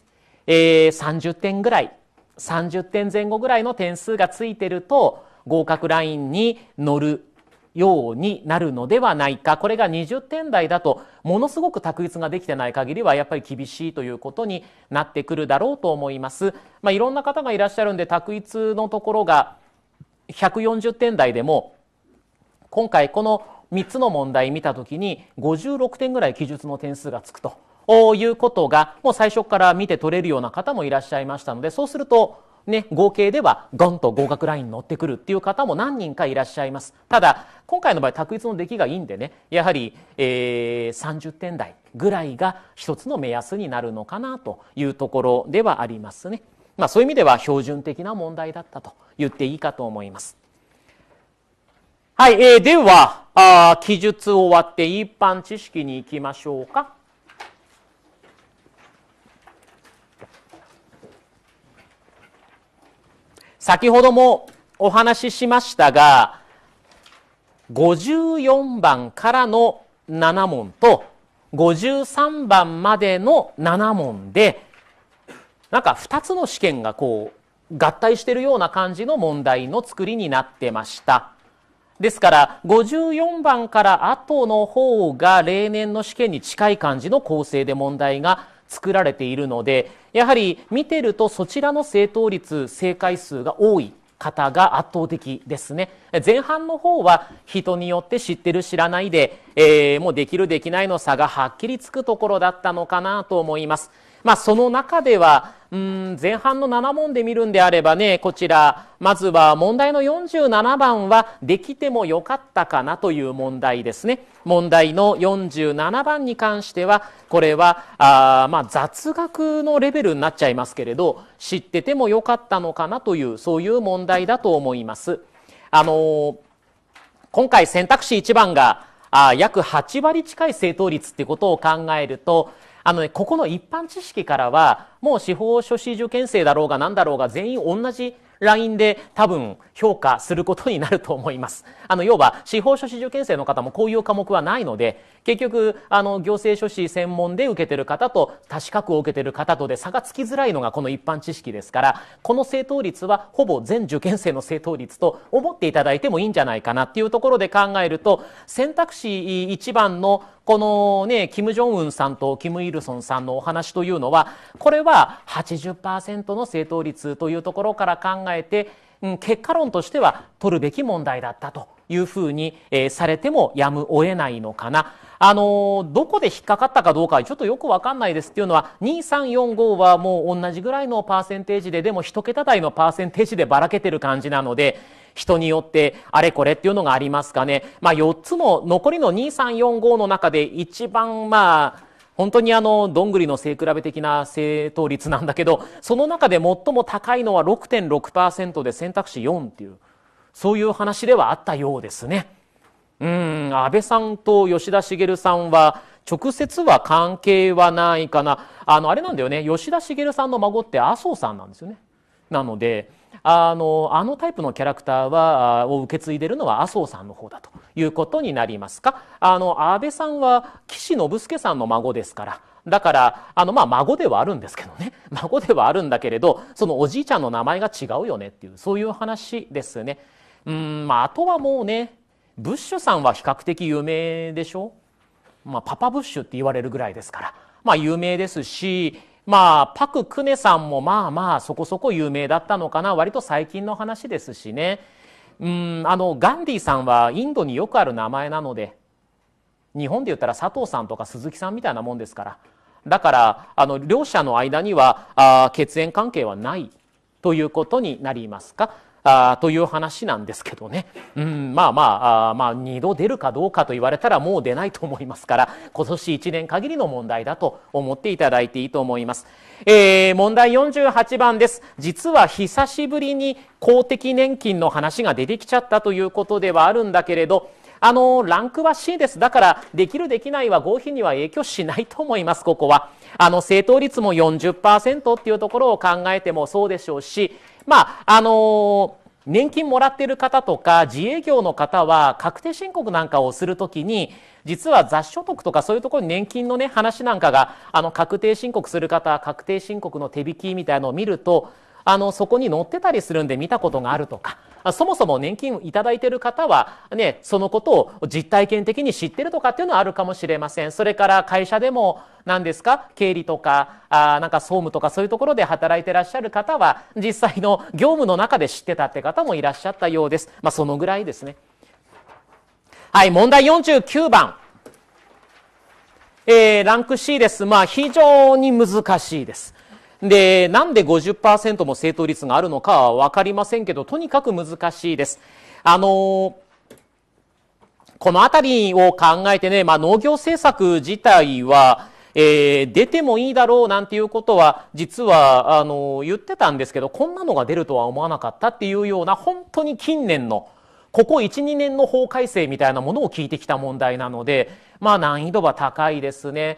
えー、30点ぐらい30点前後ぐらいの点数がついてると合格ラインに乗るようになるのではないかこれが20点台だとものすごく卓越ができてない限りはやっぱり厳しいということになってくるだろうと思います。まあ、いろんな方がいらっしゃるんで卓越のところが140点台でも今回この3つの問題見た時に56点ぐらい記述の点数がつくということがもう最初から見て取れるような方もいらっしゃいましたのでそうするとね、合計ではゴンと合格ラインに乗ってくるっていう方も何人かいらっしゃいます。ただ、今回の場合、択一の出来がいいんでね、やはり、えー、30点台ぐらいが一つの目安になるのかなというところではありますね。まあ、そういう意味では標準的な問題だったと言っていいかと思います。はい、えー、ではあ、記述を終わって一般知識に行きましょうか。先ほどもお話ししましたが、54番からの7問と53番までの7問で、なんか2つの試験がこう合体してるような感じの問題の作りになってました。ですから54番から後の方が例年の試験に近い感じの構成で問題が作られているので、やはり見てるとそちらの正答率、正解数が多い方が圧倒的ですね。前半の方は人によって知ってる知らないで、えー、もうできるできないの差がはっきりつくところだったのかなと思います。まあ、その中では、うん、前半の7問で見るんであればね、こちら、まずは問題の47番は、できてもよかったかなという問題ですね。問題の47番に関しては、これは、あまあ、雑学のレベルになっちゃいますけれど、知っててもよかったのかなという、そういう問題だと思います。あのー、今回選択肢1番が、あ約8割近い正答率っていうことを考えると、あのね、ここの一般知識からは、もう司法書士受験生だろうが何だろうが全員同じラインで多分評価することになると思います。あの、要は、司法書士受験生の方もこういう科目はないので、結局、あの、行政書士専門で受けてる方と、他資格を受けてる方とで差がつきづらいのがこの一般知識ですから、この正答率はほぼ全受験生の正答率と思っていただいてもいいんじゃないかなっていうところで考えると、選択肢一番のこのね、キム・ジョンウンさんとキム・イルソンさんのお話というのは、これは80%の正答率というところから考えて、うん、結果論としては取るべき問題だったというふうに、えー、されてもやむを得ないのかな。あのー、どこで引っかかったかどうかちょっとよくわかんないですっていうのは、2345はもう同じぐらいのパーセンテージで、でも1桁台のパーセンテージでばらけてる感じなので、人によってあれこれっていうのがありますかね。まあ4つの残りの2345の中で一番まあ本当にあの、どんぐりの性比べ的な正答率なんだけど、その中で最も高いのは6.6%で選択肢4っていう、そういう話ではあったようですね。うん、安倍さんと吉田茂さんは、直接は関係はないかな。あの、あれなんだよね。吉田茂さんの孫って麻生さんなんですよね。なので、あのあのタイプのキャラクターはを受け継いでるのは麻生さんの方だということになりますかあの安倍さんは岸信介さんの孫ですからだから、あの、まあ、孫ではあるんですけどね。孫ではあるんだけれど、そのおじいちゃんの名前が違うよねっていう、そういう話ですね。うん、まあ、あとはもうね、ブッシュさんは比較的有名でしょまあ、パパブッシュって言われるぐらいですから。まあ、有名ですし、まあ、パク・クネさんもまあまあそこそこ有名だったのかな割と最近の話ですしねうんあのガンディさんはインドによくある名前なので日本で言ったら佐藤さんとか鈴木さんみたいなもんですからだからあの両者の間にはあ血縁関係はないということになりますか。あという話なんですけどね、うん、まあまああまあ2度出るかどうかと言われたらもう出ないと思いますから今年1年限りの問題だと思っていただいていいと思います、えー、問題48番です実は久しぶりに公的年金の話が出てきちゃったということではあるんだけれどあの、ランクは C です。だから、できるできないは合否には影響しないと思います、ここは。あの、正答率も40%っていうところを考えてもそうでしょうし、まあ、あの年金もらってる方とか自営業の方は確定申告なんかをするときに実は雑所得とかそういうところに年金のね話なんかがあの確定申告する方は確定申告の手引きみたいのを見るとあの、そこに載ってたりするんで見たことがあるとか、そもそも年金をいただいている方は、ね、そのことを実体験的に知ってるとかっていうのはあるかもしれません。それから会社でも、何ですか経理とか、あなんか総務とかそういうところで働いてらっしゃる方は、実際の業務の中で知ってたって方もいらっしゃったようです。まあ、そのぐらいですね。はい、問題49番。えー、ランク C です。まあ、非常に難しいです。で、なんで50%も正答率があるのかは分かりませんけど、とにかく難しいです。あのーこのあたりを考えてね、まあ、農業政策自体は、えー、出てもいいだろうなんていうことは、実は、あの、言ってたんですけど、こんなのが出るとは思わなかったっていうような、本当に近年の、ここ1、2年の法改正みたいなものを聞いてきた問題なので、まあ難易度は高いですね。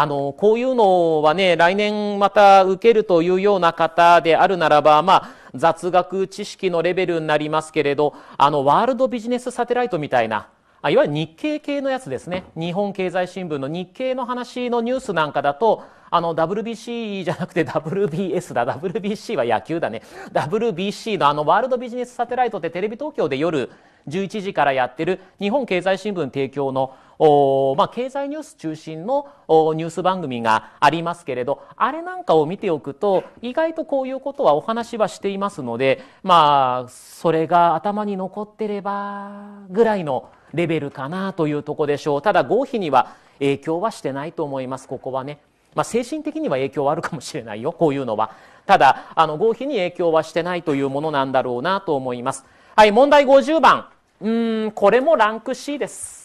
あの、こういうのはね、来年また受けるというような方であるならば、まあ、雑学知識のレベルになりますけれど、あの、ワールドビジネスサテライトみたいな、あいわゆる日経系のやつですね。日本経済新聞の日経の話のニュースなんかだと、あの、WBC じゃなくて WBS だ。WBC は野球だね。WBC のあの、ワールドビジネスサテライトってテレビ東京で夜11時からやってる日本経済新聞提供のおまあ、経済ニュース中心のニュース番組がありますけれど、あれなんかを見ておくと、意外とこういうことはお話はしていますので、まあ、それが頭に残ってれば、ぐらいのレベルかなというとこでしょう。ただ、合否には影響はしてないと思います、ここはね。まあ、精神的には影響はあるかもしれないよ、こういうのは。ただ、あの、合否に影響はしてないというものなんだろうなと思います。はい、問題50番。うん、これもランク C です。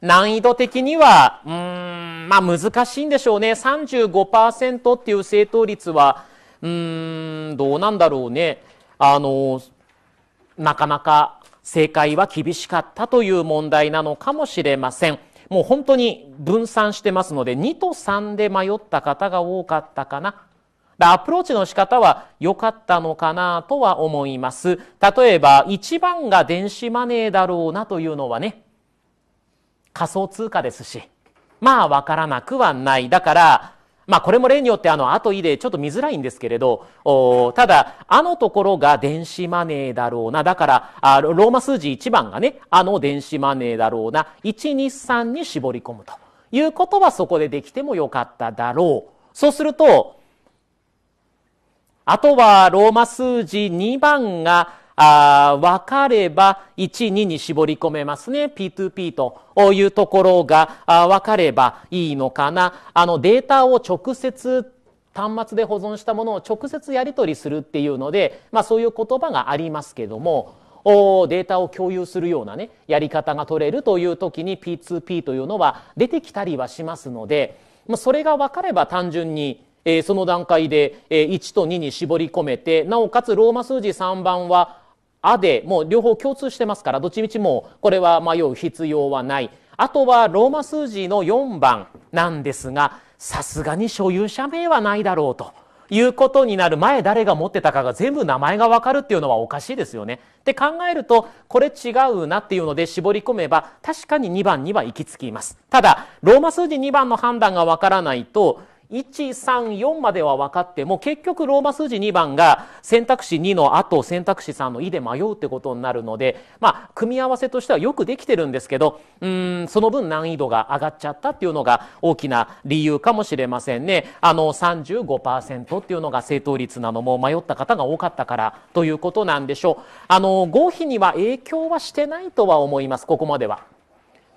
難易度的には、うーん、まあ難しいんでしょうね。35%っていう正答率は、うーん、どうなんだろうね。あの、なかなか正解は厳しかったという問題なのかもしれません。もう本当に分散してますので、2と3で迷った方が多かったかな。アプローチの仕方は良かったのかなとは思います。例えば、1番が電子マネーだろうなというのはね、仮想通貨ですし、まあわからなくはない。だから、まあこれも例によってあの後いでちょっと見づらいんですけれど、ただ、あのところが電子マネーだろうな。だから、あローマ数字1番がね、あの電子マネーだろうな。123に絞り込むということはそこでできてもよかっただろう。そうすると、あとはローマ数字2番があ分かれば1、2に絞り込めますね。P2P というところが分かればいいのかな。あのデータを直接端末で保存したものを直接やり取りするっていうので、まあ、そういう言葉がありますけどもおデータを共有するようなねやり方が取れるという時に P2P というのは出てきたりはしますので、まあ、それが分かれば単純に、えー、その段階で、えー、1と2に絞り込めてなおかつローマ数字3番はあで、もう両方共通してますから、どっちみちもうこれは迷う必要はない。あとはローマ数字の4番なんですが、さすがに所有者名はないだろうと。いうことになる前誰が持ってたかが全部名前がわかるっていうのはおかしいですよね。って考えるとこれ違うなっていうので絞り込めば確かに2番には行き着きます。ただローマ数字2番の判断がわからないと134までは分かっても結局ローマ数字2番が選択肢2の後選択肢3の「い」で迷うってことになるのでまあ組み合わせとしてはよくできてるんですけどうんその分難易度が上がっちゃったっていうのが大きな理由かもしれませんね。あの35%っていうのが正答率なのも迷った方が多かったからということなんでしょう。あの合否には影響はしてないとは思いますここまでは。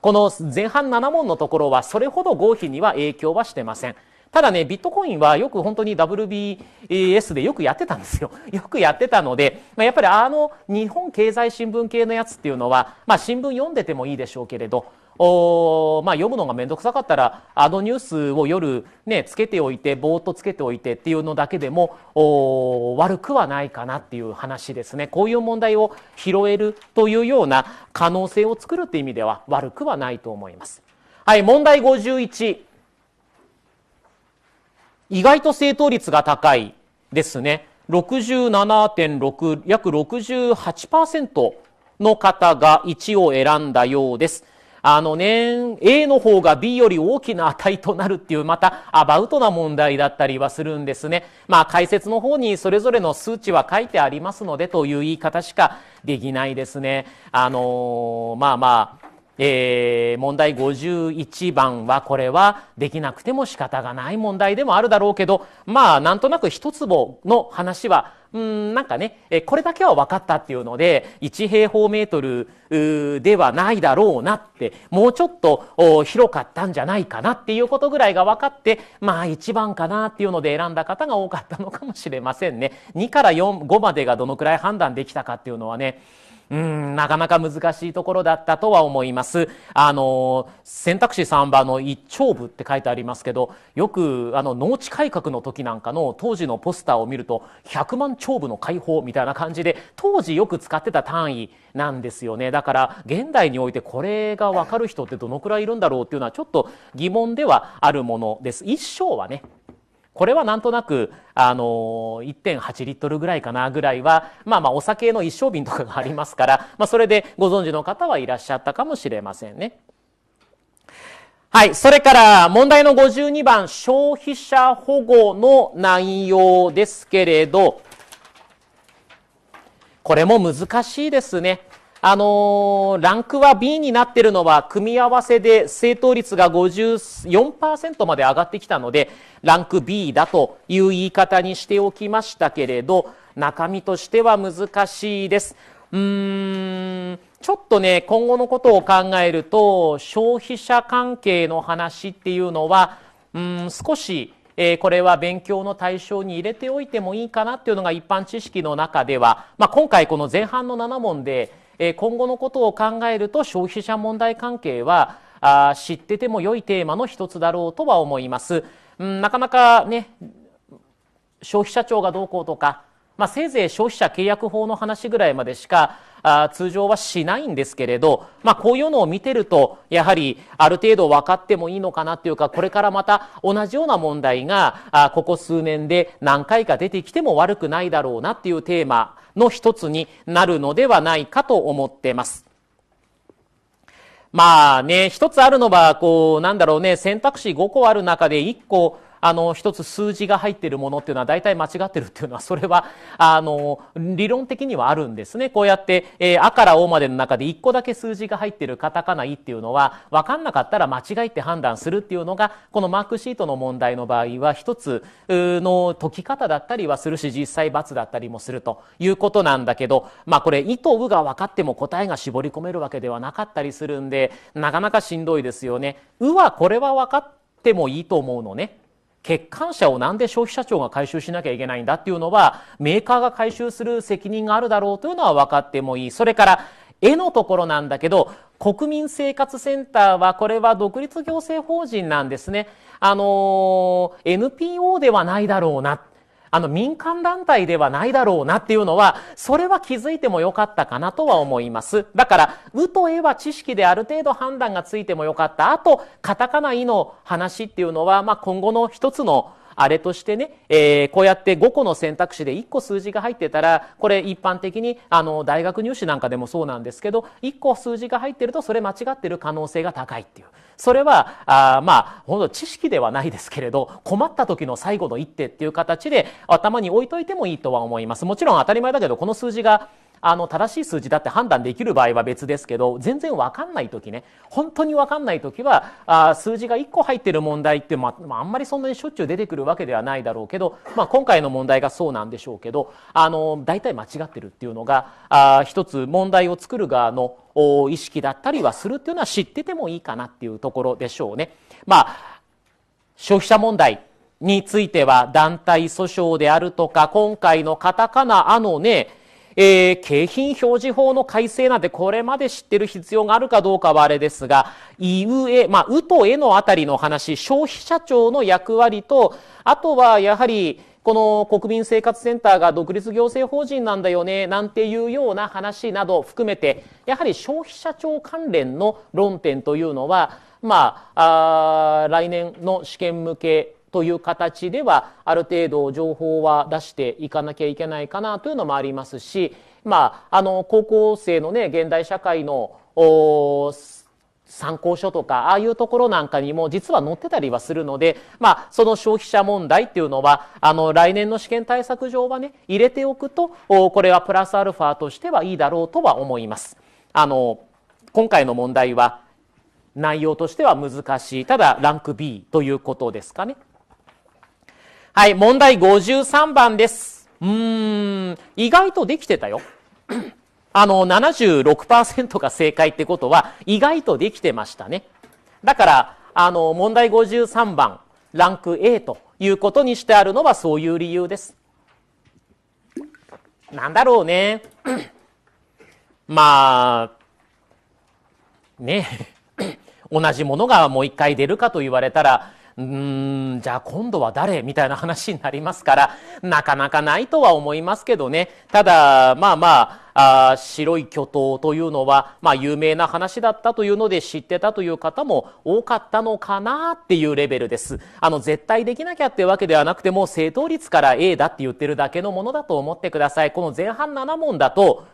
この前半7問のところはそれほど合否には影響はしてません。ただね、ビットコインはよく本当に WBS でよくやってたんですよ。よくやってたので、まあ、やっぱりあの日本経済新聞系のやつっていうのは、まあ新聞読んでてもいいでしょうけれど、おまあ、読むのが面倒くさかったらあのニュースを夜、ね、つけておいてぼーっとつけておいてっていうのだけでもお悪くはないかなっていう話ですねこういう問題を拾えるというような可能性を作るっていう意味では悪くはないと思います。はい問題51意外と正答率が高いですね。67.6、約68%の方が1を選んだようです。あのね、A の方が B より大きな値となるっていう、またアバウトな問題だったりはするんですね。まあ解説の方にそれぞれの数値は書いてありますのでという言い方しかできないですね。あのー、まあまあ、えー、問題51番はこれはできなくても仕方がない問題でもあるだろうけどまあなんとなく一坪の話はうんなんかね、えこれだけは分かったっていうので1平方メートルではないだろうなってもうちょっと広かったんじゃないかなっていうことぐらいが分かってまあ1番かなっていうので選んだ方が多かったのかもしれませんね。2から4 5までがどのくらい判断できたかっていうのはねうん、なかなか難しいところだったとは思います。あの、選択肢3番の一丁部って書いてありますけど、よく、あの、農地改革の時なんかの当時のポスターを見ると、100万丁部の解放みたいな感じで、当時よく使ってた単位なんですよね。だから、現代においてこれがわかる人ってどのくらいいるんだろうっていうのは、ちょっと疑問ではあるものです。一章はね、これはなんとなく、あの1.8リットルぐらいかなぐらいは、まあまあお酒の一升瓶とかがありますから、まあそれでご存知の方はいらっしゃったかもしれませんね。はい。それから、問題の52番、消費者保護の内容ですけれど、これも難しいですね。あのー、ランクは B になってるのは組み合わせで正答率が54%まで上がってきたので、ランク B だという言い方にしておきましたけれど、中身としては難しいです。うーん、ちょっとね、今後のことを考えると、消費者関係の話っていうのは、うん、少し、えー、これは勉強の対象に入れておいてもいいかなっていうのが一般知識の中では、まあ、今回この前半の7問で、え今後のことを考えると消費者問題関係はあ知ってても良いテーマの一つだろうとは思います。うん、なかなかね、消費者庁がどうこうとか、まあ、せいぜい消費者契約法の話ぐらいまでしかあ通常はしないんですけれど、まあ、こういうのを見てるとやはりある程度分かってもいいのかなっていうかこれからまた同じような問題があここ数年で何回か出てきても悪くないだろうなっていうテーマの一つになるのではないかと思ってます。まあね、一つあるのは、こう、なんだろうね、選択肢5個ある中で1個、あの一つ数字が入っているものっていうのは大体間違ってるっていうのはそれはあの理論的にはあるんですねこうやって、えー、あからおまでの中で1個だけ数字が入ってるカタカナ「イ」っていうのは分かんなかったら間違いって判断するっていうのがこのマークシートの問題の場合は一つの解き方だったりはするし実際罰だったりもするということなんだけどまあこれ「いと「う」が分かっても答えが絞り込めるわけではなかったりするんでなかなかしんどいですよね。「う」はこれは分かってもいいと思うのね。欠陥車をなんで消費者庁が回収しなきゃいけないんだっていうのは、メーカーが回収する責任があるだろうというのは分かってもいい。それから、絵のところなんだけど、国民生活センターは、これは独立行政法人なんですね。あのー、NPO ではないだろうな。あの民間団体ではないだろうなっていうのは、それは気づいてもよかったかなとは思います。だから、うとえは知識である程度判断がついてもよかった。あと、カタカナイの話っていうのは、まあ、今後の一つのあれとしてね、えー、こうやって5個の選択肢で1個数字が入ってたら、これ一般的にあの大学入試なんかでもそうなんですけど、1個数字が入ってるとそれ間違ってる可能性が高いっていう。それは、あまあ、ほんと知識ではないですけれど、困った時の最後の一手っていう形で頭に置いといてもいいとは思います。もちろん当たり前だけど、この数字があの、正しい数字だって判断できる場合は別ですけど、全然わかんない時ね、本当にわかんない時は、あ数字が1個入ってる問題って、まあ、あんまりそんなにしょっちゅう出てくるわけではないだろうけど、まあ、今回の問題がそうなんでしょうけど、あの、大体間違ってるっていうのが、あ一つ問題を作る側の意識だったりはするっていうのは知っててもいいかなっていうところでしょうね。ま消費者問題については団体訴訟であるとか、今回のカタカナあのね、えー、景品表示法の改正なんてこれまで知ってる必要があるかどうかはあれですが、いうえ、まあ、うとえのあたりの話、消費者庁の役割と、あとはやはり、この国民生活センターが独立行政法人なんだよね、なんていうような話など含めて、やはり消費者庁関連の論点というのは、まあ、あ来年の試験向けという形ではある程度情報は出していかなきゃいけないかなというのもありますし、まあ、あの高校生のね現代社会の参考書とかああいうところなんかにも実は載ってたりはするので、まあ、その消費者問題っていうのはあの来年の試験対策上はね入れておくとこれはプラスアルファとしてはいいだろうとは思います。あの今回の問題は内容としては難しいただランク B ということですかね。はい、問題53番です。うーん、意外とできてたよ。あの、76%が正解ってことは、意外とできてましたね。だから、あの、問題53番、ランク A ということにしてあるのはそういう理由です。なんだろうね。まあ、ね、同じものがもう一回出るかと言われたら、うーん、じゃあ今度は誰みたいな話になりますから、なかなかないとは思いますけどね。ただ、まあまあ、あ白い巨頭というのは、まあ有名な話だったというので知ってたという方も多かったのかなっていうレベルです。あの、絶対できなきゃってわけではなくても、正答率から A だって言ってるだけのものだと思ってください。この前半7問だと、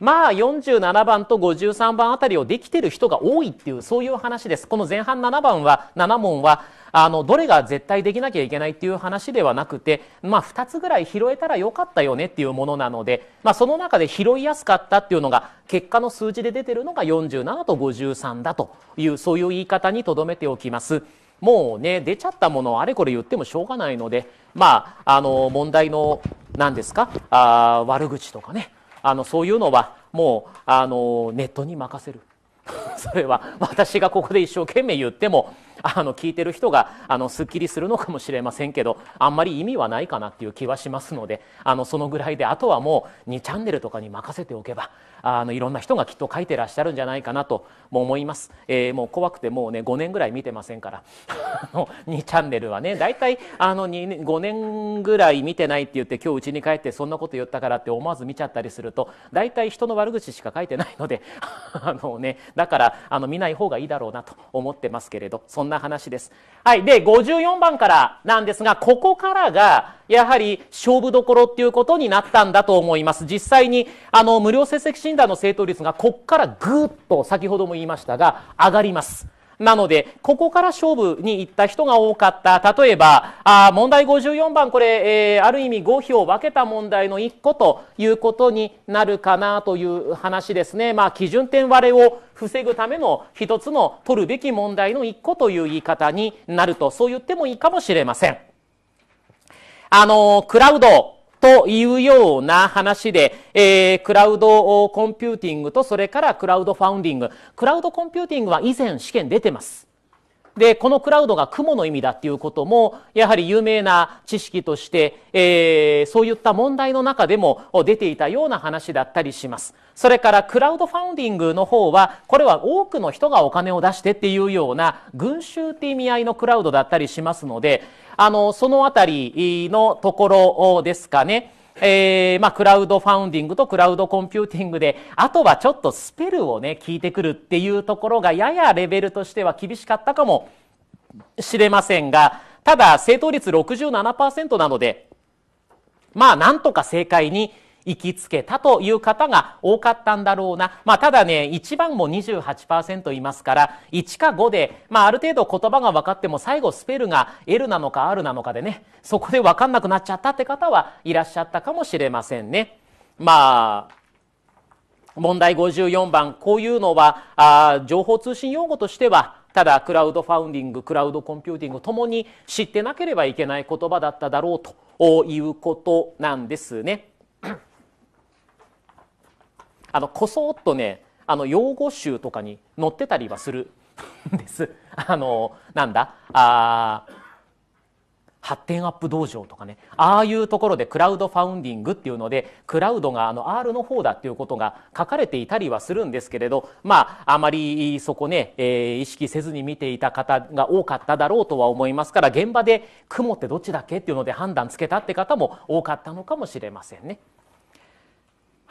まあ47番と53番あたりをできてる人が多いっていうそういう話です。この前半7番は7問はあのどれが絶対できなきゃいけないっていう話ではなくて、まあ、2つぐらい拾えたらよかったよねっていうものなので、まあ、その中で拾いやすかったっていうのが結果の数字で出てるのが47と53だというそういう言い方にとどめておきます。もうね出ちゃったものをあれこれ言ってもしょうがないので、まあ、あの問題の何ですかあ悪口とかねあのそういうのはもうあのネットに任せる それは私がここで一生懸命言ってもあの聞いてる人があのすっきりするのかもしれませんけどあんまり意味はないかなっていう気はしますのであのそのぐらいであとはもう2チャンネルとかに任せておけばあのいろんな人がきっと書いてらっしゃるんじゃないかなとも思います、えー、もう怖くてもうね5年ぐらい見てませんから2チャンネルはね大体あの5年ぐらい見てないって言って今日うちに帰ってそんなこと言ったからって思わず見ちゃったりすると大体人の悪口しか書いてないのであの、ね、だからあの見ない方がいいだろうなと思ってますけれどそんなな話です。はい。で、54番からなんですが、ここからが、やはり勝負どころっていうことになったんだと思います。実際に、あの、無料成績診断の正答率が、こっからぐーっと、先ほども言いましたが、上がります。なので、ここから勝負に行った人が多かった。例えば、あ問題54番、これ、えー、ある意味合否を分けた問題の1個ということになるかなという話ですね。まあ、基準点割れを防ぐための一つの取るべき問題の1個という言い方になると、そう言ってもいいかもしれません。あの、クラウド、というような話で、えー、クラウドコンピューティングとそれからクラウドファウンディング。クラウドコンピューティングは以前試験出てます。で、このクラウドが雲の意味だっていうことも、やはり有名な知識として、えー、そういった問題の中でも出ていたような話だったりします。それからクラウドファンディングの方は、これは多くの人がお金を出してっていうような群衆って意味合いのクラウドだったりしますので、あの、そのあたりのところですかね。えー、まあ、クラウドファウンディングとクラウドコンピューティングで、あとはちょっとスペルをね、聞いてくるっていうところが、ややレベルとしては厳しかったかもしれませんが、ただ、正答率67%なので、まあ、なんとか正解に行きつけたという方が多かったんだろうな。まあ、ただね、1番も28%いますから、1か5で、まあ、ある程度言葉が分かっても、最後スペルが L なのか R なのかでね、そこで分かんなくなっちゃったって方はいらっしゃったかもしれませんね。まあ、問題54番、こういうのは、あ情報通信用語としては、ただクラウドファウンディングクラウドコンピューティングともに知ってなければいけない言葉だっただろうということなんですね。あのこそっとねあの用語集とかに載ってたりはするんです。あのなんだあ発展アップ道場とかねああいうところでクラウドファウンディングっていうのでクラウドがあの R の方だっていうことが書かれていたりはするんですけれどまああまりそこね、えー、意識せずに見ていた方が多かっただろうとは思いますから現場で雲ってどっちだっけっていうので判断つけたって方も多かったのかもしれませんね。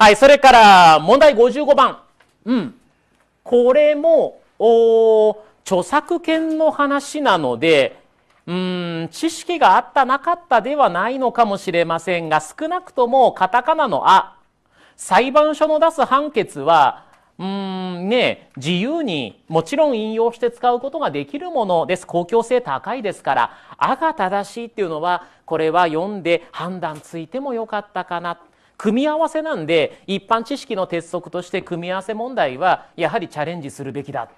はい、それから問題55番。うん。これも、お著作権の話なので、うん、知識があったなかったではないのかもしれませんが、少なくともカタカナのあ、裁判所の出す判決は、うん、ね、自由にもちろん引用して使うことができるものです。公共性高いですから、あが正しいっていうのは、これは読んで判断ついてもよかったかな。組み合わせなんで一般知識の鉄則として組み合わせ問題はやはりチャレンジするべきだっ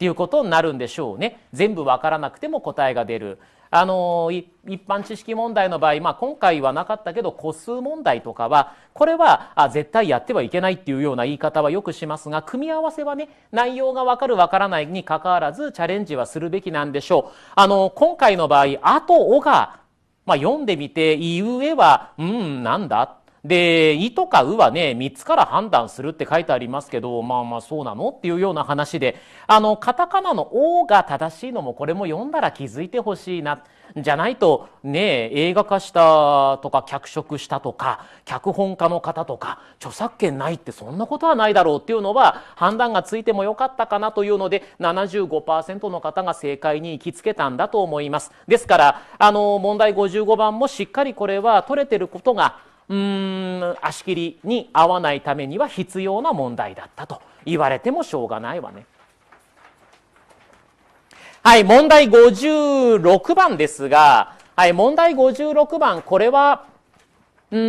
ていうことになるんでしょうね全部わからなくても答えが出るあの一般知識問題の場合、まあ、今回はなかったけど個数問題とかはこれはあ絶対やってはいけないっていうような言い方はよくしますが組み合わせはね内容が分かる分からないにかかわらずチャレンジはするべきなんでしょう。あの今回の場合「あと」「をが、まあ、読んでみて「いうえ」は「うんなんだ?」で、いとかうはね、3つから判断するって書いてありますけど、まあまあそうなのっていうような話で、あの、カタカナのおが正しいのもこれも読んだら気づいてほしいな。じゃないと、ね、映画化したとか、脚色したとか、脚本家の方とか、著作権ないってそんなことはないだろうっていうのは、判断がついてもよかったかなというので、75%の方が正解に行きつけたんだと思います。ですから、あの、問題55番もしっかりこれは取れてることがうん足切りに合わないためには必要な問題だったと言われてもしょうがないわね。はい、問題56番ですが、はい、問題56番、これは、うん、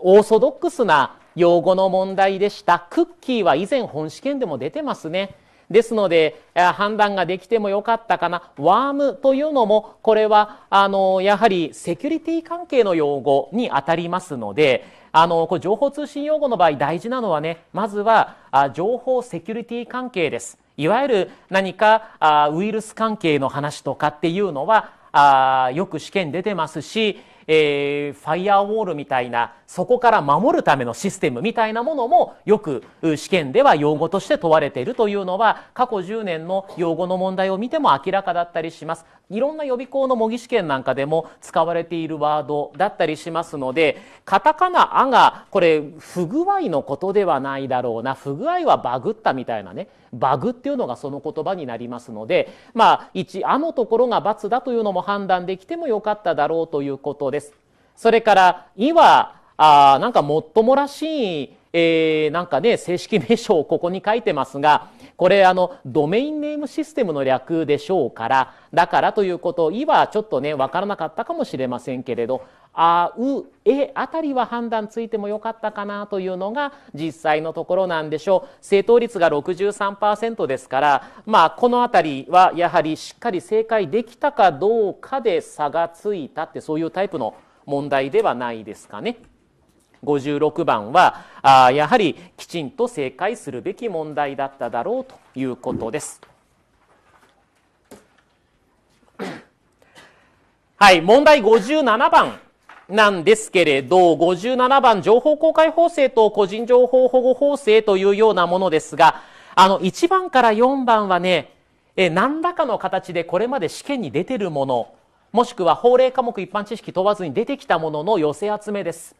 オーソドックスな用語の問題でした。クッキーは以前本試験でも出てますね。ですので、判断ができてもよかったかな。ワームというのも、これは、あの、やはりセキュリティ関係の用語にあたりますので、あの、こ情報通信用語の場合大事なのはね、まずは、あ情報セキュリティ関係です。いわゆる何かあウイルス関係の話とかっていうのは、あよく試験出てますし、えー、ファイアウォールみたいな、そこから守るためのシステムみたいなものも、よく試験では用語として問われているというのは、過去10年の用語の問題を見ても明らかだったりします。いろんな予備校の模擬試験なんかでも使われているワードだったりしますので、カタカナあが、これ、不具合のことではないだろうな、不具合はバグったみたいなね、バグっていうのがその言葉になりますので、まあ、1、あのところが×だというのも判断できてもよかっただろうということです。それから、いは、あなんかもっともらしい、えー、なんかね、正式名称をここに書いてますが、これあのドメインネームシステムの略でしょうからだからということいはちょっとね分からなかったかもしれませんけれどあうえあたりは判断ついてもよかったかなというのが実際のところなんでしょう正答率が63%ですからまあこの辺りはやはりしっかり正解できたかどうかで差がついたってそういうタイプの問題ではないですかね。56番はあやはりきちんと正解するべき問題だっただろうということです。はい、問題57番なんですけれど、57番情報公開法制と個人情報保護法制というようなものですが、あの1番から4番はね、え何らかの形でこれまで試験に出てるもの、もしくは法令科目一般知識問わずに出てきたものの寄せ集めです。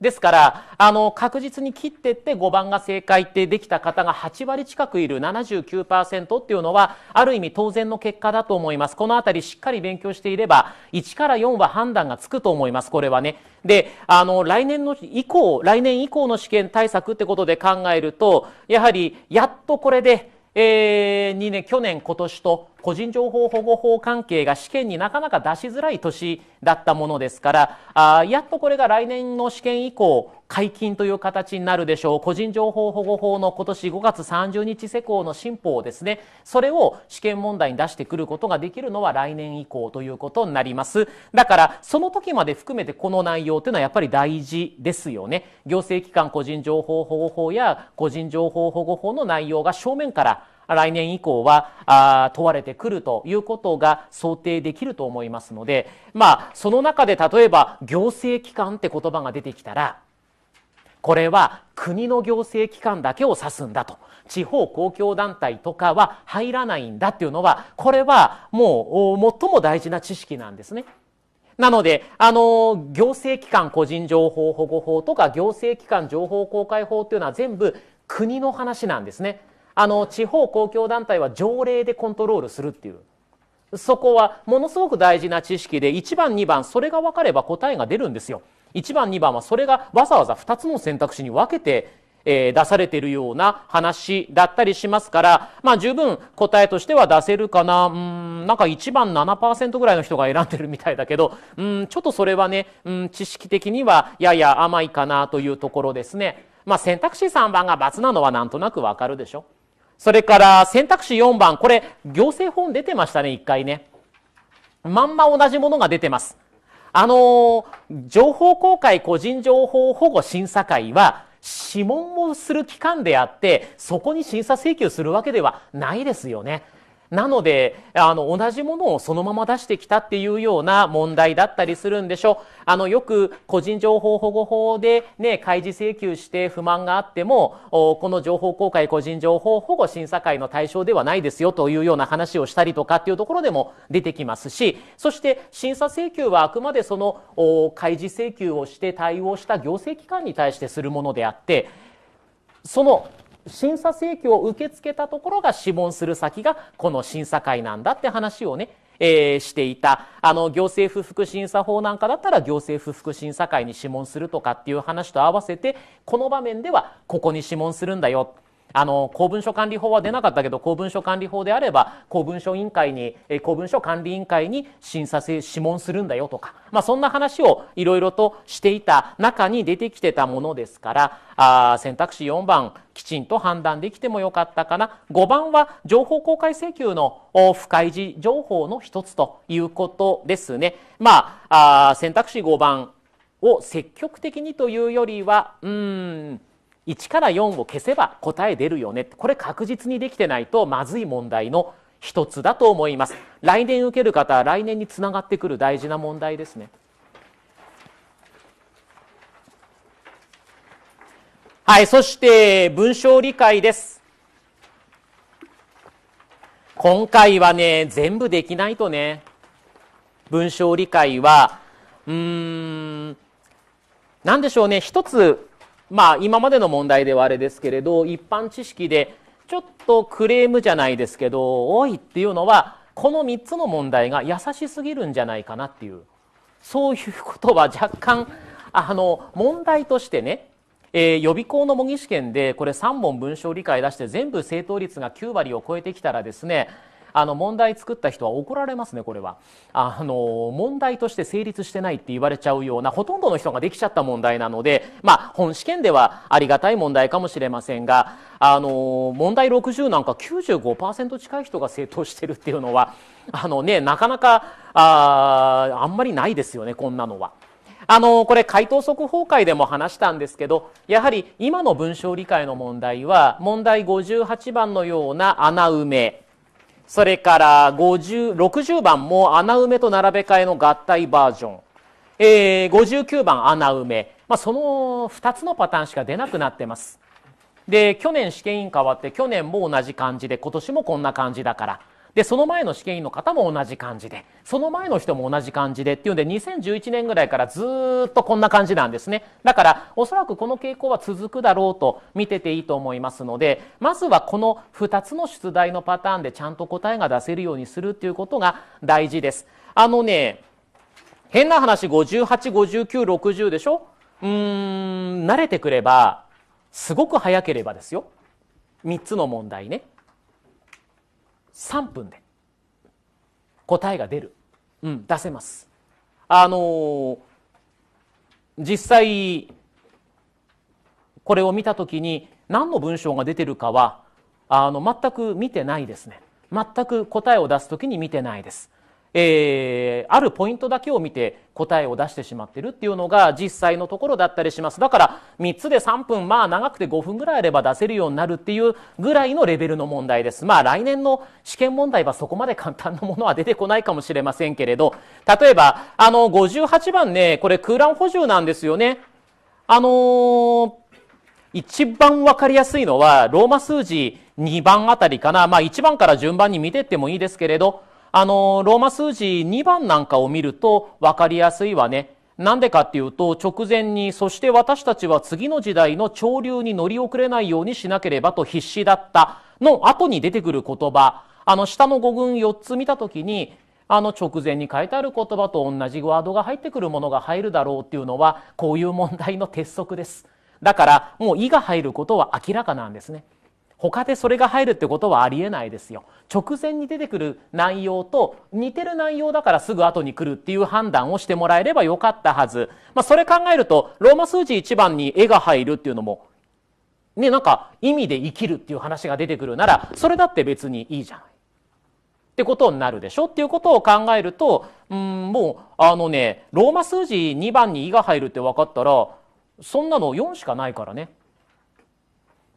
ですから、あの、確実に切ってって5番が正解ってできた方が8割近くいる79%っていうのは、ある意味当然の結果だと思います。この辺りしっかり勉強していれば、1から4は判断がつくと思います。これはね。で、あの、来年の以降、来年以降の試験対策ってことで考えると、やはり、やっとこれで、えー、2年、去年、今年と個人情報保護法関係が試験になかなか出しづらい年だったものですからあやっとこれが来年の試験以降解禁という形になるでしょう個人情報保護法の今年5月30日施行の新法をですねそれを試験問題に出してくることができるのは来年以降ということになりますだからその時まで含めてこの内容というのはやっぱり大事ですよね行政機関個人情報保護法や個人情報保護法の内容が正面から来年以降は問われてくるということが想定できると思いますので、まあ、その中で例えば行政機関って言葉が出てきたら、これは国の行政機関だけを指すんだと。地方公共団体とかは入らないんだっていうのは、これはもう最も大事な知識なんですね。なので、あの、行政機関個人情報保護法とか行政機関情報公開法っていうのは全部国の話なんですね。あの地方公共団体は条例でコントロールするっていうそこはものすごく大事な知識で1番2番それが分かれば答えが出るんですよ。1番2番はそれがわざわざ2つの選択肢に分けて、えー、出されているような話だったりしますから、まあ十分答えとしては出せるかな。うん、なんか1番7%ぐらいの人が選んでるみたいだけど、うん、ちょっとそれはね、うん、知識的にはやや甘いかなというところですね。まあ選択肢3番が罰なのはなんとなくわかるでしょ。それから選択肢4番、これ行政法出てましたね、1回ね。まんま同じものが出てます。あのー、情報公開個人情報保護審査会は指紋をする機関であって、そこに審査請求するわけではないですよね。なので、あの、同じものをそのまま出してきたっていうような問題だったりするんでしょう。あの、よく個人情報保護法でね、開示請求して不満があっても、この情報公開個人情報保護審査会の対象ではないですよというような話をしたりとかっていうところでも出てきますし、そして審査請求はあくまでその開示請求をして対応した行政機関に対してするものであって、その審査請求を受け付けたところが諮問する先がこの審査会なんだって話をね、えー、していた。あの、行政不服審査法なんかだったら行政不服審査会に諮問するとかっていう話と合わせて、この場面ではここに諮問するんだよ。あの公文書管理法は出なかったけど公文書管理法であれば公文書委員会に公文書管理委員会に審査諮問するんだよとか、まあ、そんな話をいろいろとしていた中に出てきてたものですからあ選択肢4番きちんと判断できてもよかったかな5番は情報公開請求の不開示情報の一つということですね。まあ、あ選択肢5番を積極的にというよりはうん1から4を消せば答え出るよねこれ確実にできてないとまずい問題の一つだと思います来年受ける方は来年につながってくる大事な問題ですねはいそして文章理解です今回はね全部できないとね文章理解はうーん何でしょうね一つまあ、今までの問題ではあれですけれど、一般知識で、ちょっとクレームじゃないですけど、多いっていうのは、この3つの問題が優しすぎるんじゃないかなっていう、そういうことは 若干、あの、問題としてね、えー、予備校の模擬試験でこれ3問文章理解出して全部正答率が9割を超えてきたらですねあの問題作った人は怒られますねこれはあの問題として成立してないって言われちゃうようなほとんどの人ができちゃった問題なのでまあ本試験ではありがたい問題かもしれませんがあの問題60なんか95%近い人が正答してるっていうのはあのねなかなかああんまりないですよねこんなのは。あの、これ回答速報会でも話したんですけど、やはり今の文章理解の問題は、問題58番のような穴埋め、それから50 60番も穴埋めと並べ替えの合体バージョン、えー、59番穴埋め、まあ、その2つのパターンしか出なくなってますで去年試験委員変わって去年も同じ感じで今年もこんな感じだからでその前の試験員の方も同じ感じでその前の人も同じ感じでっていうので2011年ぐらいからずっとこんな感じなんですねだからおそらくこの傾向は続くだろうと見てていいと思いますのでまずはこの2つの出題のパターンでちゃんと答えが出せるようにするっていうことが大事ですあのね変な話585960でしょうーん慣れてくればすごく早ければですよ3つの問題ね3分で答えが出る、うん、出せます。あのー、実際これを見た時に何の文章が出てるかはあの全く見てないですね全く答えを出す時に見てないですえー、あるポイントだけを見て答えを出してしまってるっていうのが実際のところだったりしますだから3つで3分まあ長くて5分ぐらいあれば出せるようになるっていうぐらいのレベルの問題ですまあ来年の試験問題はそこまで簡単なものは出てこないかもしれませんけれど例えばあの58番ねこれ空欄補充なんですよねあのー、一番わかりやすいのはローマ数字2番あたりかなまあ1番から順番に見てってもいいですけれどあの、ローマ数字2番なんかを見ると分かりやすいわね。なんでかっていうと、直前に、そして私たちは次の時代の潮流に乗り遅れないようにしなければと必死だったの後に出てくる言葉、あの、下の語群4つ見たときに、あの直前に書いてある言葉と同じワードが入ってくるものが入るだろうっていうのは、こういう問題の鉄則です。だから、もう「意が入ることは明らかなんですね。他でそれが入るってことはありえないですよ。直前に出てくる内容と似てる内容だからすぐ後に来るっていう判断をしてもらえればよかったはず。まあ、それ考えると、ローマ数字1番に絵が入るっていうのも、ね、なんか意味で生きるっていう話が出てくるなら、それだって別にいいじゃない。ってことになるでしょっていうことを考えると、うん、もう、あのね、ローマ数字2番に「い」が入るって分かったら、そんなの4しかないからね。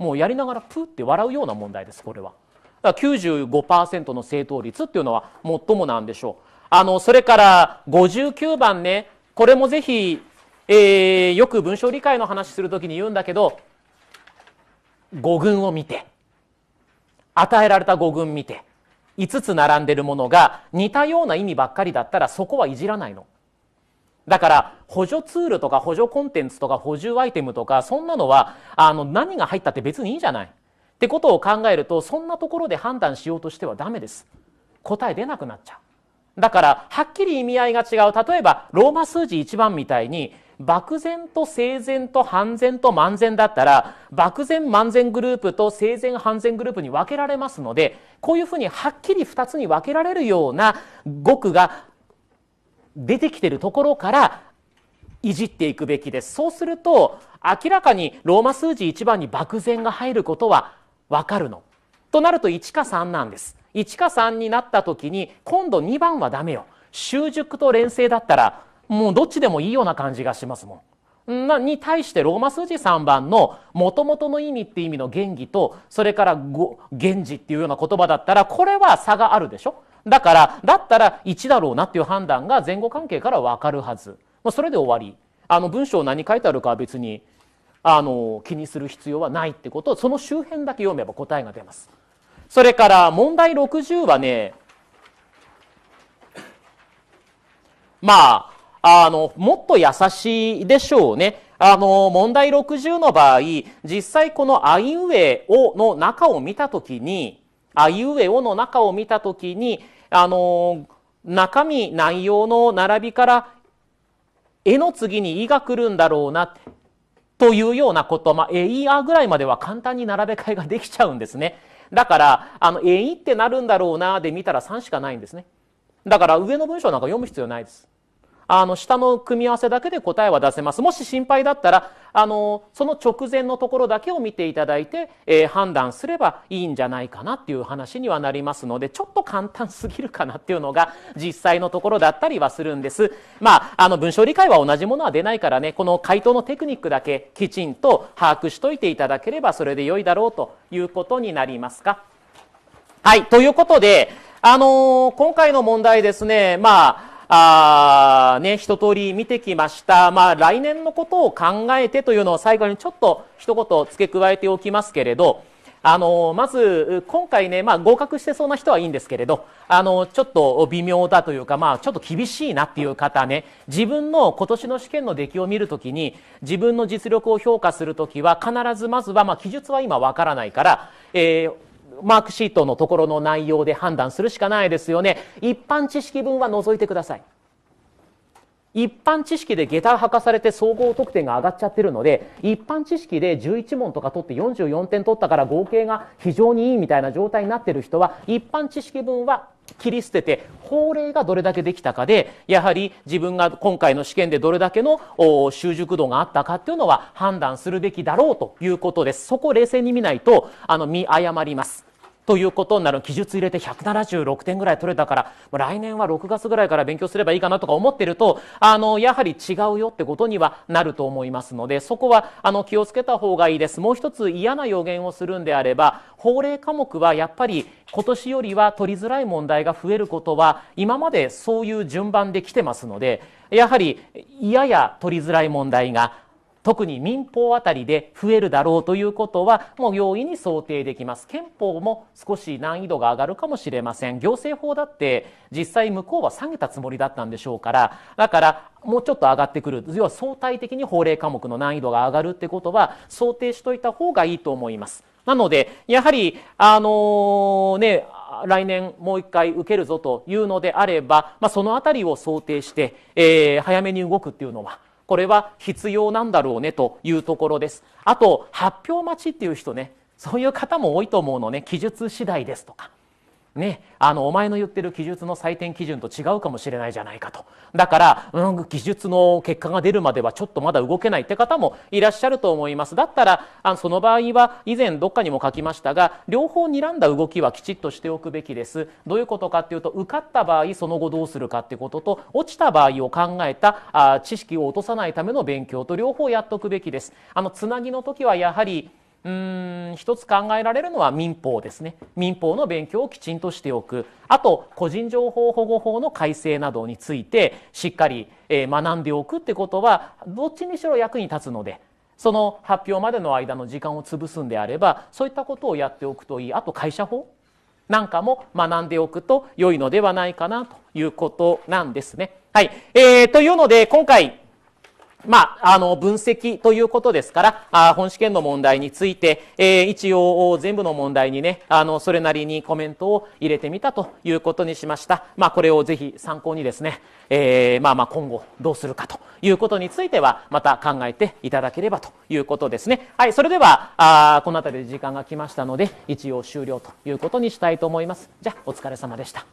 もうやりながらプーって笑うような問題ですこれは。だから95%の正答率っていうのは最もなんでしょう。あの、それから59番ね、これもぜひ、えー、よく文章理解の話するときに言うんだけど、語群を見て、与えられた語群見て、5つ並んでるものが似たような意味ばっかりだったらそこはいじらないの。だから補助ツールとか補助コンテンツとか補充アイテムとかそんなのはあの何が入ったって別にいいじゃないってことを考えるとそんなところで判断しようとしてはダメです答え出なくなっちゃうだからはっきり意味合いが違う例えばローマ数字1番みたいに漠然と生前と半然と満然だったら漠然満然グループと生前半然グループに分けられますのでこういうふうにはっきり2つに分けられるような語句が出てきてるところからいじっていくべきですそうすると明らかにローマ数字1番に漠然が入ることはわかるのとなると1か3なんです1か3になった時に今度2番はダメよ習熟と連成だったらもうどっちでもいいような感じがしますもんなに対してローマ数字3番のもともとの意味って意味の原義とそれから原字っていうような言葉だったらこれは差があるでしょだから、だったら1だろうなっていう判断が前後関係からわかるはず。まあ、それで終わり。あの文章何書いてあるかは別にあの気にする必要はないってことその周辺だけ読めば答えが出ます。それから問題60はねまああのもっと優しいでしょうね。あの問題60の場合実際この「あいうえお」の中を見たときにあいうえおの中を見た時に、あの、中身、内容の並びから、絵の次に「い」が来るんだろうな、というようなこと、まあ、えいあぐらいまでは簡単に並べ替えができちゃうんですね。だから、あの、えいってなるんだろうな、で見たら3しかないんですね。だから上の文章なんか読む必要ないです。あの、下の組み合わせだけで答えは出せます。もし心配だったら、あの、その直前のところだけを見ていただいて、えー、判断すればいいんじゃないかなっていう話にはなりますので、ちょっと簡単すぎるかなっていうのが実際のところだったりはするんです。まあ、あの、文章理解は同じものは出ないからね、この回答のテクニックだけきちんと把握しといていただければそれで良いだろうということになりますか。はい、ということで、あのー、今回の問題ですね、まあ、あね、一通り見てきました。まあ、来年のことを考えてというのを最後にちょっと一言付け加えておきますけれど、あの、まず、今回ね、まあ、合格してそうな人はいいんですけれど、あの、ちょっと微妙だというか、まあ、ちょっと厳しいなっていう方ね、自分の今年の試験の出来を見るときに、自分の実力を評価するときは、必ずまずは、まあ、記述は今わからないから、えーマークシートのところの内容で判断するしかないですよね。一般知識分は除いてください。一般知識で下駄履かされて総合得点が上がっちゃってるので一般知識で11問とか取って44点取ったから合計が非常にいいみたいな状態になってる人は一般知識分は切り捨てて法令がどれだけできたかでやはり自分が今回の試験でどれだけの習熟度があったかっていうのは判断するべきだろうということですそこを冷静に見ないとあの見誤りますということになる記述入れて176点ぐらい取れたから来年は6月ぐらいから勉強すればいいかなとか思ってるとあのやはり違うよってことにはなると思いますのでそこはあの気をつけた方がいいですもう一つ嫌な予言をするんであれば法令科目はやっぱり今年よりは取りづらい問題が増えることは今までそういう順番で来てますのでやはり嫌や取りづらい問題が特に民法あたりで増えるだろうということはもう容易に想定できます憲法も少し難易度が上がるかもしれません行政法だって実際向こうは下げたつもりだったんでしょうからだからもうちょっと上がってくる要は相対的に法令科目の難易度が上がるってことは想定しといた方がいいと思いますなのでやはりあのー、ね来年もう一回受けるぞというのであれば、まあ、そのあたりを想定して、えー、早めに動くっていうのはこれは必要なんだろうねというところですあと発表待ちっていう人ねそういう方も多いと思うのね記述次第ですとかね、あのお前の言ってる記述の採点基準と違うかもしれないじゃないかとだから、うん、技術の結果が出るまではちょっとまだ動けないって方もいらっしゃると思いますだったらあのその場合は以前どっかにも書きましたが両方睨んだ動きはきちっとしておくべきですどういうことかっていうと受かった場合その後どうするかってことと落ちた場合を考えたあ知識を落とさないための勉強と両方やっておくべきですあのつなぎの時はやはりうん一つ考えられるのは民法ですね民法の勉強をきちんとしておくあと個人情報保護法の改正などについてしっかり学んでおくってことはどっちにしろ役に立つのでその発表までの間の時間を潰すんであればそういったことをやっておくといいあと会社法なんかも学んでおくと良いのではないかなということなんですね。はい。えー、というので今回まあ、あの、分析ということですから、あ本試験の問題について、えー、一応全部の問題にね、あの、それなりにコメントを入れてみたということにしました。まあ、これをぜひ参考にですね、えー、まあまあ今後どうするかということについては、また考えていただければということですね。はい、それでは、あこの辺りで時間が来ましたので、一応終了ということにしたいと思います。じゃお疲れ様でした。